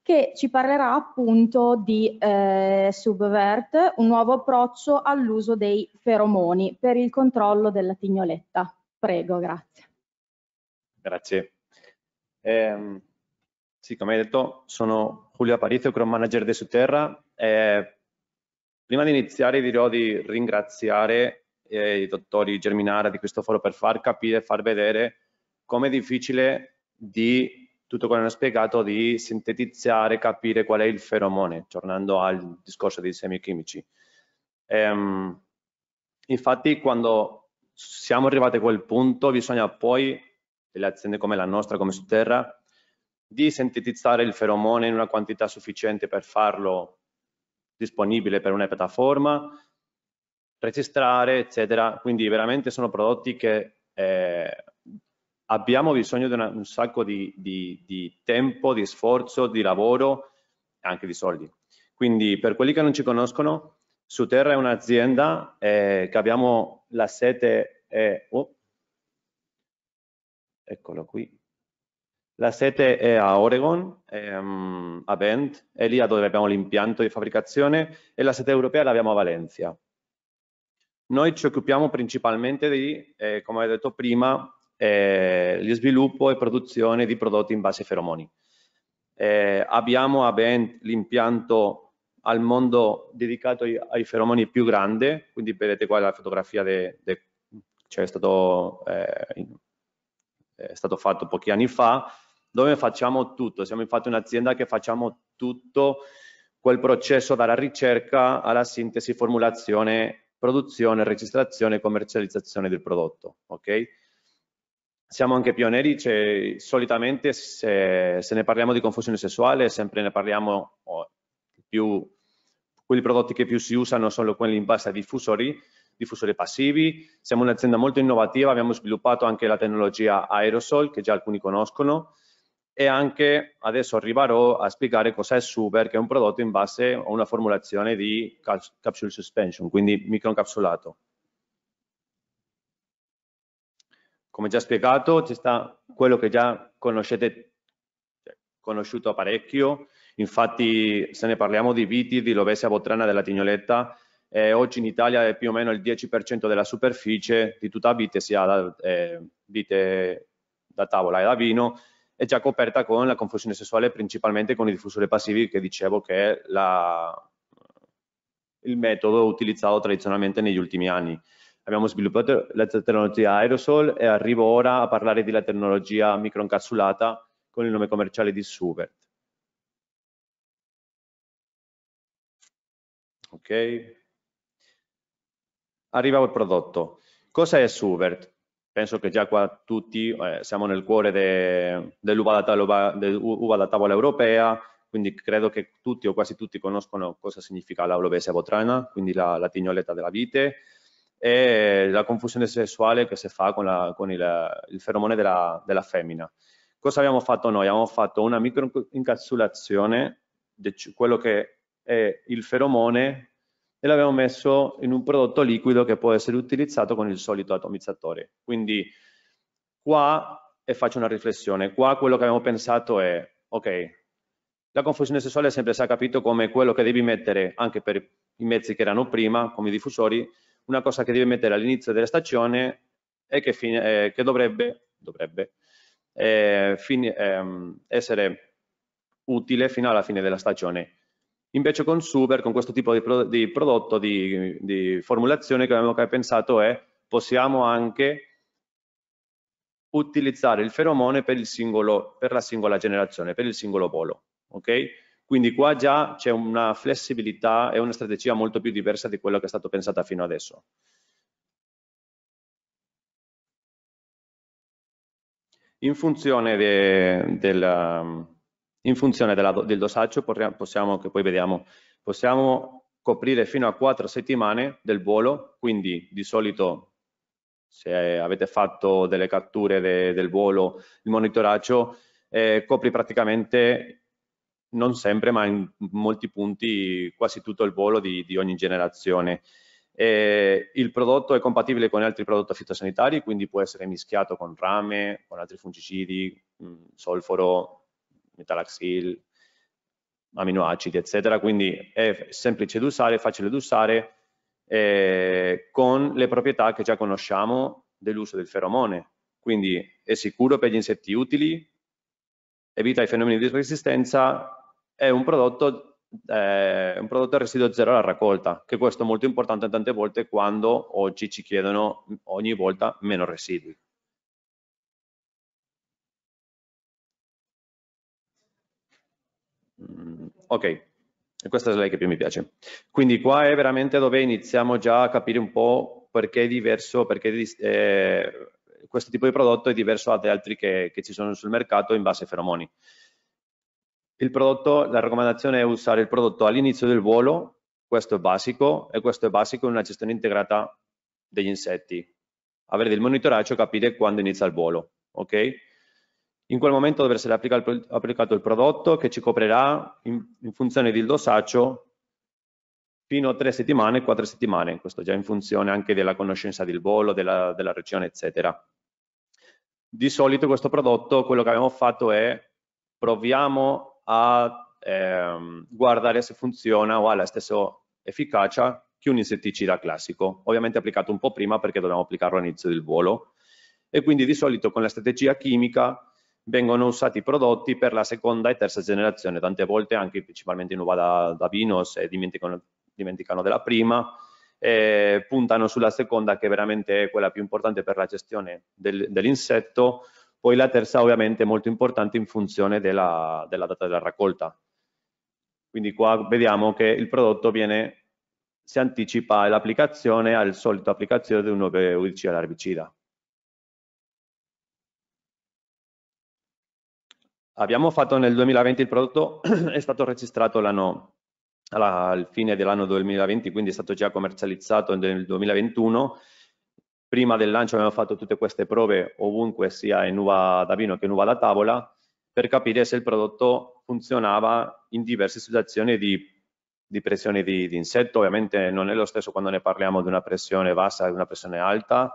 che ci parlerà appunto di eh, Subvert, un nuovo approccio all'uso dei feromoni per il controllo della tignoletta. Prego, grazie. Grazie. Eh, sì, come hai detto, sono Giulio Apparizio, Chrome Manager di Suterra. Eh, prima di iniziare dirò di ringraziare eh, i dottori Germinara di questo foro per far capire, far vedere come è difficile di tutto quello che hanno spiegato di sintetizzare, capire qual è il feromone, tornando al discorso dei semichimici. Ehm, infatti quando siamo arrivati a quel punto bisogna poi, delle aziende come la nostra, come su Terra, di sintetizzare il feromone in una quantità sufficiente per farlo disponibile per una piattaforma, registrare, eccetera. Quindi veramente sono prodotti che eh, abbiamo bisogno di una, un sacco di, di, di tempo, di sforzo, di lavoro e anche di soldi. Quindi per quelli che non ci conoscono, su Terra è un'azienda eh, che abbiamo la sete, eh, oh, eccolo qui, la sete è a Oregon, ehm, a Bend, è lì dove abbiamo l'impianto di fabbricazione e la sete europea l'abbiamo a Valencia. Noi ci occupiamo principalmente di, eh, come ho detto prima, eh, lo sviluppo e produzione di prodotti in base ai feromoni. Eh, abbiamo a Bend l'impianto al mondo dedicato ai, ai, feromoni più grande, quindi vedete qua la fotografia de, de, cioè è, stato, eh, è stato fatto pochi anni fa, dove facciamo tutto, siamo infatti un'azienda che facciamo tutto quel processo dalla ricerca alla sintesi, formulazione, produzione, registrazione e commercializzazione del prodotto. Okay? siamo anche pionieri, cioè, solitamente se, se, ne parliamo di confusione sessuale sempre ne parliamo oh, più, quelli prodotti che più si usano sono quelli in base a diffusori, diffusori passivi, siamo un'azienda molto innovativa, abbiamo sviluppato anche la tecnologia aerosol che già alcuni conoscono e anche adesso arriverò a spiegare cos'è Super che è un prodotto in base a una formulazione di capsule suspension, quindi microncapsulato. Come già spiegato, ci sta quello che già conoscete, cioè, conosciuto parecchio, infatti se ne parliamo di viti, di lovesia botrana della tignoletta, eh, oggi in Italia è più o meno il 10% della superficie di tutta vite, sia da, eh, vite da tavola e da vino, è già coperta con la confusione sessuale, principalmente con i diffusori passivi che dicevo che è la, il metodo utilizzato tradizionalmente negli ultimi anni abbiamo sviluppato la tecnologia aerosol e arrivo ora a parlare della tecnologia microencapsulata con il nome commerciale di Suvert. Ok. Arriviamo al prodotto. Cosa è Suvert? Penso che già qua tutti eh, siamo nel cuore de, dell'uva da, dell alla tavola europea, quindi credo che tutti o quasi tutti conoscono cosa significa l'aulovese botrana, quindi la, la tignoletta della vite, e la confusione sessuale che si fa con, la, con il, il, feromone della, della, femmina. Cosa abbiamo fatto noi? Abbiamo fatto una microincapsulazione di quello che è il feromone e l'abbiamo messo in un prodotto liquido che può essere utilizzato con il solito atomizzatore. Quindi qua, e faccio una riflessione, qua quello che abbiamo pensato è, ok, la confusione sessuale sempre si è capito come quello che devi mettere anche per i mezzi che erano prima, come i diffusori, una cosa che deve mettere all'inizio della stagione e che, fine, eh, che dovrebbe, dovrebbe eh, fine, ehm, essere utile fino alla fine della stagione. Invece con Super, con questo tipo di, pro di prodotto, di, di, formulazione che abbiamo pensato è possiamo anche utilizzare il feromone per, singolo, per la singola generazione, per il singolo volo. Okay? Quindi qua già c'è una flessibilità e una strategia molto più diversa di quello che è stato pensata fino adesso. In funzione, de, del, in funzione della, del dosaggio possiamo, che poi vediamo, possiamo coprire fino a quattro settimane del volo, quindi di solito se avete fatto delle catture de, del volo, il monitoraggio, eh, copri praticamente non sempre, ma in molti punti quasi tutto il volo di, di ogni generazione. Eh, il prodotto è compatibile con altri prodotti fitosanitari, quindi può essere mischiato con rame, con altri fungicidi, mh, mm, solforo, metalaxil, aminoacidi, eccetera. Quindi è semplice da usare, facile da usare, eh, con le proprietà che già conosciamo dell'uso del feromone. Quindi è sicuro per gli insetti utili, evita i fenomeni di resistenza è un prodotto, eh, un prodotto a residuo zero alla raccolta, che questo è molto importante tante volte quando oggi ci chiedono ogni volta meno residui. Mm, ok, e questa è la slide che più mi piace. Quindi qua è veramente dove iniziamo già a capire un po' perché è diverso, perché eh, questo tipo di prodotto è diverso da altri che, che ci sono sul mercato in base ai feromoni il prodotto, la raccomandazione è usare il prodotto all'inizio del volo, questo è basico, e questo è basico in una gestione integrata degli insetti. Avere del monitoraggio, e capire quando inizia il volo, ok? In quel momento dovrà essere applicato il prodotto che ci coprirà in, in funzione del dosaggio fino a tre settimane, quattro settimane, questo già in funzione anche della conoscenza del volo, della, della regione, eccetera. Di solito questo prodotto, quello che abbiamo fatto è proviamo a ehm, guardare se funziona o ha la stessa efficacia che un insetticida classico, ovviamente applicato un po' prima perché dobbiamo applicarlo all'inizio del volo e quindi di solito con la strategia chimica vengono usati i prodotti per la seconda e terza generazione, tante volte anche principalmente in uva da, da vino se dimenticano, dimenticano della prima, puntano sulla seconda che veramente è quella più importante per la gestione del, dell'insetto poi la terza ovviamente è molto importante in funzione della, della data della raccolta. Quindi qua vediamo che il prodotto viene, si anticipa l'applicazione al solito applicazione di un 9 UDC all'erbicida. Abbiamo fatto nel 2020 il prodotto, è stato registrato l'anno alla, fine dell'anno 2020, quindi è stato già commercializzato nel 2021 prima del lancio abbiamo fatto tutte queste prove ovunque sia in uva da vino che in uva da tavola per capire se il prodotto funzionava in diverse situazioni di, di pressione di, di, insetto, ovviamente non è lo stesso quando ne parliamo di una pressione bassa e di una pressione alta,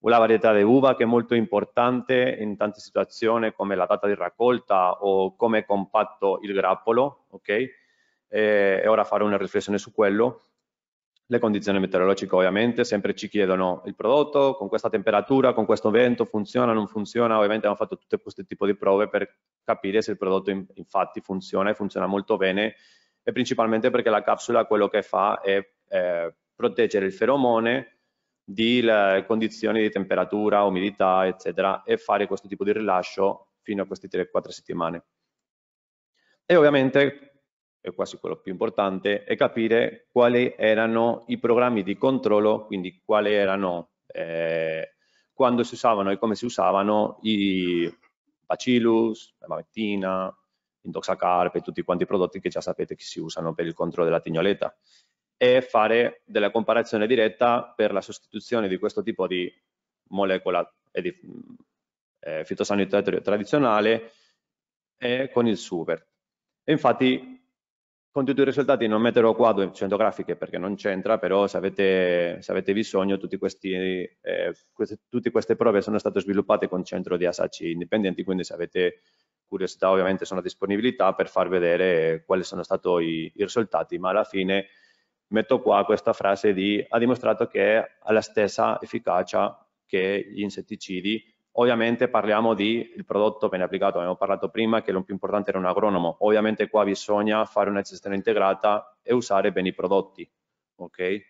la varietà di uva che è molto importante in tante situazioni come la data di raccolta o come è compatto il grappolo, ok? e ora farò una riflessione su quello le condizioni meteorologiche ovviamente sempre ci chiedono il prodotto con questa temperatura, con questo vento, funziona, non funziona, ovviamente abbiamo fatto tutto questo tipo di prove per capire se il prodotto in, infatti funziona e funziona molto bene e principalmente perché la capsula quello che fa è eh, proteggere il feromone di la, eh, condizioni di temperatura, umidità eccetera e fare questo tipo di rilascio fino a queste 3-4 settimane. E ovviamente è quasi quello più importante, è capire quali erano i programmi di controllo, quindi quali erano, eh, quando si usavano e come si usavano i Bacillus, la mavettina, Intoxacarp e tutti quanti i prodotti che già sapete che si usano per il controllo della tignoletta e fare della comparazione diretta per la sostituzione di questo tipo di molecola e eh, eh, fitosanitario tradizionale eh, con il super. E infatti con tutti i risultati non metterò qua 200 grafiche perché non c'entra, però se avete, se avete bisogno questi, eh, queste, tutte queste prove sono state sviluppate con centro di assacci indipendenti, quindi se avete curiosità ovviamente sono a disponibilità per far vedere quali sono stati i, i risultati, ma alla fine metto qua questa frase di ha dimostrato che ha la stessa efficacia che gli insetticidi Ovviamente parliamo di il prodotto bene applicato, abbiamo parlato prima che lo più importante era un agronomo, ovviamente qua bisogna fare una gestione integrata e usare bene i prodotti, ok?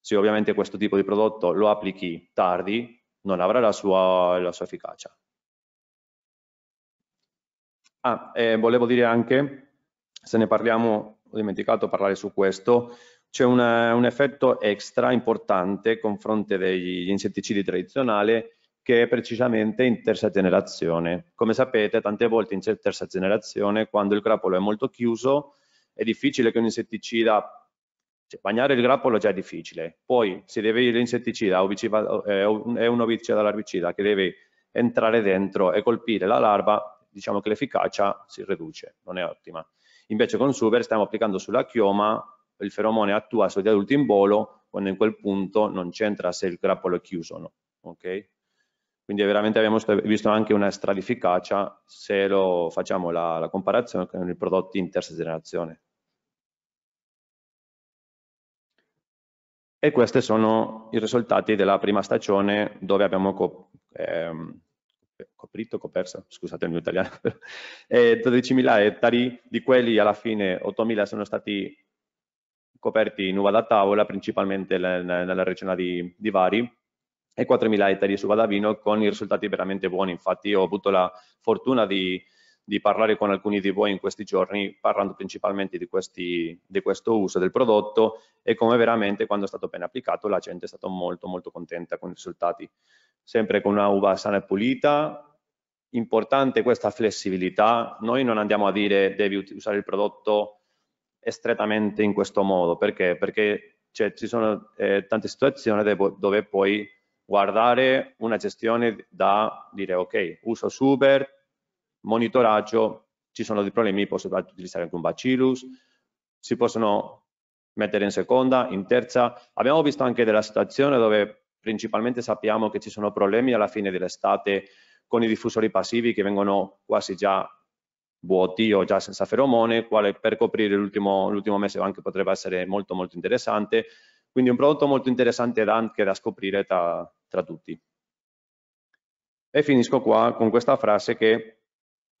Se ovviamente questo tipo di prodotto lo applichi tardi, non avrà la sua, la sua efficacia. Ah, eh, volevo dire anche, se ne parliamo, ho dimenticato di parlare su questo, c'è un effetto extra importante confronte degli insetticidi tradizionali che è precisamente in terza generazione. Come sapete, tante volte in terza generazione, quando il grappolo è molto chiuso, è difficile che un insetticida cioè, bagnare il grappolo già è difficile, poi se deve l'insetticida è un ovicida larvicida che deve entrare dentro e colpire la larva, diciamo che l'efficacia si riduce, non è ottima. Invece con Super stiamo applicando sulla chioma, il feromone attua sugli adulti in volo, quando in quel punto non c'entra se il grappolo è chiuso o no. Okay? Quindi veramente abbiamo visto anche una strada efficacia se lo facciamo la, la comparazione con i prodotti in terza generazione. E questi sono i risultati della prima stagione dove abbiamo co ehm, coprito, coperso, scusate il mio italiano, eh, 12.000 ettari, di quelli alla fine 8.000 sono stati coperti in uva da tavola, principalmente nella regione di, di Bari, e 4.000 ettari su Vadavino con i risultati veramente buoni. Infatti ho avuto la fortuna di, di parlare con alcuni di voi in questi giorni parlando principalmente di, questi, di, questo uso del prodotto e come veramente quando è stato appena applicato la gente è stata molto molto contenta con i risultati. Sempre con una uva sana e pulita, importante questa flessibilità, noi non andiamo a dire devi usare il prodotto strettamente in questo modo, perché? Perché cioè, ci sono eh, tante situazioni dove, dove poi guardare una gestione da dire ok, uso Subert, monitoraggio, ci sono dei problemi, posso utilizzare anche un Bacillus, si possono mettere in seconda, in terza. Abbiamo visto anche della situazione dove principalmente sappiamo che ci sono problemi alla fine dell'estate con i diffusori passivi che vengono quasi già vuoti o già senza feromone, quale per coprire l'ultimo, mese anche potrebbe essere molto molto interessante. Quindi un prodotto molto interessante da, anche da scoprire tra, tra tutti. E finisco qua con questa frase che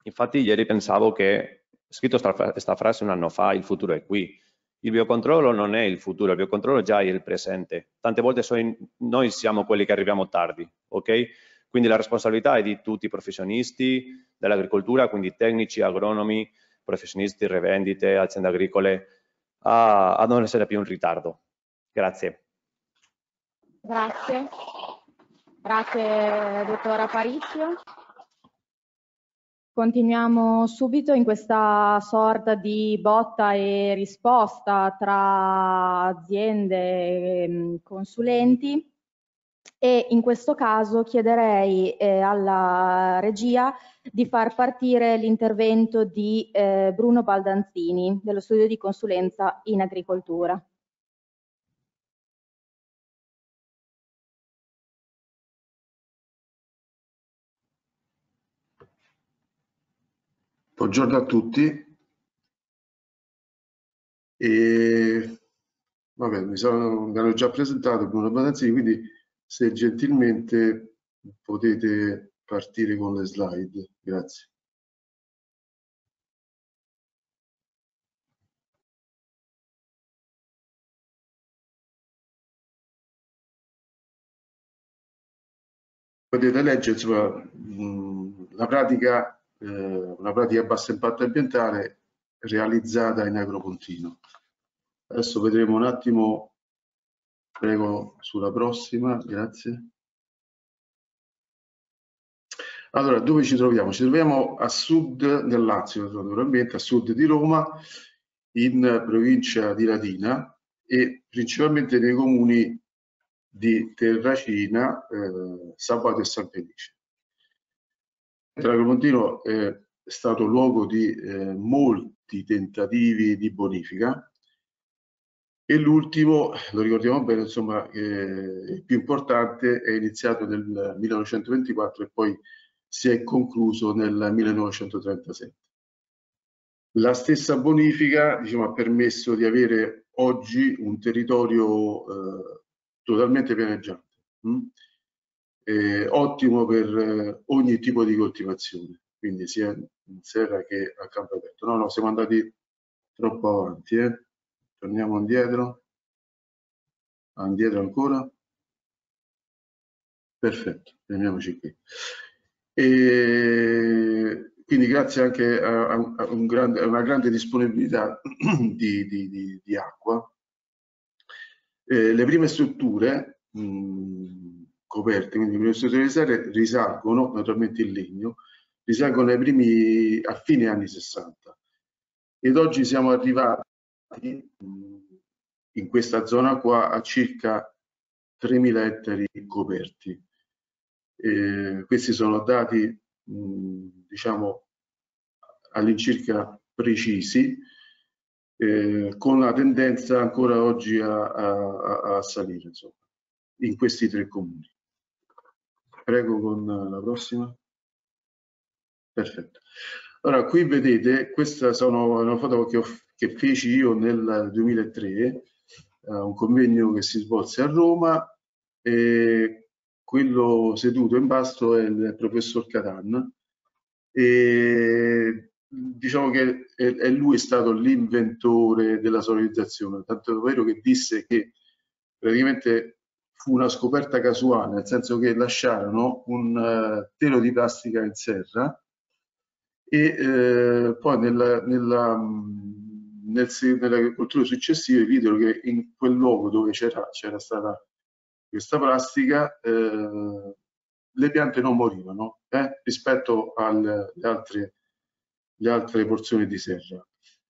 infatti ieri pensavo che, scritto questa frase un anno fa, il futuro è qui. Il biocontrollo non è il futuro, il biocontrollo già è il presente. Tante volte noi siamo quelli che arriviamo tardi, ok? Quindi la responsabilità è di tutti i professionisti dell'agricoltura, quindi tecnici, agronomi, professionisti, revendite, aziende agricole, a, a non essere più in ritardo. Grazie. Grazie. Grazie dottora Parizio. Continuiamo subito in questa sorta di botta e risposta tra aziende e mm, consulenti e in questo caso chiederei eh, alla regia di far partire l'intervento di eh, Bruno Baldanzini dello studio di consulenza in agricoltura. Buongiorno a tutti. E, vabbè, mi, sono, mi ero già presentato Bruno Badanzini, quindi se gentilmente potete partire con le slide. Grazie. Potete leggere insomma, la pratica eh, una pratica a basso impatto ambientale realizzata in agropontino. Adesso vedremo un attimo, prego, sulla prossima, grazie. Allora, dove ci troviamo? Ci troviamo a sud del Lazio, naturalmente, a sud di Roma, in provincia di Latina e principalmente nei comuni di Terracina, eh, Sabato e San Felice. Terra Pontino è stato luogo di eh, molti tentativi di bonifica e l'ultimo, lo ricordiamo bene, insomma, eh, il più importante è iniziato nel 1924 e poi si è concluso nel 1937. La stessa bonifica diciamo, ha permesso di avere oggi un territorio eh, totalmente pianeggiante. Mh? Hm? eh, ottimo per eh, ogni tipo di coltivazione, quindi sia in serra che a campo aperto. No, no, siamo andati troppo avanti, eh. torniamo indietro, indietro ancora. Perfetto, fermiamoci qui. E quindi grazie anche a, un grande, a una grande disponibilità di, di, di, di acqua. Eh, le prime strutture, mh, mm, coperte, quindi le università universitarie risalgono, naturalmente in legno, risalgono ai primi, a fine anni 60. Ed oggi siamo arrivati in questa zona qua a circa 3.000 ettari coperti. Eh, questi sono dati, diciamo, all'incirca precisi, eh, con la tendenza ancora oggi a, a, a salire insomma, in questi tre comuni prego con la prossima. Perfetto. Allora, qui vedete, questa sono una foto che, ho, che feci io nel 2003, eh, un convegno che si svolse a Roma e quello seduto in basso è il professor Catan e diciamo che è, lui stato l'inventore della sonorizzazione, tanto è vero che disse che praticamente fu una scoperta casuale, nel senso che lasciarono un uh, telo di plastica in serra e uh, poi nella, nella, mm, nel, nelle colture successive videro che in quel luogo dove c'era, stata questa plastica uh, le piante non morivano eh, rispetto alle altre, alle altre porzioni di serra.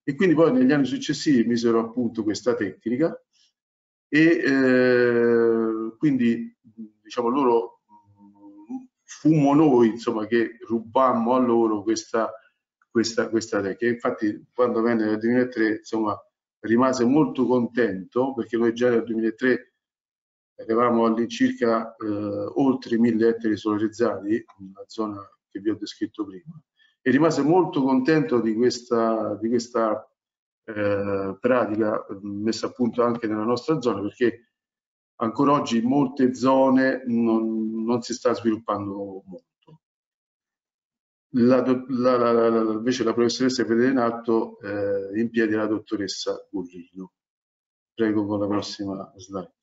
E quindi poi negli anni successivi misero appunto questa tecnica e eh, quindi diciamo loro fumo noi insomma che rubammo a loro questa questa, questa tecnica infatti quando venne nel 2003 insomma rimase molto contento perché noi già nel 2003 avevamo all'incirca eh, oltre 1000 ettari solarizzati nella zona che vi ho descritto prima e rimase molto contento di questa, di questa eh, pratica messa a punto anche nella nostra zona perché ancora oggi in molte zone non, non si sta sviluppando molto. La, la, la, invece la professoressa Pedrenato eh, in piedi la dottoressa Burrino. Prego con la prossima slide.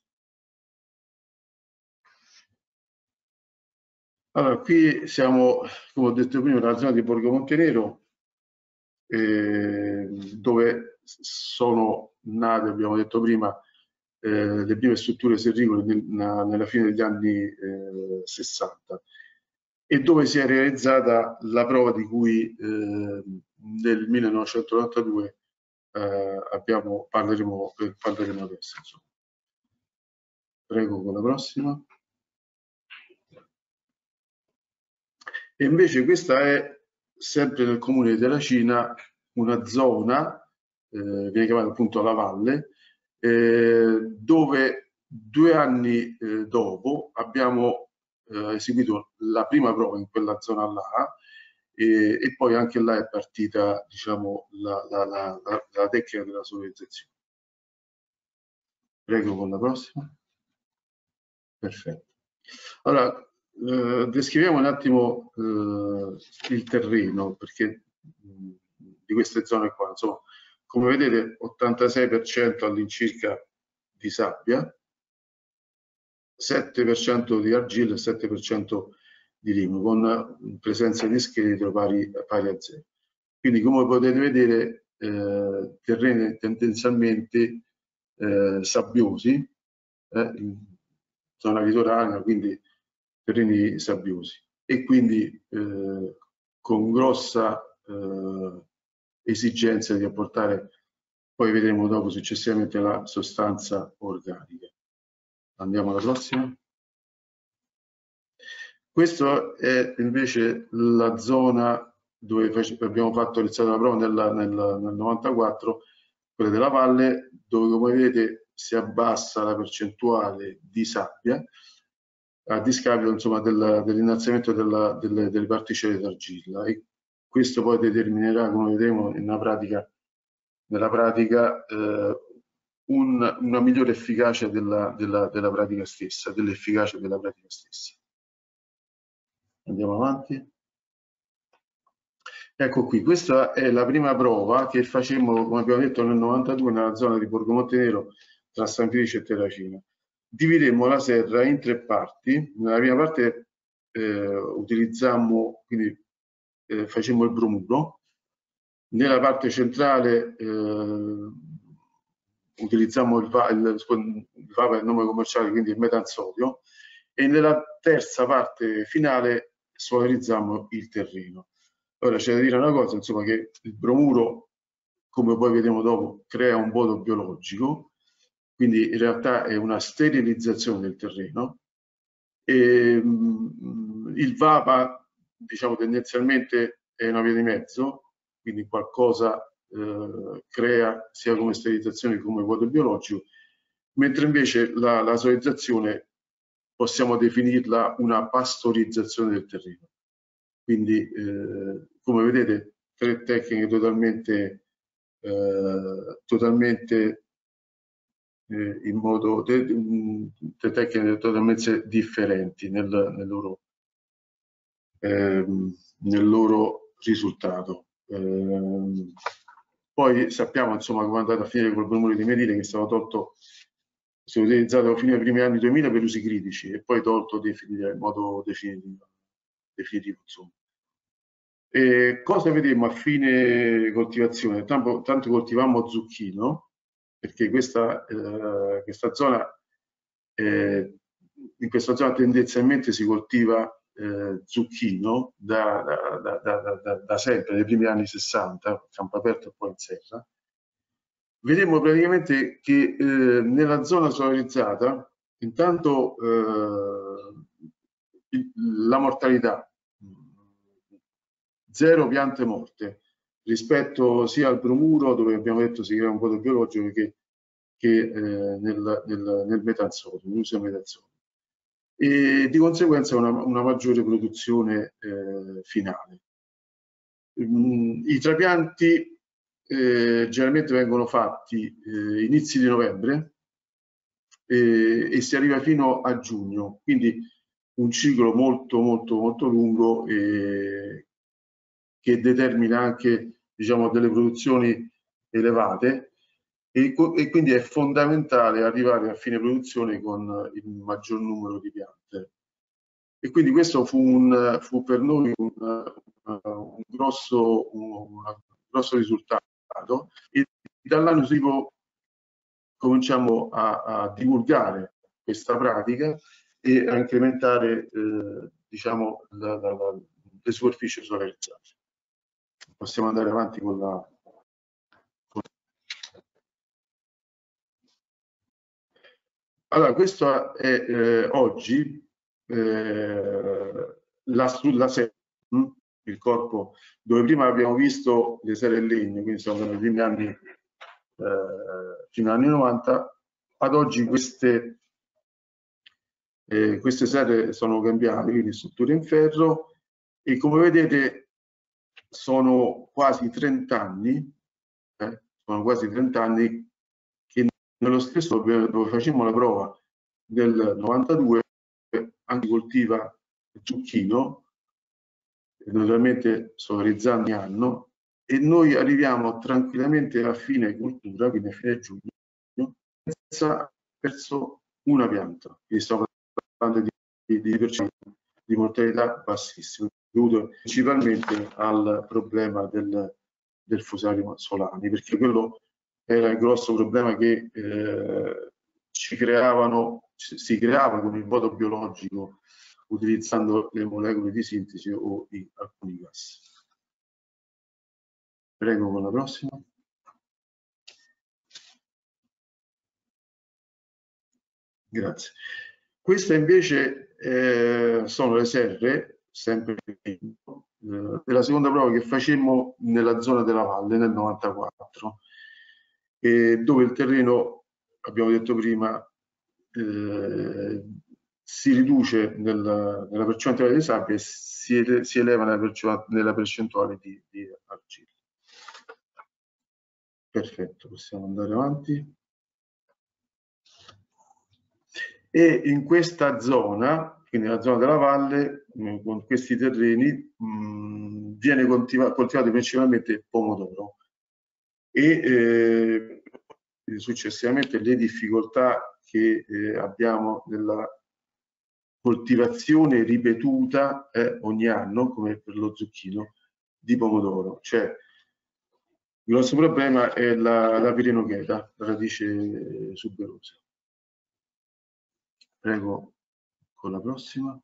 Allora, qui siamo, come ho detto prima, nella zona di Borgo Montenero, eh, dove sono nate, abbiamo detto prima, eh, le prime strutture serricole nel, na, nella fine degli anni eh, 60 e dove si è realizzata la prova di cui eh, nel 1992 eh, abbiamo, parleremo, parleremo adesso. Insomma. Prego con la prossima. E invece questa è sempre nel comune della Cina una zona, eh, viene chiamata appunto la valle, eh, dove due anni eh, dopo abbiamo eh, eseguito la prima prova in quella zona là e, e poi anche là è partita diciamo, la, la, la, la tecnica della solarizzazione. Prego con la prossima. Perfetto. Allora, eh, descriviamo un attimo eh, il terreno perché mm, di queste zone qua, insomma, come vedete 86% all'incirca di sabbia, 7% di argilla e 7% di limo, con presenza di scheletro pari, pari a zero. Quindi come potete vedere eh, terreni tendenzialmente eh, sabbiosi, eh, zona litorale, quindi terreni sabbiosi e quindi eh, con grossa eh, esigenza di apportare, poi vedremo dopo successivamente la sostanza organica. Andiamo alla prossima. Questa è invece la zona dove abbiamo fatto iniziato la prova nella, nella, nel 94, quella della valle, dove come vedete si abbassa la percentuale di sabbia a discapito dell'innalzamento delle, delle, particelle d'argilla e questo poi determinerà, come vedremo nella pratica, nella pratica eh, un, una migliore efficacia della, della, della pratica stessa, dell'efficacia della pratica stessa. Andiamo avanti. Ecco qui, questa è la prima prova che facemmo, come abbiamo detto, nel 92 nella zona di Borgo Montenero tra San Felice e Terracina. Dividemmo la serra in tre parti. Nella prima parte eh, utilizzammo, quindi eh, facemmo il bromuro, nella parte centrale eh, utilizziamo il, VAP, il, il è il nome commerciale, quindi il metanzodio, e nella terza parte finale suorizziamo il terreno. Ora c'è da dire una cosa, insomma, che il bromuro, come poi vedremo dopo, crea un vuoto biologico, quindi in realtà è una sterilizzazione del terreno. E, mh, mm, il VAPA diciamo tendenzialmente è una via di mezzo, quindi qualcosa eh, crea sia come sterilizzazione che come vuoto biologico, mentre invece la, la solenizzazione possiamo definirla una pastorizzazione del terreno. Quindi, eh, come vedete, tre tecniche totalmente, eh, totalmente eh, in modo, tre tecniche totalmente differenti nel, nel loro ehm, nel loro risultato. Eh, poi sappiamo insomma come è andata a finire col bromuro di merine che è stato tolto, si è utilizzato fino ai primi anni 2000 per usi critici e poi tolto in modo definitivo. definitivo cosa vedemmo a fine coltivazione? Tanto, tanto coltivammo zucchino perché questa, eh, questa zona, eh, in questa zona tendenzialmente si coltiva eh, Zucchino da, da, da, da, sempre, dai primi anni 60, campo aperto e poi in serra, vedremo praticamente che eh, nella zona solarizzata intanto eh, la mortalità, zero piante morte, rispetto sia al bromuro dove abbiamo detto si crea un vuoto biologico che, che eh, nel, nel, nel metanzolo, del metanzolo e di conseguenza una, una maggiore produzione eh, finale. Mm, I trapianti eh, generalmente vengono fatti eh, inizi di novembre e si arriva fino a giugno, quindi un ciclo molto molto molto lungo che determina anche diciamo, delle produzioni elevate e, e quindi è fondamentale arrivare a fine produzione con il maggior numero di piante. E quindi questo fu, un, fu per noi un, un, grosso, un, grosso, risultato e dall'anno tipo cominciamo a, a, divulgare questa pratica e a incrementare eh, diciamo, la, la, la, le superfici solarizzate. Possiamo andare avanti con la Allora, questo è eh, oggi eh, la, la serie, hm, il corpo, dove prima abbiamo visto le serie in legno, quindi siamo nei primi anni, eh, fino agli anni 90, ad oggi queste, eh, queste serie sono cambiate, quindi strutture in ferro, e come vedete sono quasi 30 anni, eh, sono quasi 30 anni nello stesso dove facciamo la prova del 92 anche coltiva il zucchino, naturalmente sonorizzando ogni anno, e noi arriviamo tranquillamente a fine cultura, quindi a fine giugno, senza perso una pianta. Quindi stiamo parlando di, di, di, di mortalità bassissima, dovuto principalmente al problema del, del fusario solani, perché quello era il grosso problema che eh, ci creavano, si creava con il voto biologico utilizzando le molecole di sintesi o i alcuni gas. Prego con la prossima. Grazie. Queste invece eh, sono le serre, sempre della seconda prova che facemmo nella zona della valle nel 94 eh, dove il terreno, abbiamo detto prima, eh, si riduce nel, nella percentuale di sabbia e si, si eleva nella percentuale, nella percentuale di, di argilla. Perfetto, possiamo andare avanti. E in questa zona, quindi nella zona della valle, mm, con questi terreni, mh, mm, viene coltiva, coltivato principalmente pomodoro e eh, successivamente le difficoltà che eh, abbiamo nella coltivazione ripetuta eh, ogni anno, come per lo zucchino, di pomodoro. Cioè, il nostro problema è la, la pirinocheta, la radice eh, suberosa. Prego con la prossima.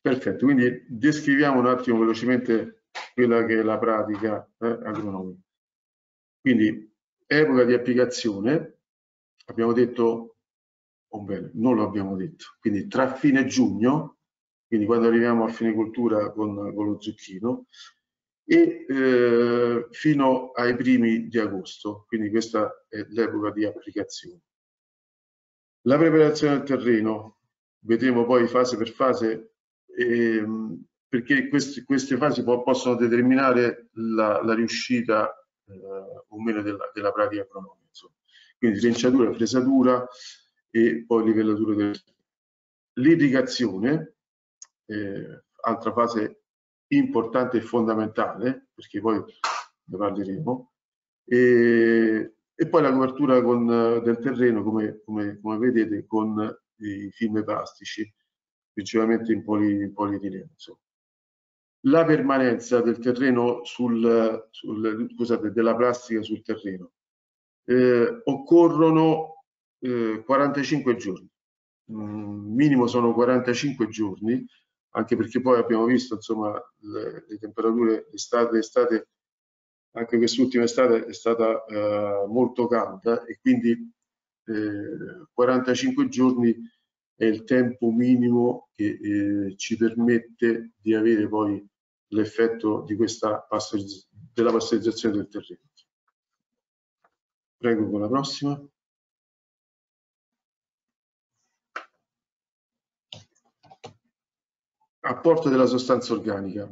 Perfetto, quindi descriviamo un attimo velocemente quella che è la pratica eh, agronomica. Quindi epoca di applicazione, abbiamo detto, o bene, non lo abbiamo detto, quindi tra fine giugno, quindi quando arriviamo a fine coltura con, con lo zucchino, e eh, fino ai primi di agosto, quindi questa è l'epoca di applicazione. La preparazione del terreno, vedremo poi fase per fase, ehm, perché questi, queste fasi po possono determinare la, la riuscita eh, o meno della, della pratica agronomica. Quindi trinciatura, fresatura e poi livellatura del... L'irrigazione, eh, altra fase importante e fondamentale, perché poi ne parleremo, e, e poi la copertura con, del terreno, come, come, come, vedete, con i film plastici, principalmente in, poli, in polietileno. Insomma la permanenza del terreno sul, sul, scusate, della plastica sul terreno. Eh, occorrono eh, 45 giorni, mm, minimo sono 45 giorni, anche perché poi abbiamo visto insomma, le, le temperature d'estate, estate, anche quest'ultima estate è stata eh, molto calda e quindi 45 eh, giorni è il tempo minimo che eh, ci permette di avere poi l'effetto pastorizz della pastorizzazione del terreno. Prego con la prossima. Apporto della sostanza organica.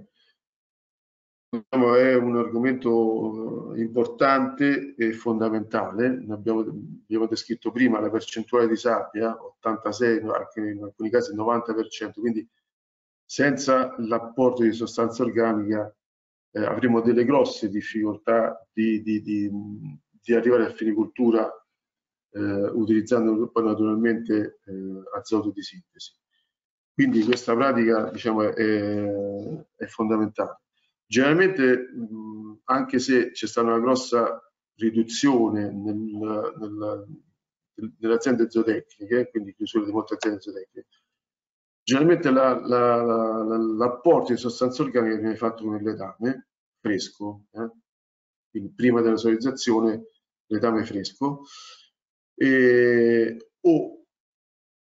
Diciamo, è un argomento eh, importante e fondamentale, abbiamo, abbiamo descritto prima la percentuale di sabbia, 86, anche in alcuni casi il 90%, quindi senza l'apporto di sostanza organica eh, avremo delle grosse difficoltà di, di, di, di arrivare a finicoltura eh, utilizzando poi naturalmente eh, azoto di sintesi. Quindi questa pratica diciamo, è, è fondamentale. Generalmente, mh, anche se c'è stata una grossa riduzione nel, nel, nelle aziende zootecniche, quindi chiusura di molte aziende zootecniche, Generalmente l'apporto la, la, la, di sostanza organica viene fatto con il letame fresco, eh? quindi prima della solizzazione letame fresco, e, o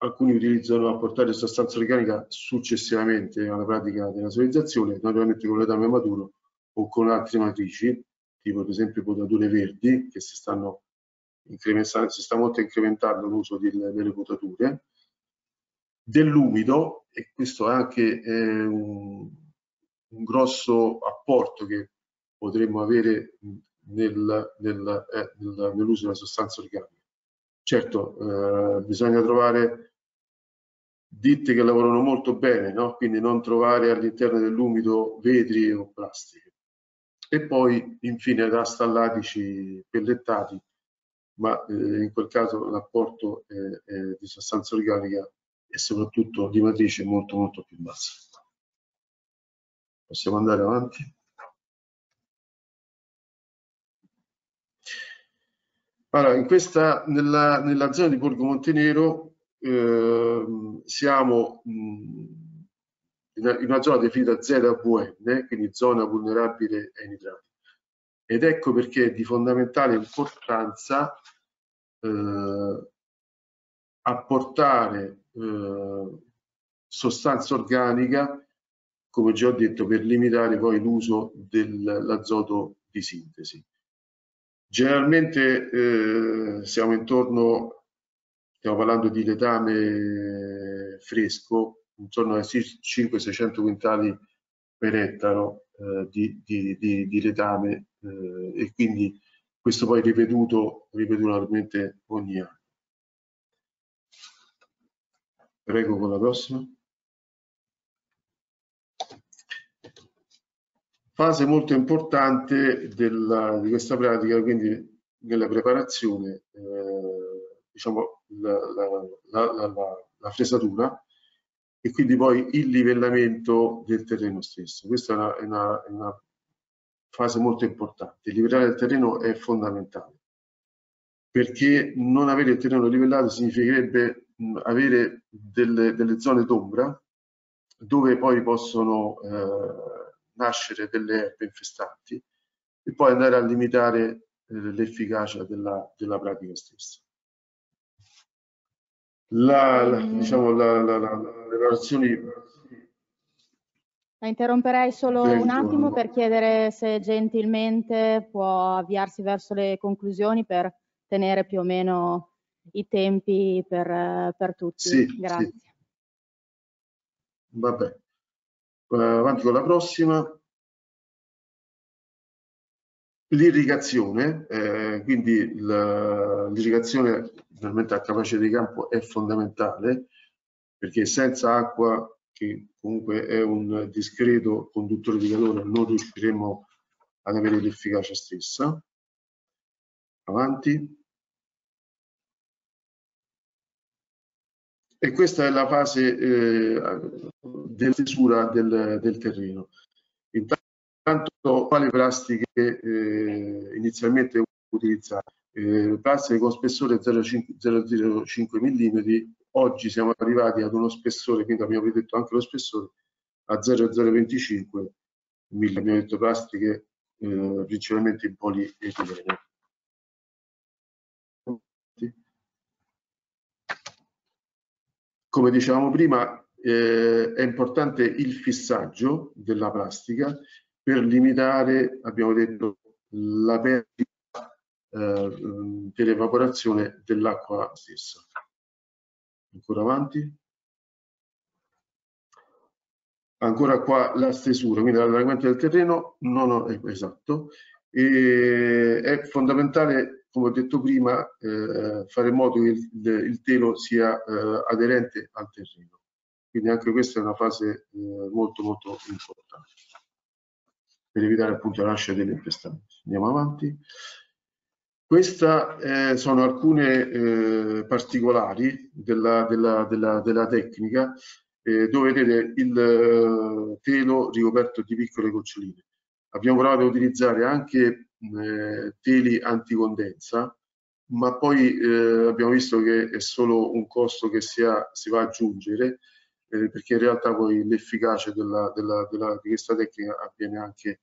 alcuni utilizzano apportare sostanza organica successivamente alla pratica della solizzazione, naturalmente con letame maturo o con altre matrici, tipo per esempio potature verdi, che si stanno si sta molto incrementando l'uso delle potature, dell'umido e questo è anche eh, un, un, grosso apporto che potremmo avere nel, nel, eh, nel, nell'uso della sostanza organica. Certo, eh, bisogna trovare ditte che lavorano molto bene, no? quindi non trovare all'interno dell'umido vetri o plastiche. E poi infine da stallatici pellettati, ma eh, in quel caso l'apporto di sostanza organica e soprattutto di matrice molto molto più bassa. Possiamo andare avanti. Allora, in questa, nella, nella zona di Borgo Montenero eh, siamo in una zona definita ZVN, eh, quindi zona vulnerabile ai nitrati. Ed ecco perché è di fondamentale importanza eh, apportare eh, sostanza organica, come già ho detto, per limitare poi l'uso dell'azoto di sintesi. Generalmente eh, siamo intorno, stiamo parlando di letame fresco, intorno ai 500 600 quintali per ettaro eh, di, di, di, di, letame eh, e quindi questo poi ripetuto, ripetuto ogni anno. Prego con la prossima. Fase molto importante della, di questa pratica, quindi nella preparazione, eh, diciamo, la, la, la, la fresatura e quindi poi il livellamento del terreno stesso. Questa è una, è una, è una fase molto importante. Il livellare il terreno è fondamentale perché non avere il terreno livellato significherebbe avere delle, delle zone d'ombra dove poi possono eh, nascere delle erbe infestanti e poi andare a limitare eh, l'efficacia della, della, pratica stessa. La, la, mm. diciamo, la, la, le relazioni... La interromperei solo un attimo per chiedere se gentilmente può avviarsi verso le conclusioni per tenere più o meno i tempi per, per tutti. Sì, Grazie. Sì. Vabbè, uh, avanti con la prossima. L'irrigazione, eh, quindi l'irrigazione veramente a capacità di campo è fondamentale perché senza acqua, che comunque è un discreto conduttore di calore, non riusciremo ad avere l'efficacia stessa. Avanti. e questa è la fase eh, della stesura del, del, terreno. Intanto quali plastiche eh, inizialmente utilizzate? Eh, plastiche con spessore 0,05 mm, oggi siamo arrivati ad uno spessore, quindi abbiamo detto anche lo spessore, a 0,025 mm, abbiamo detto plastiche eh, principalmente in polietilene. Come dicevamo prima, eh, è importante il fissaggio della plastica per limitare, abbiamo detto, la perdita eh, dell'evaporazione dell'acqua stessa. Ancora avanti. Ancora qua la stesura, quindi l'allargamento del terreno non ho, esatto. E è fondamentale come ho detto prima, eh, fare in modo che il, il telo sia eh, aderente al terreno. Quindi anche questa è una fase eh, molto molto importante per evitare appunto la nascita degli impestamenti. Andiamo avanti. Queste eh, sono alcune eh, particolari della, della, della, della tecnica eh, dove vedete il telo ricoperto di piccole goccioline. Abbiamo provato ad utilizzare anche eh, teli anticondensa, ma poi eh, abbiamo visto che è solo un costo che si, ha, si va ad aggiungere, eh, perché in realtà poi l'efficacia della, della, della, di questa tecnica avviene anche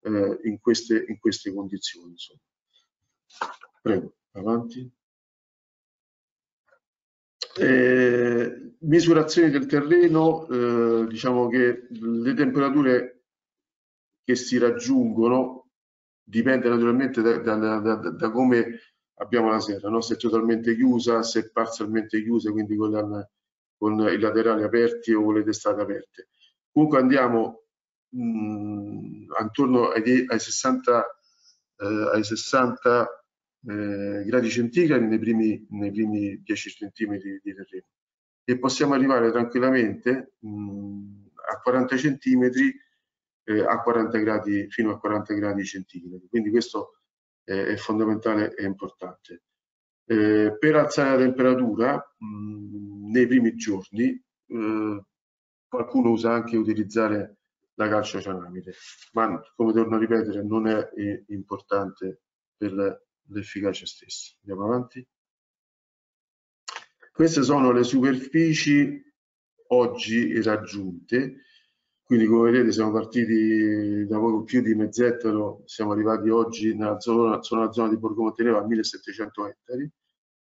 eh, in, queste, in, queste, condizioni. Insomma. Prego, avanti. Eh, misurazioni del terreno, eh, diciamo che le temperature che si raggiungono dipende naturalmente da, da, da, da come abbiamo la serra, no? se è totalmente chiusa, se è parzialmente chiusa, quindi con, la, con, i laterali aperti o le testate aperte. Comunque andiamo mh, mm, attorno ai, ai 60, eh, ai 60 eh, gradi centigradi nei primi, nei primi 10 centimetri di terreno e possiamo arrivare tranquillamente mh, mm, a 40 centimetri eh, a 40 gradi, fino a 40 gradi centigradi. Quindi questo eh, è fondamentale e importante. Eh, per alzare la temperatura, mh, mm, nei primi giorni, eh, qualcuno usa anche utilizzare la calcioceramide, ma come torno a ripetere non è importante per l'efficacia stessa. Andiamo avanti. Queste sono le superfici oggi raggiunte quindi come vedete siamo partiti da poco più di mezzettaro, siamo arrivati oggi nella zona, zona, zona di Borgo Montenegro a 1700 ettari,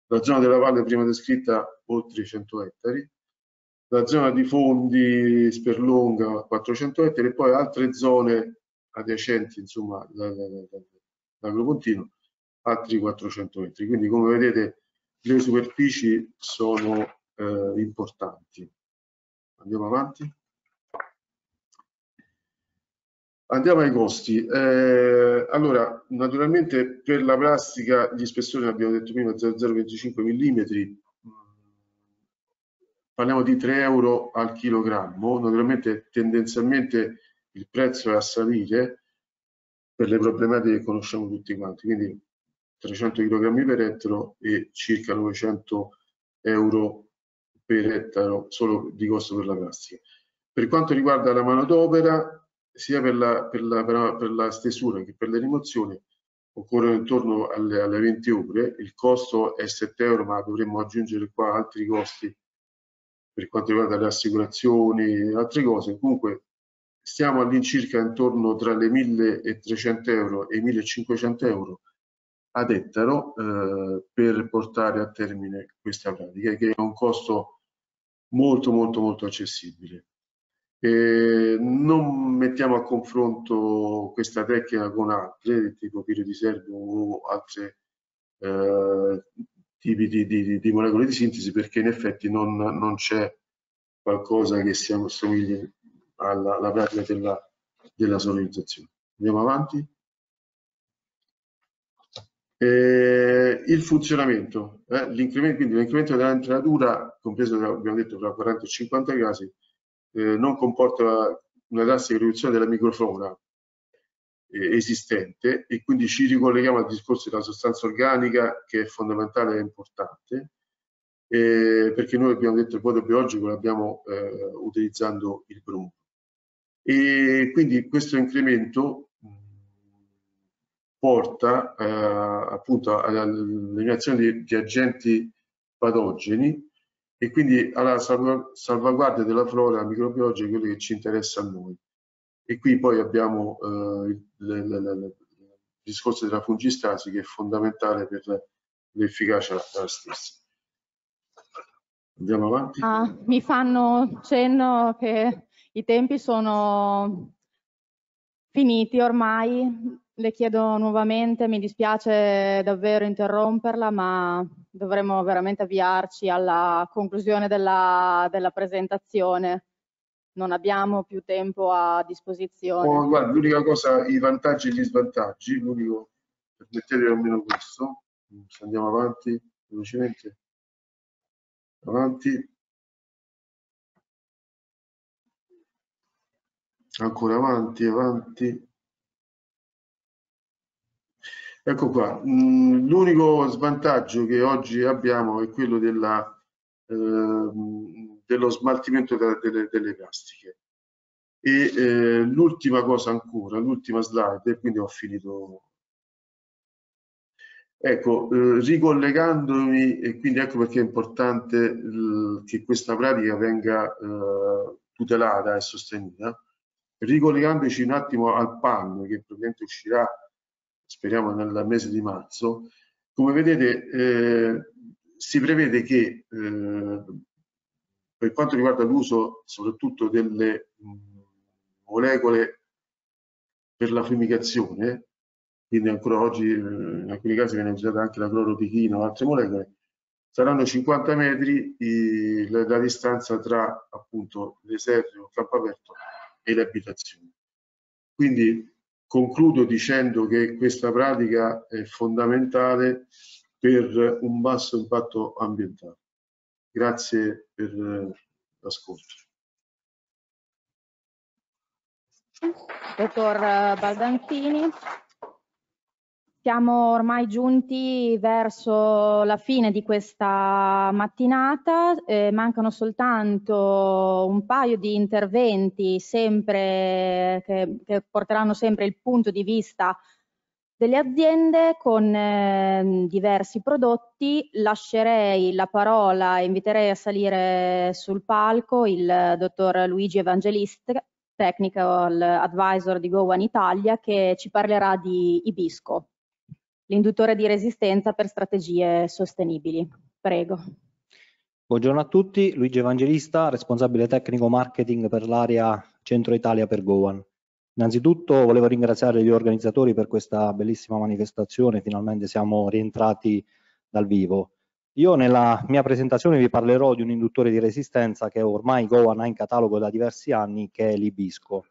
la zona della valle prima descritta oltre 100 ettari, la zona di Fondi Sperlonga 400 ettari e poi altre zone adiacenti insomma all'agropontino altri 400 ettari. Quindi come vedete le superfici sono eh, importanti. Andiamo avanti. Andiamo ai costi. Eh, allora, naturalmente per la plastica di spessore, abbiamo detto prima, 0,25 mm, parliamo di 3 euro al chilogrammo, naturalmente tendenzialmente il prezzo è a salire per le problematiche che conosciamo tutti quanti, quindi 300 kg per ettaro e circa 900 euro per ettaro solo di costo per la plastica. Per quanto riguarda la manodopera, sia per la, per la, per la, per la stesura che per le rimozioni occorrono intorno alle, alle 20 ore, il costo è 7 euro ma dovremmo aggiungere qua altri costi per quanto riguarda le assicurazioni e altre cose, comunque stiamo all'incirca intorno tra le 1300 euro e i 1500 euro ad ettaro eh, per portare a termine questa pratica che è un costo molto molto molto accessibile. Eh, non mettiamo a confronto questa tecnica con altre, tipo piro di serbo o altri eh, tipi di, di, di, molecole di sintesi, perché in effetti non, non c'è qualcosa che sia assomigli alla, alla pratica della, della solidizzazione. Andiamo avanti. Eh, il funzionamento, eh, l'incremento, quindi l'incremento della temperatura, compreso tra, abbiamo detto tra 40 e 50 casi, eh, non comporta una drastica riduzione della microflora eh, esistente e quindi ci ricolleghiamo al discorso della sostanza organica che è fondamentale e importante eh, perché noi abbiamo detto il vuoto biologico l'abbiamo utilizzando il brumo e quindi questo incremento mm, porta eh, appunto all'eliminazione di, di agenti patogeni e quindi alla salvaguardia della flora microbiologica quello che ci interessa a noi. E qui poi abbiamo eh, il, il, il, il, discorso della fungistasi che è fondamentale per l'efficacia della stessa. Andiamo avanti. Ah, mi fanno cenno che i tempi sono finiti ormai. Le chiedo nuovamente, mi dispiace davvero interromperla, ma dovremmo veramente avviarci alla conclusione della, della presentazione. Non abbiamo più tempo a disposizione. Oh, guarda, l'unica cosa, i vantaggi e gli svantaggi, l'unico, permettetemi almeno questo, se andiamo avanti velocemente, avanti, ancora avanti, avanti, Ecco qua, mm, l'unico svantaggio che oggi abbiamo è quello della, eh, dello smaltimento delle, delle plastiche. E eh, l'ultima cosa ancora, l'ultima slide, e quindi ho finito. Ecco, eh, ricollegandomi, e quindi ecco perché è importante che questa pratica venga eh, tutelata e sostenuta, ricollegandoci un attimo al PAN che probabilmente uscirà speriamo nel mese di marzo, come vedete eh, si prevede che eh, per quanto riguarda l'uso soprattutto delle mm, molecole per la fumigazione, quindi ancora oggi eh, in alcuni casi viene usata anche la cloropichina o altre molecole, saranno 50 metri i, la, la, distanza tra appunto l'esercito, il campo aperto e le abitazioni. Quindi Concludo dicendo che questa pratica è fondamentale per un basso impatto ambientale. Grazie per eh, l'ascolto. Dottor Baldantini siamo ormai giunti verso la fine di questa mattinata, eh, mancano soltanto un paio di interventi sempre, che, che, porteranno sempre il punto di vista delle aziende con eh, diversi prodotti. Lascerei la parola, inviterei a salire sul palco il dottor Luigi Evangelista, Technical Advisor di Go One Italia, che ci parlerà di Ibisco l'induttore di resistenza per strategie sostenibili. Prego. Buongiorno a tutti, Luigi Evangelista, responsabile tecnico marketing per l'area Centro Italia per Goan. Innanzitutto volevo ringraziare gli organizzatori per questa bellissima manifestazione, finalmente siamo rientrati dal vivo. Io nella mia presentazione vi parlerò di un induttore di resistenza che ormai Goan ha in catalogo da diversi anni, che è l'Ibisco.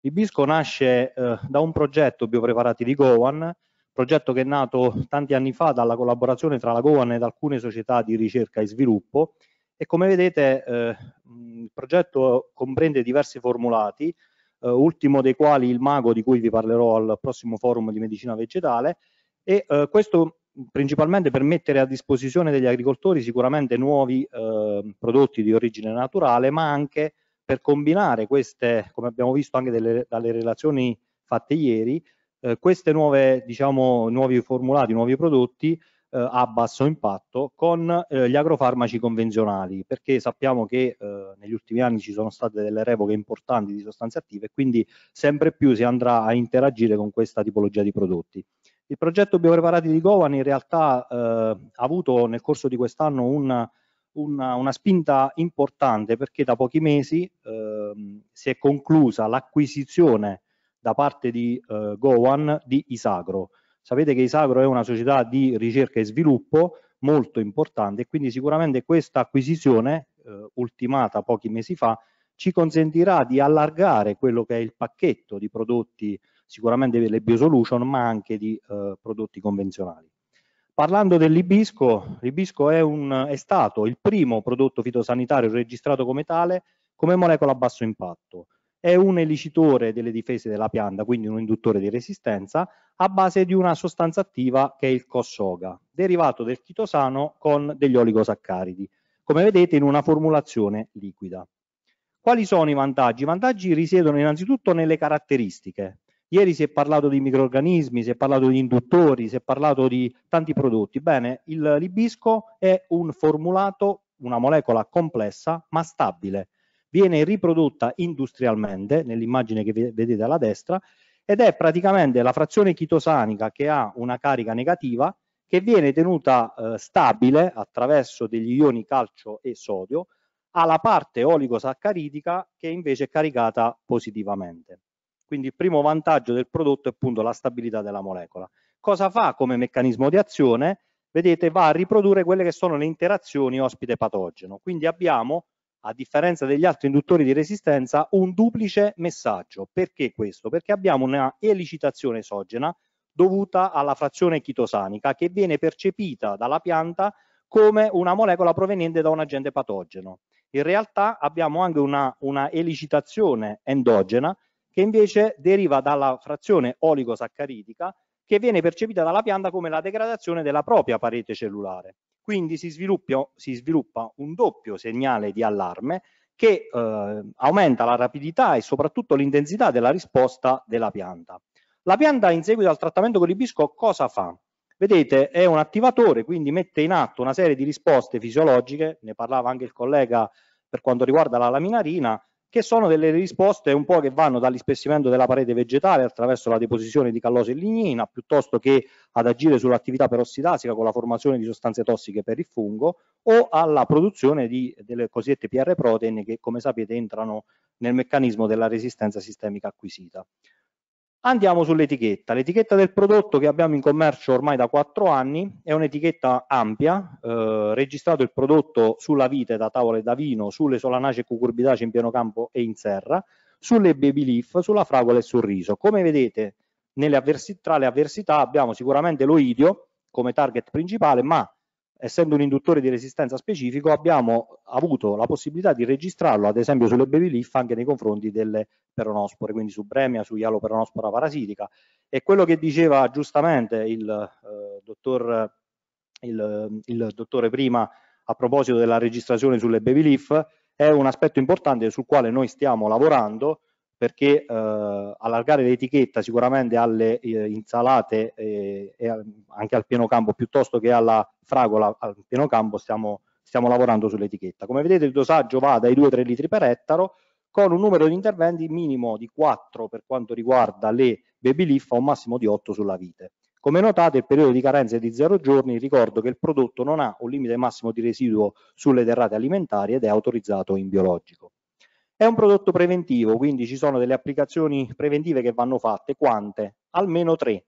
L'Ibisco nasce eh, da un progetto biopreparati di Goan progetto che è nato tanti anni fa dalla collaborazione tra la Goan ed alcune società di ricerca e sviluppo e come vedete eh, il progetto comprende diversi formulati, eh, ultimo dei quali il mago di cui vi parlerò al prossimo forum di medicina vegetale e eh, questo principalmente per mettere a disposizione degli agricoltori sicuramente nuovi eh, prodotti di origine naturale ma anche per combinare queste, come abbiamo visto anche delle, dalle relazioni fatte ieri, eh, questi diciamo, nuovi formulati, nuovi prodotti eh, a basso impatto con eh, gli agrofarmaci convenzionali, perché sappiamo che eh, negli ultimi anni ci sono state delle revoche importanti di sostanze attive e quindi sempre più si andrà a interagire con questa tipologia di prodotti. Il progetto Biopreparati di Govan in realtà eh, ha avuto nel corso di quest'anno una, una, una, spinta importante perché da pochi mesi ehm, si è conclusa l'acquisizione da parte di eh, Gowan di Isagro. Sapete che Isagro è una società di ricerca e sviluppo molto importante e quindi sicuramente questa acquisizione eh, ultimata pochi mesi fa ci consentirà di allargare quello che è il pacchetto di prodotti sicuramente delle biosolution ma anche di eh, prodotti convenzionali. Parlando dell'ibisco, l'ibisco è, è, stato il primo prodotto fitosanitario registrato come tale come molecola a basso impatto è un elicitore delle difese della pianta, quindi un induttore di resistenza, a base di una sostanza attiva che è il COSOGA, derivato del chitosano con degli oligosaccaridi, come vedete in una formulazione liquida. Quali sono i vantaggi? I vantaggi risiedono innanzitutto nelle caratteristiche. Ieri si è parlato di microorganismi, si è parlato di induttori, si è parlato di tanti prodotti. Bene, il libisco è un formulato, una molecola complessa ma stabile, viene riprodotta industrialmente nell'immagine che vedete alla destra ed è praticamente la frazione chitosanica che ha una carica negativa che viene tenuta eh, stabile attraverso degli ioni calcio e sodio alla parte oligosaccaritica che invece è caricata positivamente. Quindi il primo vantaggio del prodotto è appunto la stabilità della molecola. Cosa fa come meccanismo di azione? Vedete, va a riprodurre quelle che sono le interazioni ospite-patogeno. Quindi abbiamo a differenza degli altri induttori di resistenza, un duplice messaggio. Perché questo? Perché abbiamo una elicitazione esogena dovuta alla frazione chitosanica che viene percepita dalla pianta come una molecola proveniente da un agente patogeno. In realtà abbiamo anche una, una elicitazione endogena che invece deriva dalla frazione oligosaccaritica che viene percepita dalla pianta come la degradazione della propria parete cellulare quindi si sviluppa, si sviluppa un doppio segnale di allarme che eh, aumenta la rapidità e soprattutto l'intensità della risposta della pianta. La pianta in seguito al trattamento con l'ibisco cosa fa? Vedete, è un attivatore, quindi mette in atto una serie di risposte fisiologiche, ne parlava anche il collega per quanto riguarda la laminarina, che sono delle risposte un po' che vanno dall'ispessimento della parete vegetale attraverso la deposizione di callosa e lignina, piuttosto che ad agire sull'attività perossidasica con la formazione di sostanze tossiche per il fungo, o alla produzione di, delle cosiddette PR protein che, come sapete, entrano nel meccanismo della resistenza sistemica acquisita. Andiamo sull'etichetta. L'etichetta del prodotto che abbiamo in commercio ormai da 4 anni è un'etichetta ampia, eh, registrato il prodotto sulla vite da tavola e da vino, sulle solanace cucurbitacee in pieno campo e in serra, sulle baby leaf, sulla fragola e sul riso. Come vedete, tra le avversità abbiamo sicuramente l'oidio come target principale, ma essendo un induttore di resistenza specifico, abbiamo avuto la possibilità di registrarlo, ad esempio sulle baby leaf, anche nei confronti delle peronospore, quindi su Bremia, su Ialo peronospora parasitica. E quello che diceva giustamente il, eh, dottor, il, il, dottore prima a proposito della registrazione sulle baby leaf è un aspetto importante sul quale noi stiamo lavorando perché eh, allargare l'etichetta sicuramente alle eh, insalate eh, e, e anche al pieno campo piuttosto che alla fragola al pieno campo stiamo, stiamo lavorando sull'etichetta. Come vedete il dosaggio va dai 2-3 litri per ettaro con un numero di interventi minimo di 4 per quanto riguarda le baby leaf a un massimo di 8 sulla vite. Come notate il periodo di carenza è di 0 giorni, ricordo che il prodotto non ha un limite massimo di residuo sulle derrate alimentari ed è autorizzato in biologico. È un prodotto preventivo, quindi ci sono delle applicazioni preventive che vanno fatte, quante? Almeno tre,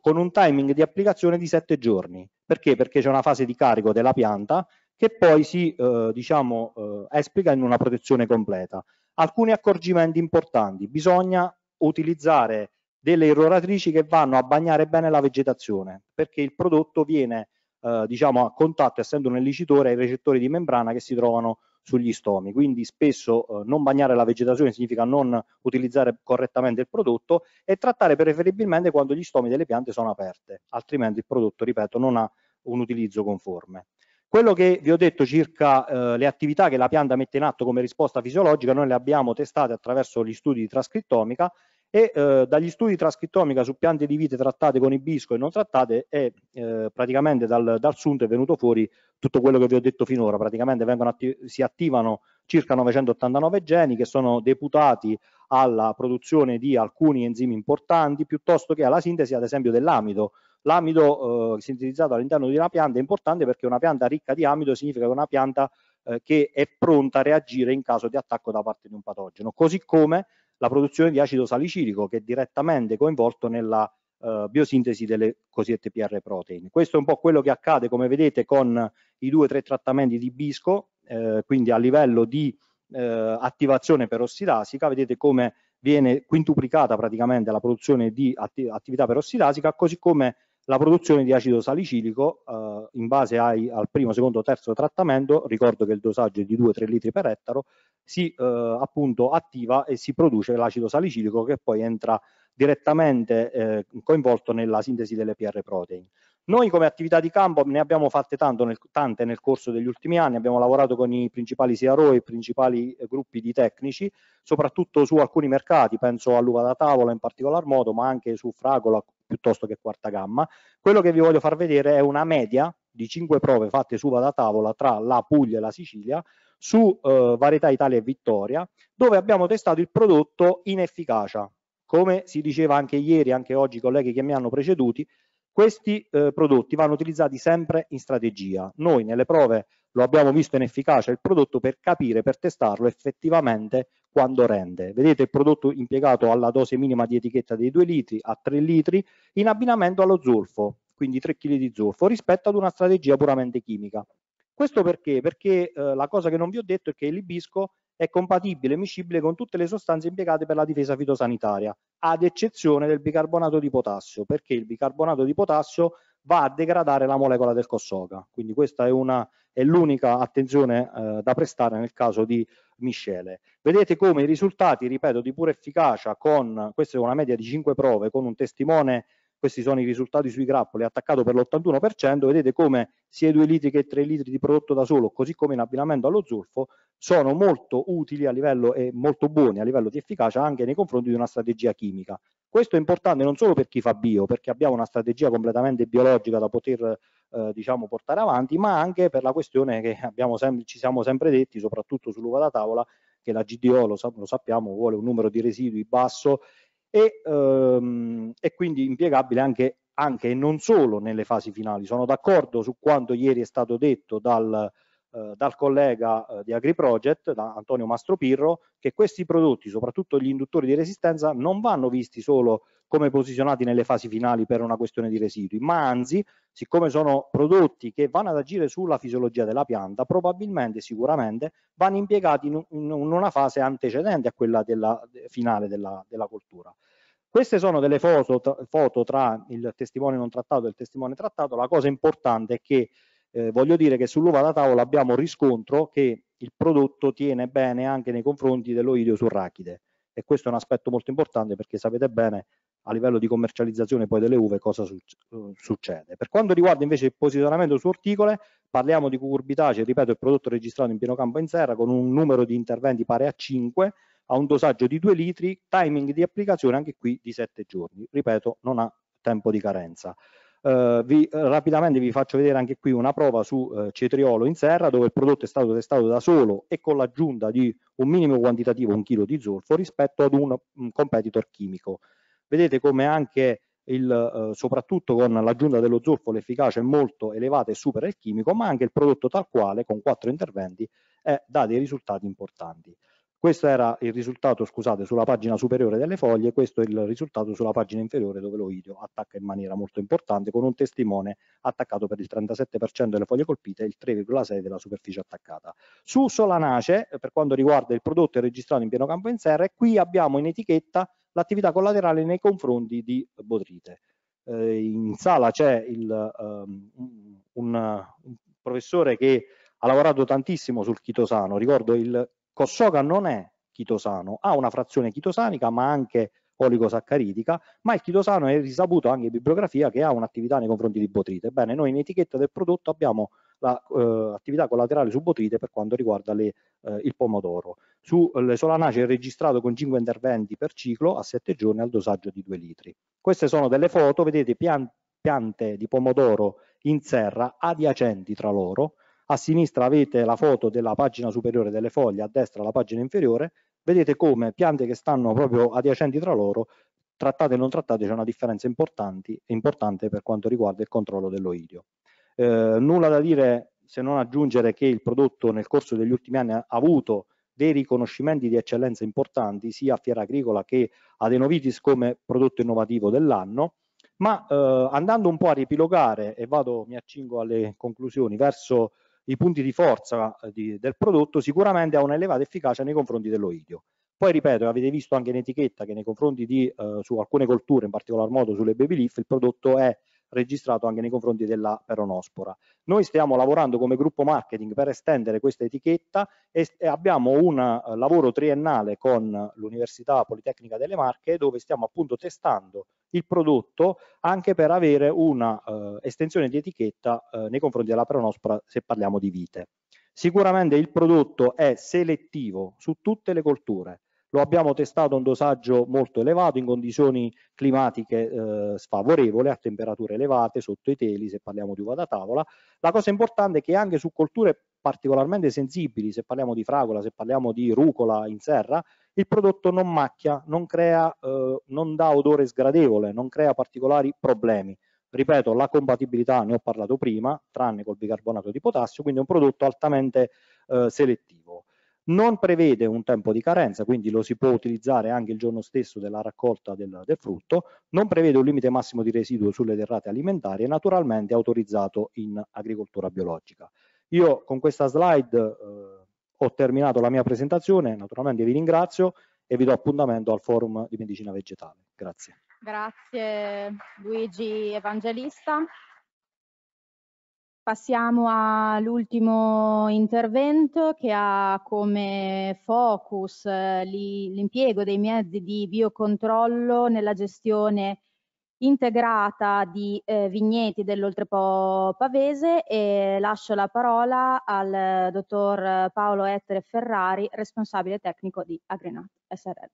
con un timing di applicazione di sette giorni. Perché? Perché c'è una fase di carico della pianta che poi si eh, diciamo, eh, esplica in una protezione completa. Alcuni accorgimenti importanti, bisogna utilizzare delle irroratrici che vanno a bagnare bene la vegetazione, perché il prodotto viene eh, diciamo, a contatto, essendo un ellicitore, ai recettori di membrana che si trovano sugli stomi. Quindi spesso eh, non bagnare la vegetazione significa non utilizzare correttamente il prodotto e trattare preferibilmente quando gli stomi delle piante sono aperte, altrimenti il prodotto, ripeto, non ha un utilizzo conforme. Quello che vi ho detto circa eh, le attività che la pianta mette in atto come risposta fisiologica, noi le abbiamo testate attraverso gli studi di trascrittomica e eh, dagli studi trascrittomica su piante di vite trattate con ibisco e non trattate è eh, praticamente dal, dal sunto è venuto fuori tutto quello che vi ho detto finora, praticamente atti si attivano circa 989 geni che sono deputati alla produzione di alcuni enzimi importanti piuttosto che alla sintesi ad esempio dell'amido. L'amido eh, sintetizzato all'interno di una pianta è importante perché una pianta ricca di amido significa che è una pianta eh, che è pronta a reagire in caso di attacco da parte di un patogeno, così come la produzione di acido salicilico che è direttamente coinvolto nella eh, biosintesi delle cosiddette PR protein. Questo è un po' quello che accade, come vedete, con i due o tre trattamenti di bisco, eh, quindi a livello di eh, attivazione perossidasica, vedete come viene quintuplicata praticamente la produzione di atti attività perossidasica, così come la produzione di acido salicilico eh, in base ai, al primo, secondo, terzo trattamento, ricordo che il dosaggio è di 2-3 litri per ettaro, si eh, appunto attiva e si produce l'acido salicilico che poi entra direttamente eh, coinvolto nella sintesi delle PR protein. Noi come attività di campo ne abbiamo fatte nel, tante nel corso degli ultimi anni, abbiamo lavorato con i principali CRO e i principali eh, gruppi di tecnici, soprattutto su alcuni mercati, penso all'uva da tavola in particolar modo, ma anche su fragola, piuttosto che quarta gamma. Quello che vi voglio far vedere è una media di 5 prove fatte su vada tavola tra la Puglia e la Sicilia su eh, Varietà Italia e Vittoria, dove abbiamo testato il prodotto in efficacia. Come si diceva anche ieri, anche oggi, i colleghi che mi hanno preceduti, questi eh, prodotti vanno utilizzati sempre in strategia. Noi nelle prove lo abbiamo visto in efficacia il prodotto per capire, per testarlo effettivamente quando rende. Vedete il prodotto impiegato alla dose minima di etichetta dei 2 litri a 3 litri in abbinamento allo zolfo, quindi 3 kg di zolfo, rispetto ad una strategia puramente chimica. Questo perché? Perché eh, la cosa che non vi ho detto è che l'ibisco è compatibile e miscibile con tutte le sostanze impiegate per la difesa fitosanitaria, ad eccezione del bicarbonato di potassio, perché il bicarbonato di potassio va a degradare la molecola del Cossoca. Quindi questa è, l'unica attenzione eh, da prestare nel caso di miscele. Vedete come i risultati, ripeto, di pura efficacia, con, questa è una media di 5 prove, con un testimone, questi sono i risultati sui grappoli, attaccato per l'81%, vedete come sia i 2 litri che 3 litri di prodotto da solo, così come in abbinamento allo zolfo, sono molto utili a livello e molto buoni a livello di efficacia anche nei confronti di una strategia chimica questo è importante non solo per chi fa bio, perché abbiamo una strategia completamente biologica da poter eh, diciamo, portare avanti, ma anche per la questione che sempre, ci siamo sempre detti, soprattutto sull'uva da tavola, che la GDO, lo, lo sappiamo, vuole un numero di residui basso e, ehm, e quindi impiegabile anche, anche, e non solo nelle fasi finali. Sono d'accordo su quanto ieri è stato detto dal eh, dal collega eh, di AgriProject, da Antonio Mastropirro, che questi prodotti, soprattutto gli induttori di resistenza, non vanno visti solo come posizionati nelle fasi finali per una questione di residui, ma anzi, siccome sono prodotti che vanno ad agire sulla fisiologia della pianta, probabilmente, sicuramente, vanno impiegati in, in una fase antecedente a quella della, finale della, della coltura. Queste sono delle foto foto tra, il testimone non trattato e il testimone trattato. La cosa importante è che eh, voglio dire che sull'uva da tavola abbiamo riscontro che il prodotto tiene bene anche nei confronti dell'oidio rachide e questo è un aspetto molto importante perché sapete bene a livello di commercializzazione poi delle uve cosa eh, succede. Per quanto riguarda invece il posizionamento su orticole, parliamo di cucurbitace, ripeto, il prodotto registrato in pieno campo in serra con un numero di interventi pari a 5, a un dosaggio di 2 litri, timing di applicazione anche qui di 7 giorni. Ripeto, non ha tempo di carenza. Eh, vi, rapidamente vi faccio vedere anche qui una prova su eh, cetriolo in serra dove il prodotto è stato testato da solo e con l'aggiunta di un minimo quantitativo, un chilo di zolfo, rispetto ad un, un competitor chimico. Vedete come anche il, eh, soprattutto con l'aggiunta dello zolfo l'efficacia è molto elevata e supera il chimico, ma anche il prodotto tal quale con quattro interventi eh, dà dei risultati importanti. Questo era il risultato, scusate, sulla pagina superiore delle foglie, questo è il risultato sulla pagina inferiore dove lo video attacca in maniera molto importante con un testimone attaccato per il 37% delle foglie colpite e il 3,6% della superficie attaccata. Su Solanace, per quanto riguarda il prodotto registrato in pieno campo in serra, qui abbiamo in etichetta l'attività collaterale nei confronti di Botrite. Eh, in sala c'è um, un, un professore che ha lavorato tantissimo sul chitosano, ricordo il Cossoga non è chitosano, ha una frazione chitosanica ma anche oligosaccaridica, ma il chitosano è risaputo anche in bibliografia che ha un'attività nei confronti di botrite. Bene, noi in etichetta del prodotto abbiamo l'attività la, eh, collaterale su botrite per quanto riguarda le, eh, il pomodoro. Sulle solanace è registrato con 5 interventi per ciclo a 7 giorni al dosaggio di 2 litri. Queste sono delle foto, vedete pian, piante di pomodoro in serra adiacenti tra loro, a sinistra avete la foto della pagina superiore delle foglie, a destra la pagina inferiore, vedete come piante che stanno proprio adiacenti tra loro, trattate e non trattate, c'è una differenza importante per quanto riguarda il controllo dell'oidio. Eh, nulla da dire se non aggiungere che il prodotto nel corso degli ultimi anni ha avuto dei riconoscimenti di eccellenza importanti sia a Fiera Agricola che a Denovitis come prodotto innovativo dell'anno, ma eh, andando un po' a riepilogare e vado, mi accingo alle conclusioni, verso i punti di forza eh, di, del prodotto sicuramente ha un'elevata efficacia nei confronti dell'oidio. Poi ripeto, avete visto anche in etichetta che nei confronti di eh, su alcune colture, in particolar modo sulle baby leaf, il prodotto è registrato anche nei confronti della peronospora. Noi stiamo lavorando come gruppo marketing per estendere questa etichetta e, e abbiamo un uh, lavoro triennale con l'Università Politecnica delle Marche dove stiamo appunto testando il prodotto anche per avere una uh, estensione di etichetta uh, nei confronti della peronospora se parliamo di vite. Sicuramente il prodotto è selettivo su tutte le colture, lo abbiamo testato a un dosaggio molto elevato in condizioni climatiche eh, sfavorevoli, a temperature elevate, sotto i teli, se parliamo di uva da tavola. La cosa importante è che anche su colture particolarmente sensibili, se parliamo di fragola, se parliamo di rucola in serra, il prodotto non macchia, non, crea, eh, non dà odore sgradevole, non crea particolari problemi. Ripeto, la compatibilità ne ho parlato prima, tranne col bicarbonato di potassio, quindi è un prodotto altamente eh, selettivo non prevede un tempo di carenza, quindi lo si può utilizzare anche il giorno stesso della raccolta del, del frutto, non prevede un limite massimo di residuo sulle derrate alimentari e naturalmente è autorizzato in agricoltura biologica. Io con questa slide eh, ho terminato la mia presentazione, naturalmente vi ringrazio e vi do appuntamento al forum di medicina vegetale. Grazie. Grazie Luigi Evangelista. Passiamo all'ultimo intervento che ha come focus eh, l'impiego dei mezzi di biocontrollo nella gestione integrata di eh, vigneti dell'Oltrepo Pavese e lascio la parola al eh, dottor Paolo Ettore Ferrari, responsabile tecnico di Agrenat SRL.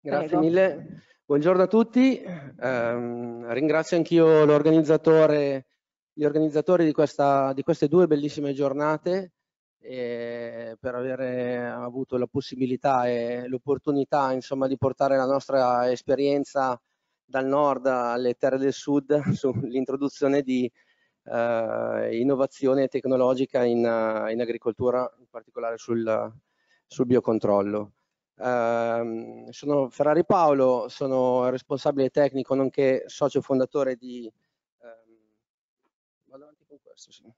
Grazie Prego. mille, buongiorno a tutti, eh, ringrazio anch'io l'organizzatore gli organizzatori di, questa, di queste due bellissime giornate eh, per aver avuto la possibilità e l'opportunità insomma, di portare la nostra esperienza dal nord alle terre del sud sull'introduzione di eh, innovazione tecnologica in, in, agricoltura, in particolare sul, sul biocontrollo. Eh, sono Ferrari Paolo, sono responsabile tecnico nonché socio fondatore di perso, sì.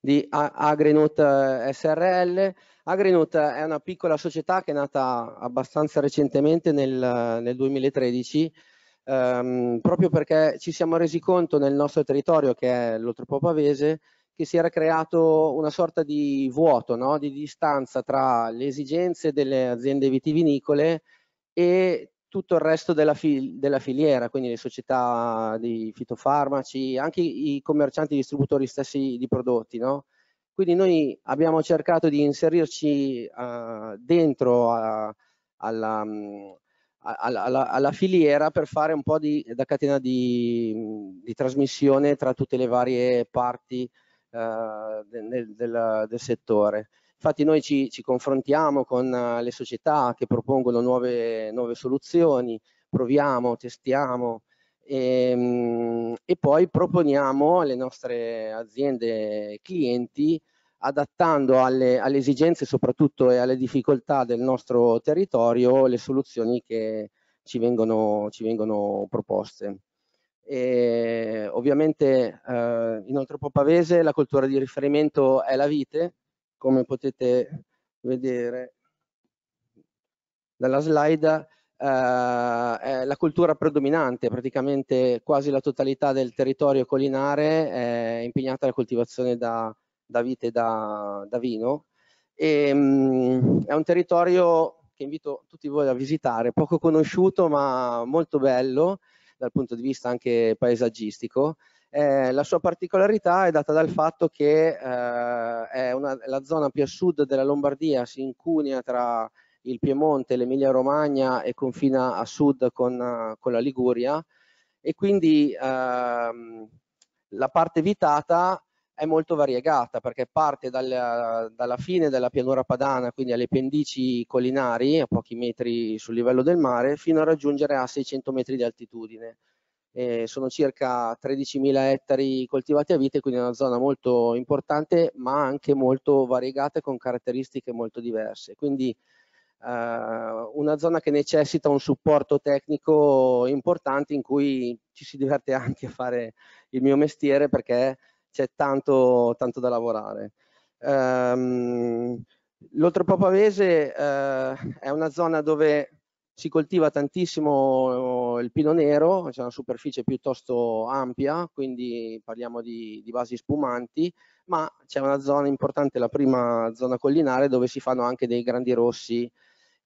di Agrinut eh, SRL. Agrinut è una piccola società che è nata abbastanza recentemente nel, nel 2013 ehm, proprio perché ci siamo resi conto nel nostro territorio che è l'Oltrepo Pavese che si era creato una sorta di vuoto, no? di distanza tra le esigenze delle aziende vitivinicole e tutto il resto della, fil della, filiera, quindi le società di fitofarmaci, anche i commercianti e distributori stessi di prodotti. No? Quindi noi abbiamo cercato di inserirci uh, dentro a, alla, mm, alla, alla, alla, filiera per fare un po' di, da catena di, mm, di trasmissione tra tutte le varie parti uh, eh, del, del, del settore. Infatti noi ci, ci confrontiamo con eh, le società che propongono nuove, nuove soluzioni, proviamo, testiamo e, ehm, e, poi proponiamo alle nostre aziende clienti adattando alle, alle, esigenze soprattutto e alle difficoltà del nostro territorio le soluzioni che ci vengono, ci vengono proposte. E ovviamente eh, in Pavese la cultura di riferimento è la vite, come potete vedere dalla slide, eh, è la cultura predominante, praticamente quasi la totalità del territorio collinare è impegnata alla coltivazione da, da vite e da, da vino. E, ehm, mh, è un territorio che invito tutti voi a visitare, poco conosciuto ma molto bello dal punto di vista anche paesaggistico eh, la sua particolarità è data dal fatto che eh, è una, la zona più a sud della Lombardia, si incunea tra il Piemonte, l'Emilia Romagna e confina a sud con, con la Liguria e quindi ehm, la parte vitata è molto variegata perché parte dal, dalla fine della pianura padana, quindi alle pendici collinari a pochi metri sul livello del mare, fino a raggiungere a 600 metri di altitudine eh, sono circa 13.000 ettari coltivati a vite, quindi è una zona molto importante ma anche molto variegata e con caratteristiche molto diverse. Quindi eh, una zona che necessita un supporto tecnico importante in cui ci si diverte anche a fare il mio mestiere perché c'è tanto, tanto, da lavorare. Um, ehm, L'Oltrepò Pavese eh, è una zona dove si coltiva tantissimo eh, il pino nero, c'è una superficie piuttosto ampia, quindi parliamo di, di basi spumanti, ma c'è una zona importante, la prima zona collinare, dove si fanno anche dei grandi rossi.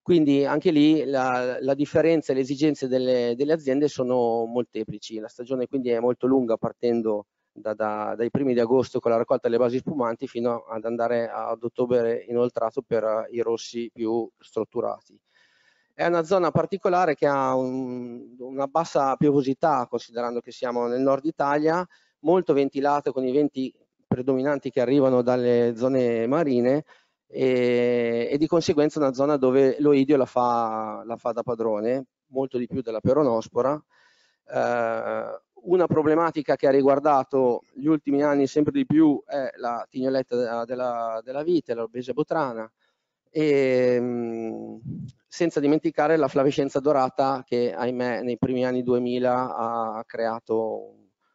Quindi anche lì la, la differenza e le esigenze delle, delle, aziende sono molteplici. La stagione quindi è molto lunga partendo da, da, dai primi di agosto con la raccolta delle basi spumanti fino ad andare ad ottobre inoltrato per i rossi più strutturati è una zona particolare che ha un, una bassa piovosità, considerando che siamo nel nord Italia, molto ventilata con i venti predominanti che arrivano dalle zone marine e, e di conseguenza una zona dove l'oidio la fa, la fa da padrone, molto di più della peronospora. Eh, una problematica che ha riguardato gli ultimi anni sempre di più è la tignoletta della, della vite, l'obesia botrana, e, mm, senza dimenticare la flavescenza dorata che ahimè nei primi anni 2000 ha creato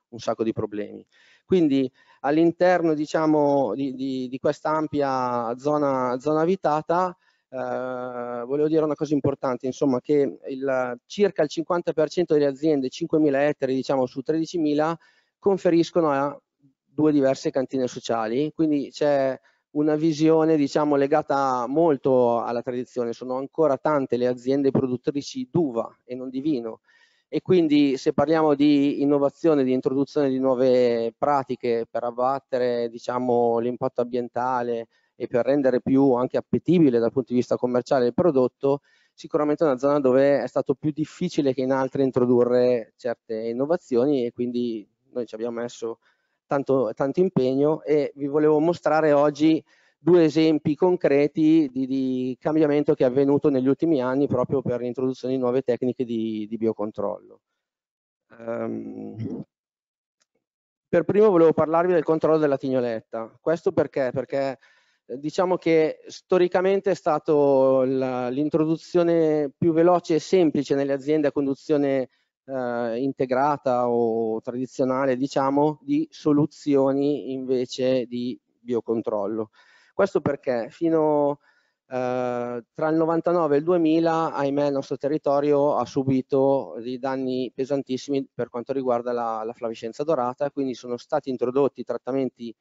un, sacco di problemi. Quindi all'interno diciamo, di, di, di questa ampia zona, zona abitata eh, volevo dire una cosa importante, insomma che il, circa il 50% delle aziende, 5.000 ettari diciamo, su 13.000, conferiscono a due diverse cantine sociali, quindi c'è una visione diciamo, legata molto alla tradizione, sono ancora tante le aziende produttrici d'uva e non di vino e quindi se parliamo di innovazione, di introduzione di nuove pratiche per abbattere diciamo, l'impatto ambientale e per rendere più anche appetibile dal punto di vista commerciale il prodotto, sicuramente è una zona dove è stato più difficile che in altre introdurre certe innovazioni e quindi noi ci abbiamo messo tanto, tanto impegno e vi volevo mostrare oggi due esempi concreti di, di, cambiamento che è avvenuto negli ultimi anni proprio per l'introduzione di nuove tecniche di, di biocontrollo. Um, per primo volevo parlarvi del controllo della tignoletta. Questo perché? Perché eh, diciamo che storicamente è stata l'introduzione più veloce e semplice nelle aziende a conduzione eh, integrata o tradizionale, diciamo, di soluzioni invece di biocontrollo. Questo perché fino eh, tra il 99 e il 2000, ahimè, il nostro territorio ha subito dei danni pesantissimi per quanto riguarda la, la flavescenza dorata, quindi sono stati introdotti trattamenti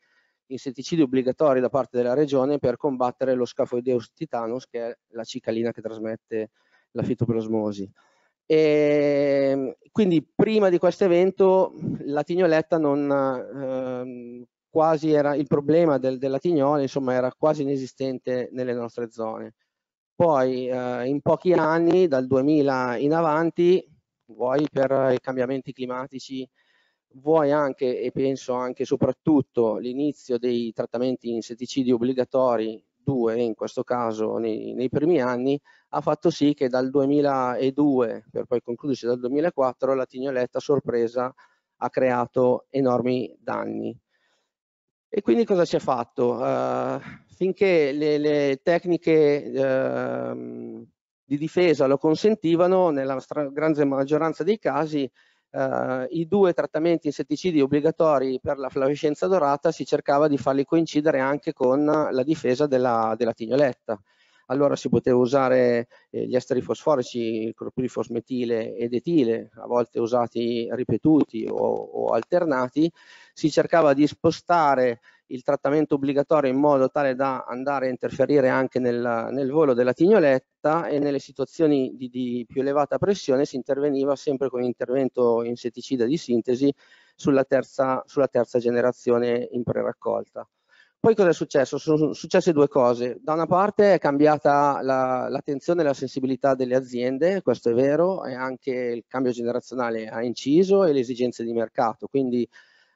insetticidi obbligatori da parte della regione per combattere lo scafoideus titanus, che è la cicalina che trasmette la fitoplasmosi. E ehm, quindi prima di questo evento la tignoletta non ehm, quasi era il problema del, della tignola, insomma, era quasi inesistente nelle nostre zone. Poi eh, in pochi anni, dal 2000 in avanti, vuoi per i cambiamenti climatici, vuoi anche e penso anche soprattutto l'inizio dei trattamenti insetticidi obbligatori, due in questo caso nei, nei primi anni, ha fatto sì che dal 2002, per poi concludersi dal 2004, la tignoletta sorpresa ha creato enormi danni. E quindi cosa si è fatto? Uh, finché le, le tecniche uh, di difesa lo consentivano, nella grande maggioranza dei casi, uh, i due trattamenti insetticidi obbligatori per la flavescenza dorata si cercava di farli coincidere anche con la difesa della, della tignoletta allora si poteva usare eh, gli esteri fosforici, il clorpirifosmetile ed etile, a volte usati ripetuti o, o alternati, si cercava di spostare il trattamento obbligatorio in modo tale da andare a interferire anche nel, nel volo della tignoletta e nelle situazioni di, di, più elevata pressione si interveniva sempre con intervento insetticida di sintesi sulla terza, sulla terza generazione in preraccolta. Poi cosa è successo? Sono successe due cose. Da una parte è cambiata la, l'attenzione e la sensibilità delle aziende, questo è vero, e anche il cambio generazionale ha inciso e le esigenze di mercato, quindi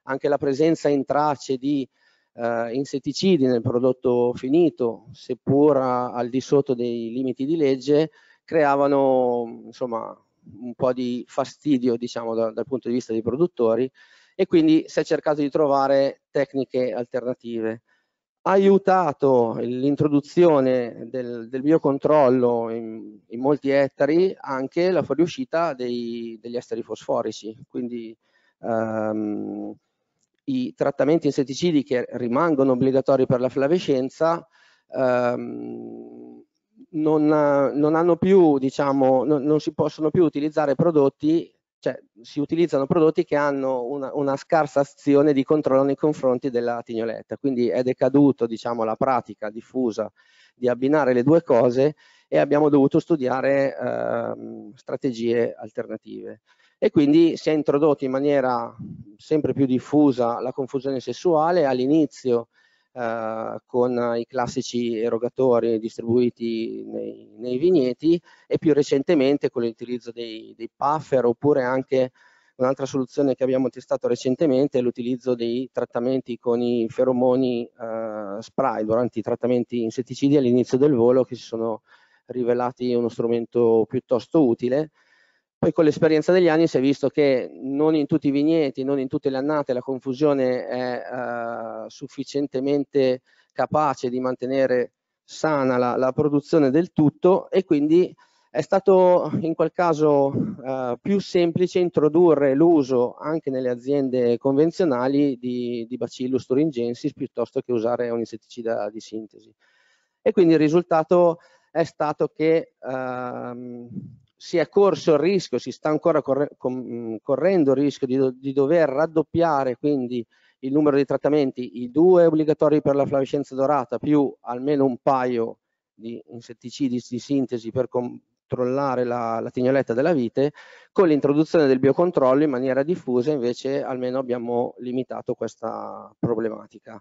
anche la presenza in tracce di eh, insetticidi nel prodotto finito, seppur a, al di sotto dei limiti di legge, creavano insomma, un po' di fastidio diciamo, da, dal punto di vista dei produttori e quindi si è cercato di trovare tecniche alternative aiutato l'introduzione del, del, biocontrollo in, in, molti ettari anche la fuoriuscita dei, degli esteri fosforici, quindi ehm, i trattamenti insetticidi che rimangono obbligatori per la flavescenza ehm, non, non, più, diciamo, non, non si possono più utilizzare prodotti cioè si utilizzano prodotti che hanno una, una, scarsa azione di controllo nei confronti della tignoletta, quindi è decaduto diciamo, la pratica diffusa di abbinare le due cose e abbiamo dovuto studiare eh, strategie alternative. E quindi si è introdotta in maniera sempre più diffusa la confusione sessuale, all'inizio eh, con i classici erogatori distribuiti nei, nei, vigneti e più recentemente con l'utilizzo dei, dei puffer oppure anche Un'altra soluzione che abbiamo testato recentemente è l'utilizzo dei trattamenti con i feromoni eh, spray durante i trattamenti insetticidi all'inizio del volo che si sono rivelati uno strumento piuttosto utile poi con l'esperienza degli anni si è visto che non in tutti i vigneti, non in tutte le annate la confusione è eh, sufficientemente capace di mantenere sana la, la, produzione del tutto e quindi è stato in quel caso eh, più semplice introdurre l'uso anche nelle aziende convenzionali di, di Bacillus thuringiensis piuttosto che usare un insetticida di sintesi. E quindi il risultato è stato che ehm, si è corso il rischio, si sta ancora corre com, mm, correndo il rischio di, di, dover raddoppiare quindi il numero di trattamenti, i due obbligatori per la flavescenza dorata più almeno un paio di insetticidi di sintesi per controllare la, la tignoletta della vite, con l'introduzione del biocontrollo in maniera diffusa invece almeno abbiamo limitato questa problematica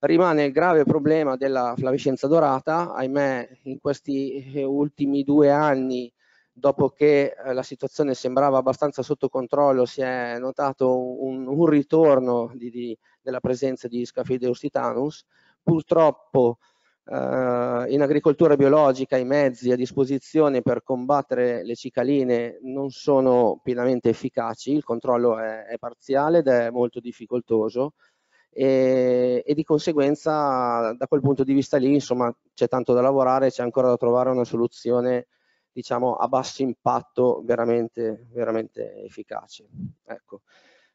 rimane il grave problema della flavescenza dorata, ahimè in questi ultimi due anni dopo che eh, la situazione sembrava abbastanza sotto controllo, si è notato un, un ritorno di, di, della presenza di Scafideus titanus. Purtroppo eh, in agricoltura biologica i mezzi a disposizione per combattere le cicaline non sono pienamente efficaci, il controllo è, è parziale ed è molto difficoltoso. E, e, di conseguenza da quel punto di vista lì insomma c'è tanto da lavorare, c'è ancora da trovare una soluzione diciamo, a basso impatto veramente, veramente efficace. Ecco.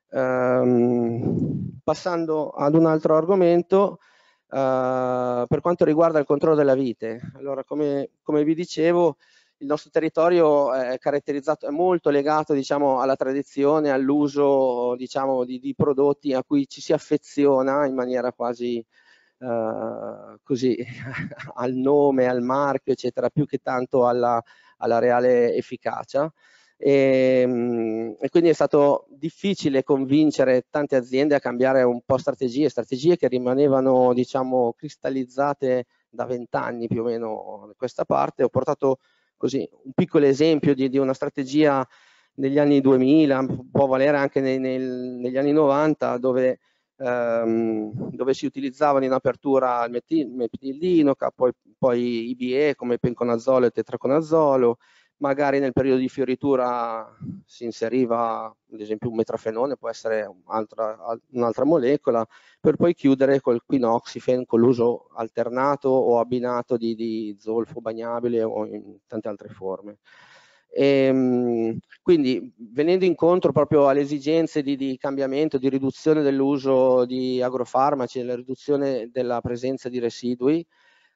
Ehm, passando ad un altro argomento, eh, per quanto riguarda il controllo della vite, allora come, come vi dicevo il nostro territorio è, è molto legato diciamo, alla tradizione, all'uso diciamo, di, di, prodotti a cui ci si affeziona in maniera quasi Uh, così al nome, al marchio, eccetera, più che tanto alla, alla reale efficacia. E, ehm, e, quindi è stato difficile convincere tante aziende a cambiare un po' strategie, strategie che rimanevano diciamo cristallizzate da vent'anni più o meno da questa parte. Ho portato così un piccolo esempio di, di una strategia negli anni 2000, può valere anche nei, nel, negli anni 90, dove ehm, dove si utilizzavano in apertura il metilinoca, poi, poi IBE come penconazolo e tetraconazolo, magari nel periodo di fioritura si inseriva ad esempio un metrafenone, può essere un'altra, un'altra molecola, per poi chiudere col quinoxifen con l'uso alternato o abbinato di, di zolfo bagnabile o in tante altre forme. E, ehm, quindi venendo incontro proprio alle esigenze di, di cambiamento, di riduzione dell'uso di agrofarmaci, della riduzione della presenza di residui,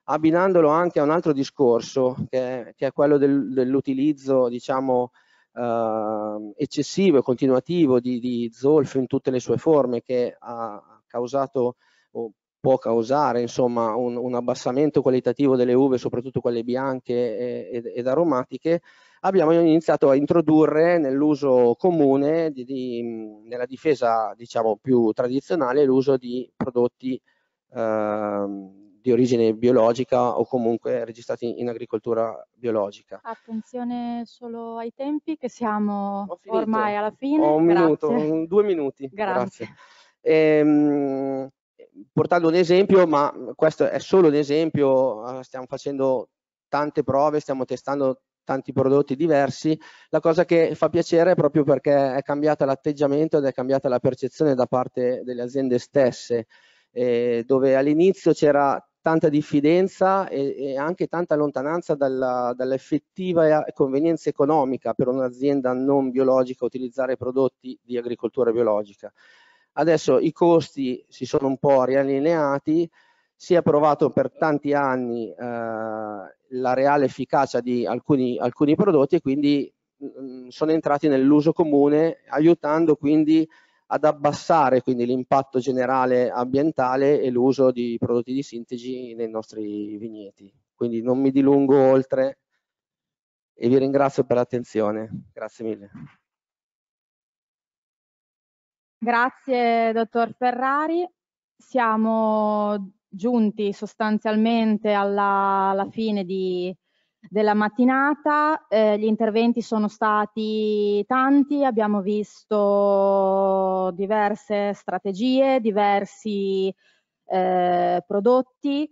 abbinandolo anche a un altro discorso che è, che è quello del, dell'utilizzo diciamo eh, eccessivo e continuativo di, di, zolfo in tutte le sue forme che ha causato o può causare insomma un, un abbassamento qualitativo delle uve soprattutto quelle bianche ed, ed aromatiche abbiamo iniziato a introdurre nell'uso comune, di, di, nella difesa diciamo più tradizionale, l'uso di prodotti eh, di origine biologica o comunque registrati in agricoltura biologica. Attenzione solo ai tempi che siamo ormai alla fine. Ho un Grazie. minuto, un, due minuti. Grazie. Grazie. Ehm, portando un esempio, ma questo è solo un esempio, eh, stiamo facendo tante prove, stiamo testando tanti prodotti diversi, la cosa che fa piacere è proprio perché è cambiato l'atteggiamento ed è cambiata la percezione da parte delle aziende stesse, eh, dove all'inizio c'era tanta diffidenza e, e, anche tanta lontananza dall'effettiva convenienza economica per un'azienda non biologica utilizzare prodotti di agricoltura biologica. Adesso i costi si sono un po' riallineati, si è provato per tanti anni eh, la reale efficacia di alcuni, alcuni prodotti e quindi mh, mm, sono entrati nell'uso comune aiutando quindi ad abbassare l'impatto generale ambientale e l'uso di prodotti di sintesi nei nostri vigneti. Quindi non mi dilungo oltre e vi ringrazio per l'attenzione. Grazie mille. Grazie dottor Ferrari. Siamo giunti sostanzialmente alla, alla fine di, della mattinata, eh, gli interventi sono stati tanti, abbiamo visto diverse strategie, diversi eh, prodotti.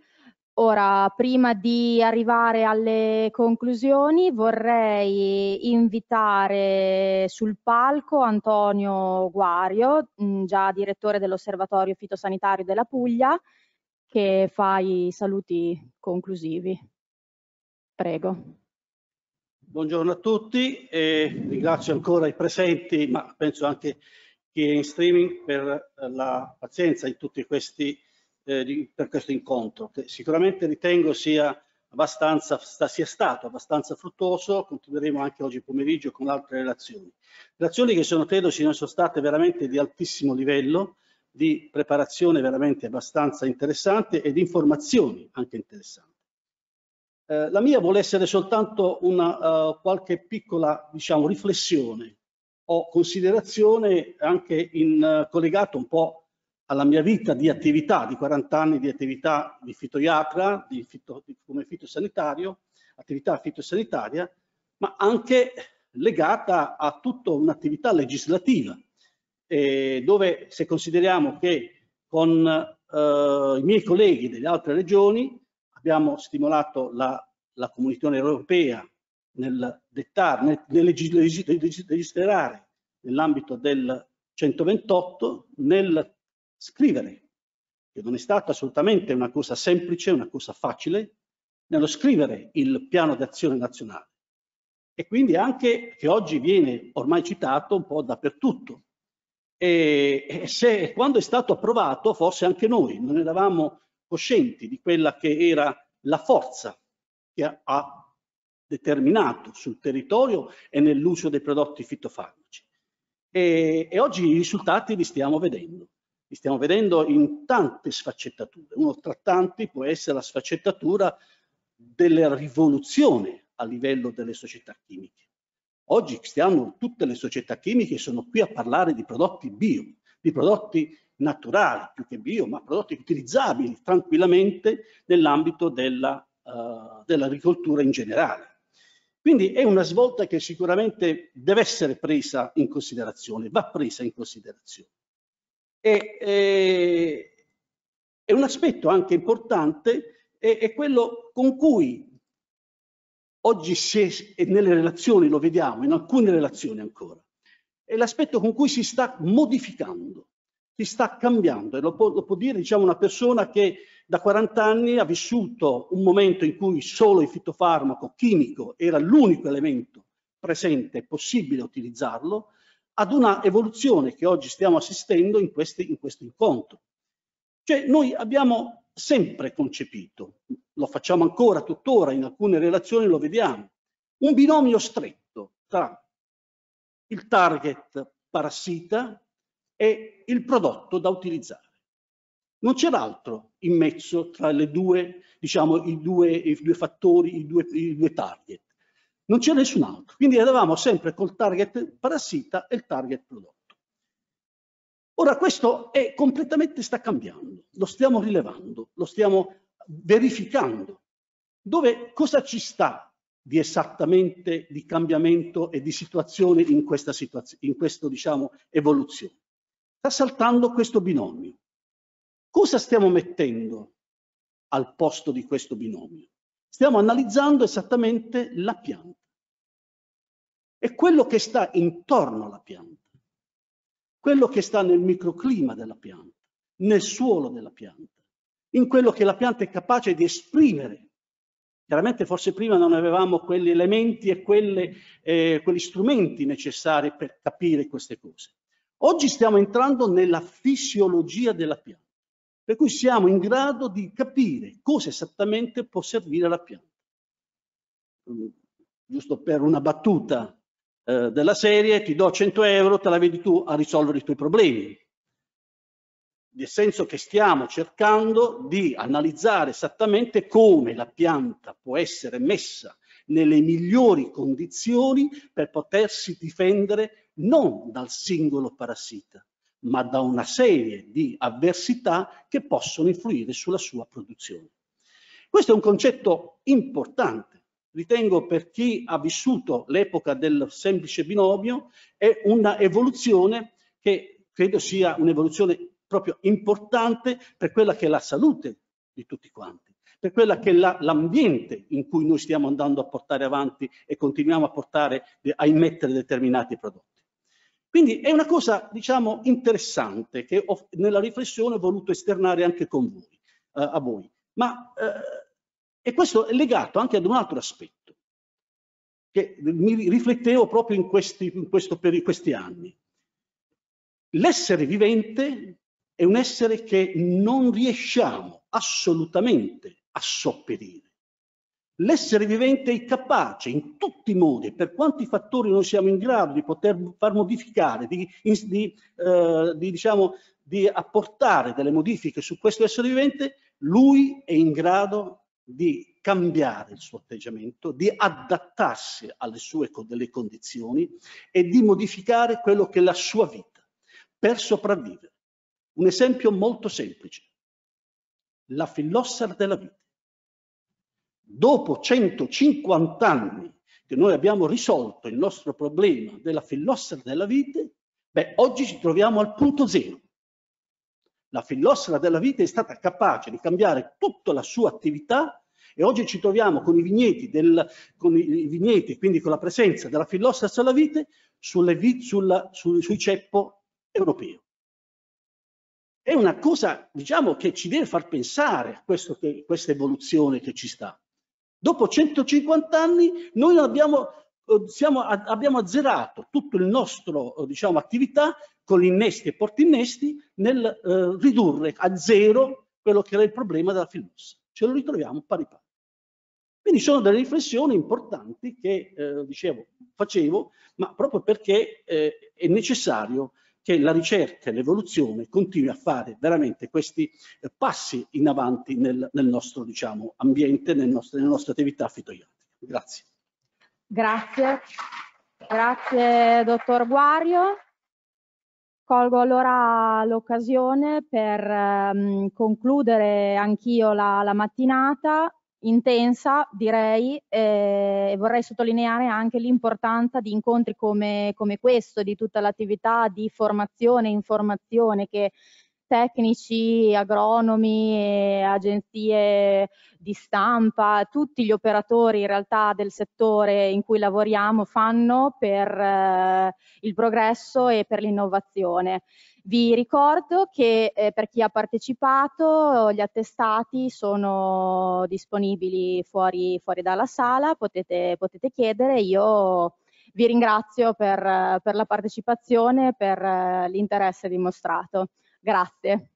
Ora, prima di arrivare alle conclusioni, vorrei invitare sul palco Antonio Guario, mm, già direttore dell'Osservatorio Fitosanitario della Puglia, che fa i saluti conclusivi. Prego. Buongiorno a tutti e ringrazio ancora i presenti, ma penso anche chi è in streaming per la pazienza in tutti questi, eh, di, per questo incontro, che sicuramente ritengo sia, abbastanza, sia stato abbastanza fruttuoso, continueremo anche oggi pomeriggio con altre relazioni. Relazioni che sono, credo siano state veramente di altissimo livello, di preparazione veramente abbastanza interessante e di informazioni anche interessanti. Eh, la mia vuole essere soltanto una uh, qualche piccola diciamo, riflessione o considerazione anche in, uh, collegato un po' alla mia vita di attività, di 40 anni di attività di fitoiatra, di fito, di, come fitosanitario, attività fitosanitaria, ma anche legata a tutta un'attività legislativa eh, dove se consideriamo che con eh, i miei colleghi delle altre regioni abbiamo stimolato la, la comunità europea nel dettare, nel, nel legiferare nell'ambito del 128, nel scrivere, che non è stata assolutamente una cosa semplice, una cosa facile, nello scrivere il piano d'azione nazionale. E quindi anche che oggi viene ormai citato un po' dappertutto, e se, quando è stato approvato forse anche noi non eravamo coscienti di quella che era la forza che ha determinato sul territorio e nell'uso dei prodotti fitofarmaci. E, e, oggi i risultati li stiamo vedendo, li stiamo vedendo in tante sfaccettature. Uno tra tanti può essere la sfaccettatura della rivoluzione a livello delle società chimiche. Oggi stiamo, tutte le società chimiche sono qui a parlare di prodotti bio, di prodotti naturali più che bio, ma prodotti utilizzabili tranquillamente nell'ambito della, uh, dell'agricoltura in generale. Quindi è una svolta che sicuramente deve essere presa in considerazione, va presa in considerazione. E, e, e un aspetto anche importante è, è quello con cui oggi se, e nelle relazioni lo vediamo, in alcune relazioni ancora, è l'aspetto con cui si sta modificando, si sta cambiando e lo può, lo può dire diciamo, una persona che da 40 anni ha vissuto un momento in cui solo il fitofarmaco chimico era l'unico elemento presente e possibile utilizzarlo, ad una evoluzione che oggi stiamo assistendo in, questi, in questo incontro. Cioè noi abbiamo sempre concepito, lo facciamo ancora tuttora in alcune relazioni, lo vediamo, un binomio stretto tra il target parassita e il prodotto da utilizzare. Non c'era altro in mezzo tra le due, diciamo, i due, i due fattori, i due, i due target. Non c'era nessun altro. Quindi eravamo sempre col target parassita e il target prodotto. Ora questo è completamente sta cambiando, lo stiamo rilevando, lo stiamo verificando dove, cosa ci sta di esattamente di cambiamento e di situazione in questa situazione, in questa diciamo, evoluzione. Sta saltando questo binomio. Cosa stiamo mettendo al posto di questo binomio? Stiamo analizzando esattamente la pianta e quello che sta intorno alla pianta, quello che sta nel microclima della pianta, nel suolo della pianta in quello che la pianta è capace di esprimere. Chiaramente forse prima non avevamo quegli elementi e quelle, eh, quegli strumenti necessari per capire queste cose. Oggi stiamo entrando nella fisiologia della pianta, per cui siamo in grado di capire cosa esattamente può servire alla pianta. Giusto per una battuta eh, della serie, ti do 100 euro, te la vedi tu a risolvere i tuoi problemi nel senso che stiamo cercando di analizzare esattamente come la pianta può essere messa nelle migliori condizioni per potersi difendere non dal singolo parassita, ma da una serie di avversità che possono influire sulla sua produzione. Questo è un concetto importante, ritengo per chi ha vissuto l'epoca del semplice binomio, è una evoluzione che credo sia un'evoluzione proprio importante per quella che è la salute di tutti quanti, per quella che è l'ambiente la, in cui noi stiamo andando a portare avanti e continuiamo a portare, eh, a immettere determinati prodotti. Quindi è una cosa, diciamo, interessante che ho, nella riflessione ho voluto esternare anche con voi, eh, a voi. Ma, eh, e questo è legato anche ad un altro aspetto, che mi riflettevo proprio in questi, in per, in questi anni. L'essere vivente è un essere che non riesciamo assolutamente a sopperire. L'essere vivente è capace in tutti i modi, per quanti fattori noi siamo in grado di poter far modificare, di, di, eh, di, diciamo, di apportare delle modifiche su questo essere vivente, lui è in grado di cambiare il suo atteggiamento, di adattarsi alle sue delle condizioni e di modificare quello che è la sua vita per sopravvivere. Un esempio molto semplice. La fillossera della vita. Dopo 150 anni che noi abbiamo risolto il nostro problema della fillossera della vite, beh, oggi ci troviamo al punto zero. La fillossera della vite è stata capace di cambiare tutta la sua attività e oggi ci troviamo con i vigneti, del, con i vigneti quindi con la presenza della fillossera della vite, sulle, sulla, su, sui ceppo europeo è una cosa, diciamo, che ci deve far pensare a questo, che, questa evoluzione che ci sta. Dopo 150 anni noi abbiamo, eh, siamo, abbiamo azzerato tutto il nostro, eh, diciamo, attività con innesti e porti innesti nel eh, ridurre a zero quello che era il problema della filmossa. Ce lo ritroviamo pari pari. Quindi sono delle riflessioni importanti che, eh, dicevo, facevo, ma proprio perché eh, è necessario che la ricerca e l'evoluzione continui a fare veramente questi eh, passi in avanti nel, nel nostro diciamo, ambiente, nel nostro, nelle nostre attività fitoiattriche. Grazie. Grazie. Grazie dottor Guario. Colgo allora l'occasione per ehm, concludere anch'io la, la mattinata intensa, direi, eh, e vorrei sottolineare anche l'importanza di incontri come, come questo, di tutta l'attività di formazione e informazione che tecnici, agronomi, eh, agenzie di stampa, tutti gli operatori in realtà del settore in cui lavoriamo fanno per eh, il progresso e per l'innovazione. Vi ricordo che eh, per chi ha partecipato gli attestati sono disponibili fuori, fuori dalla sala, potete, potete chiedere, io vi ringrazio per, per la partecipazione, e per eh, l'interesse dimostrato. Grazie.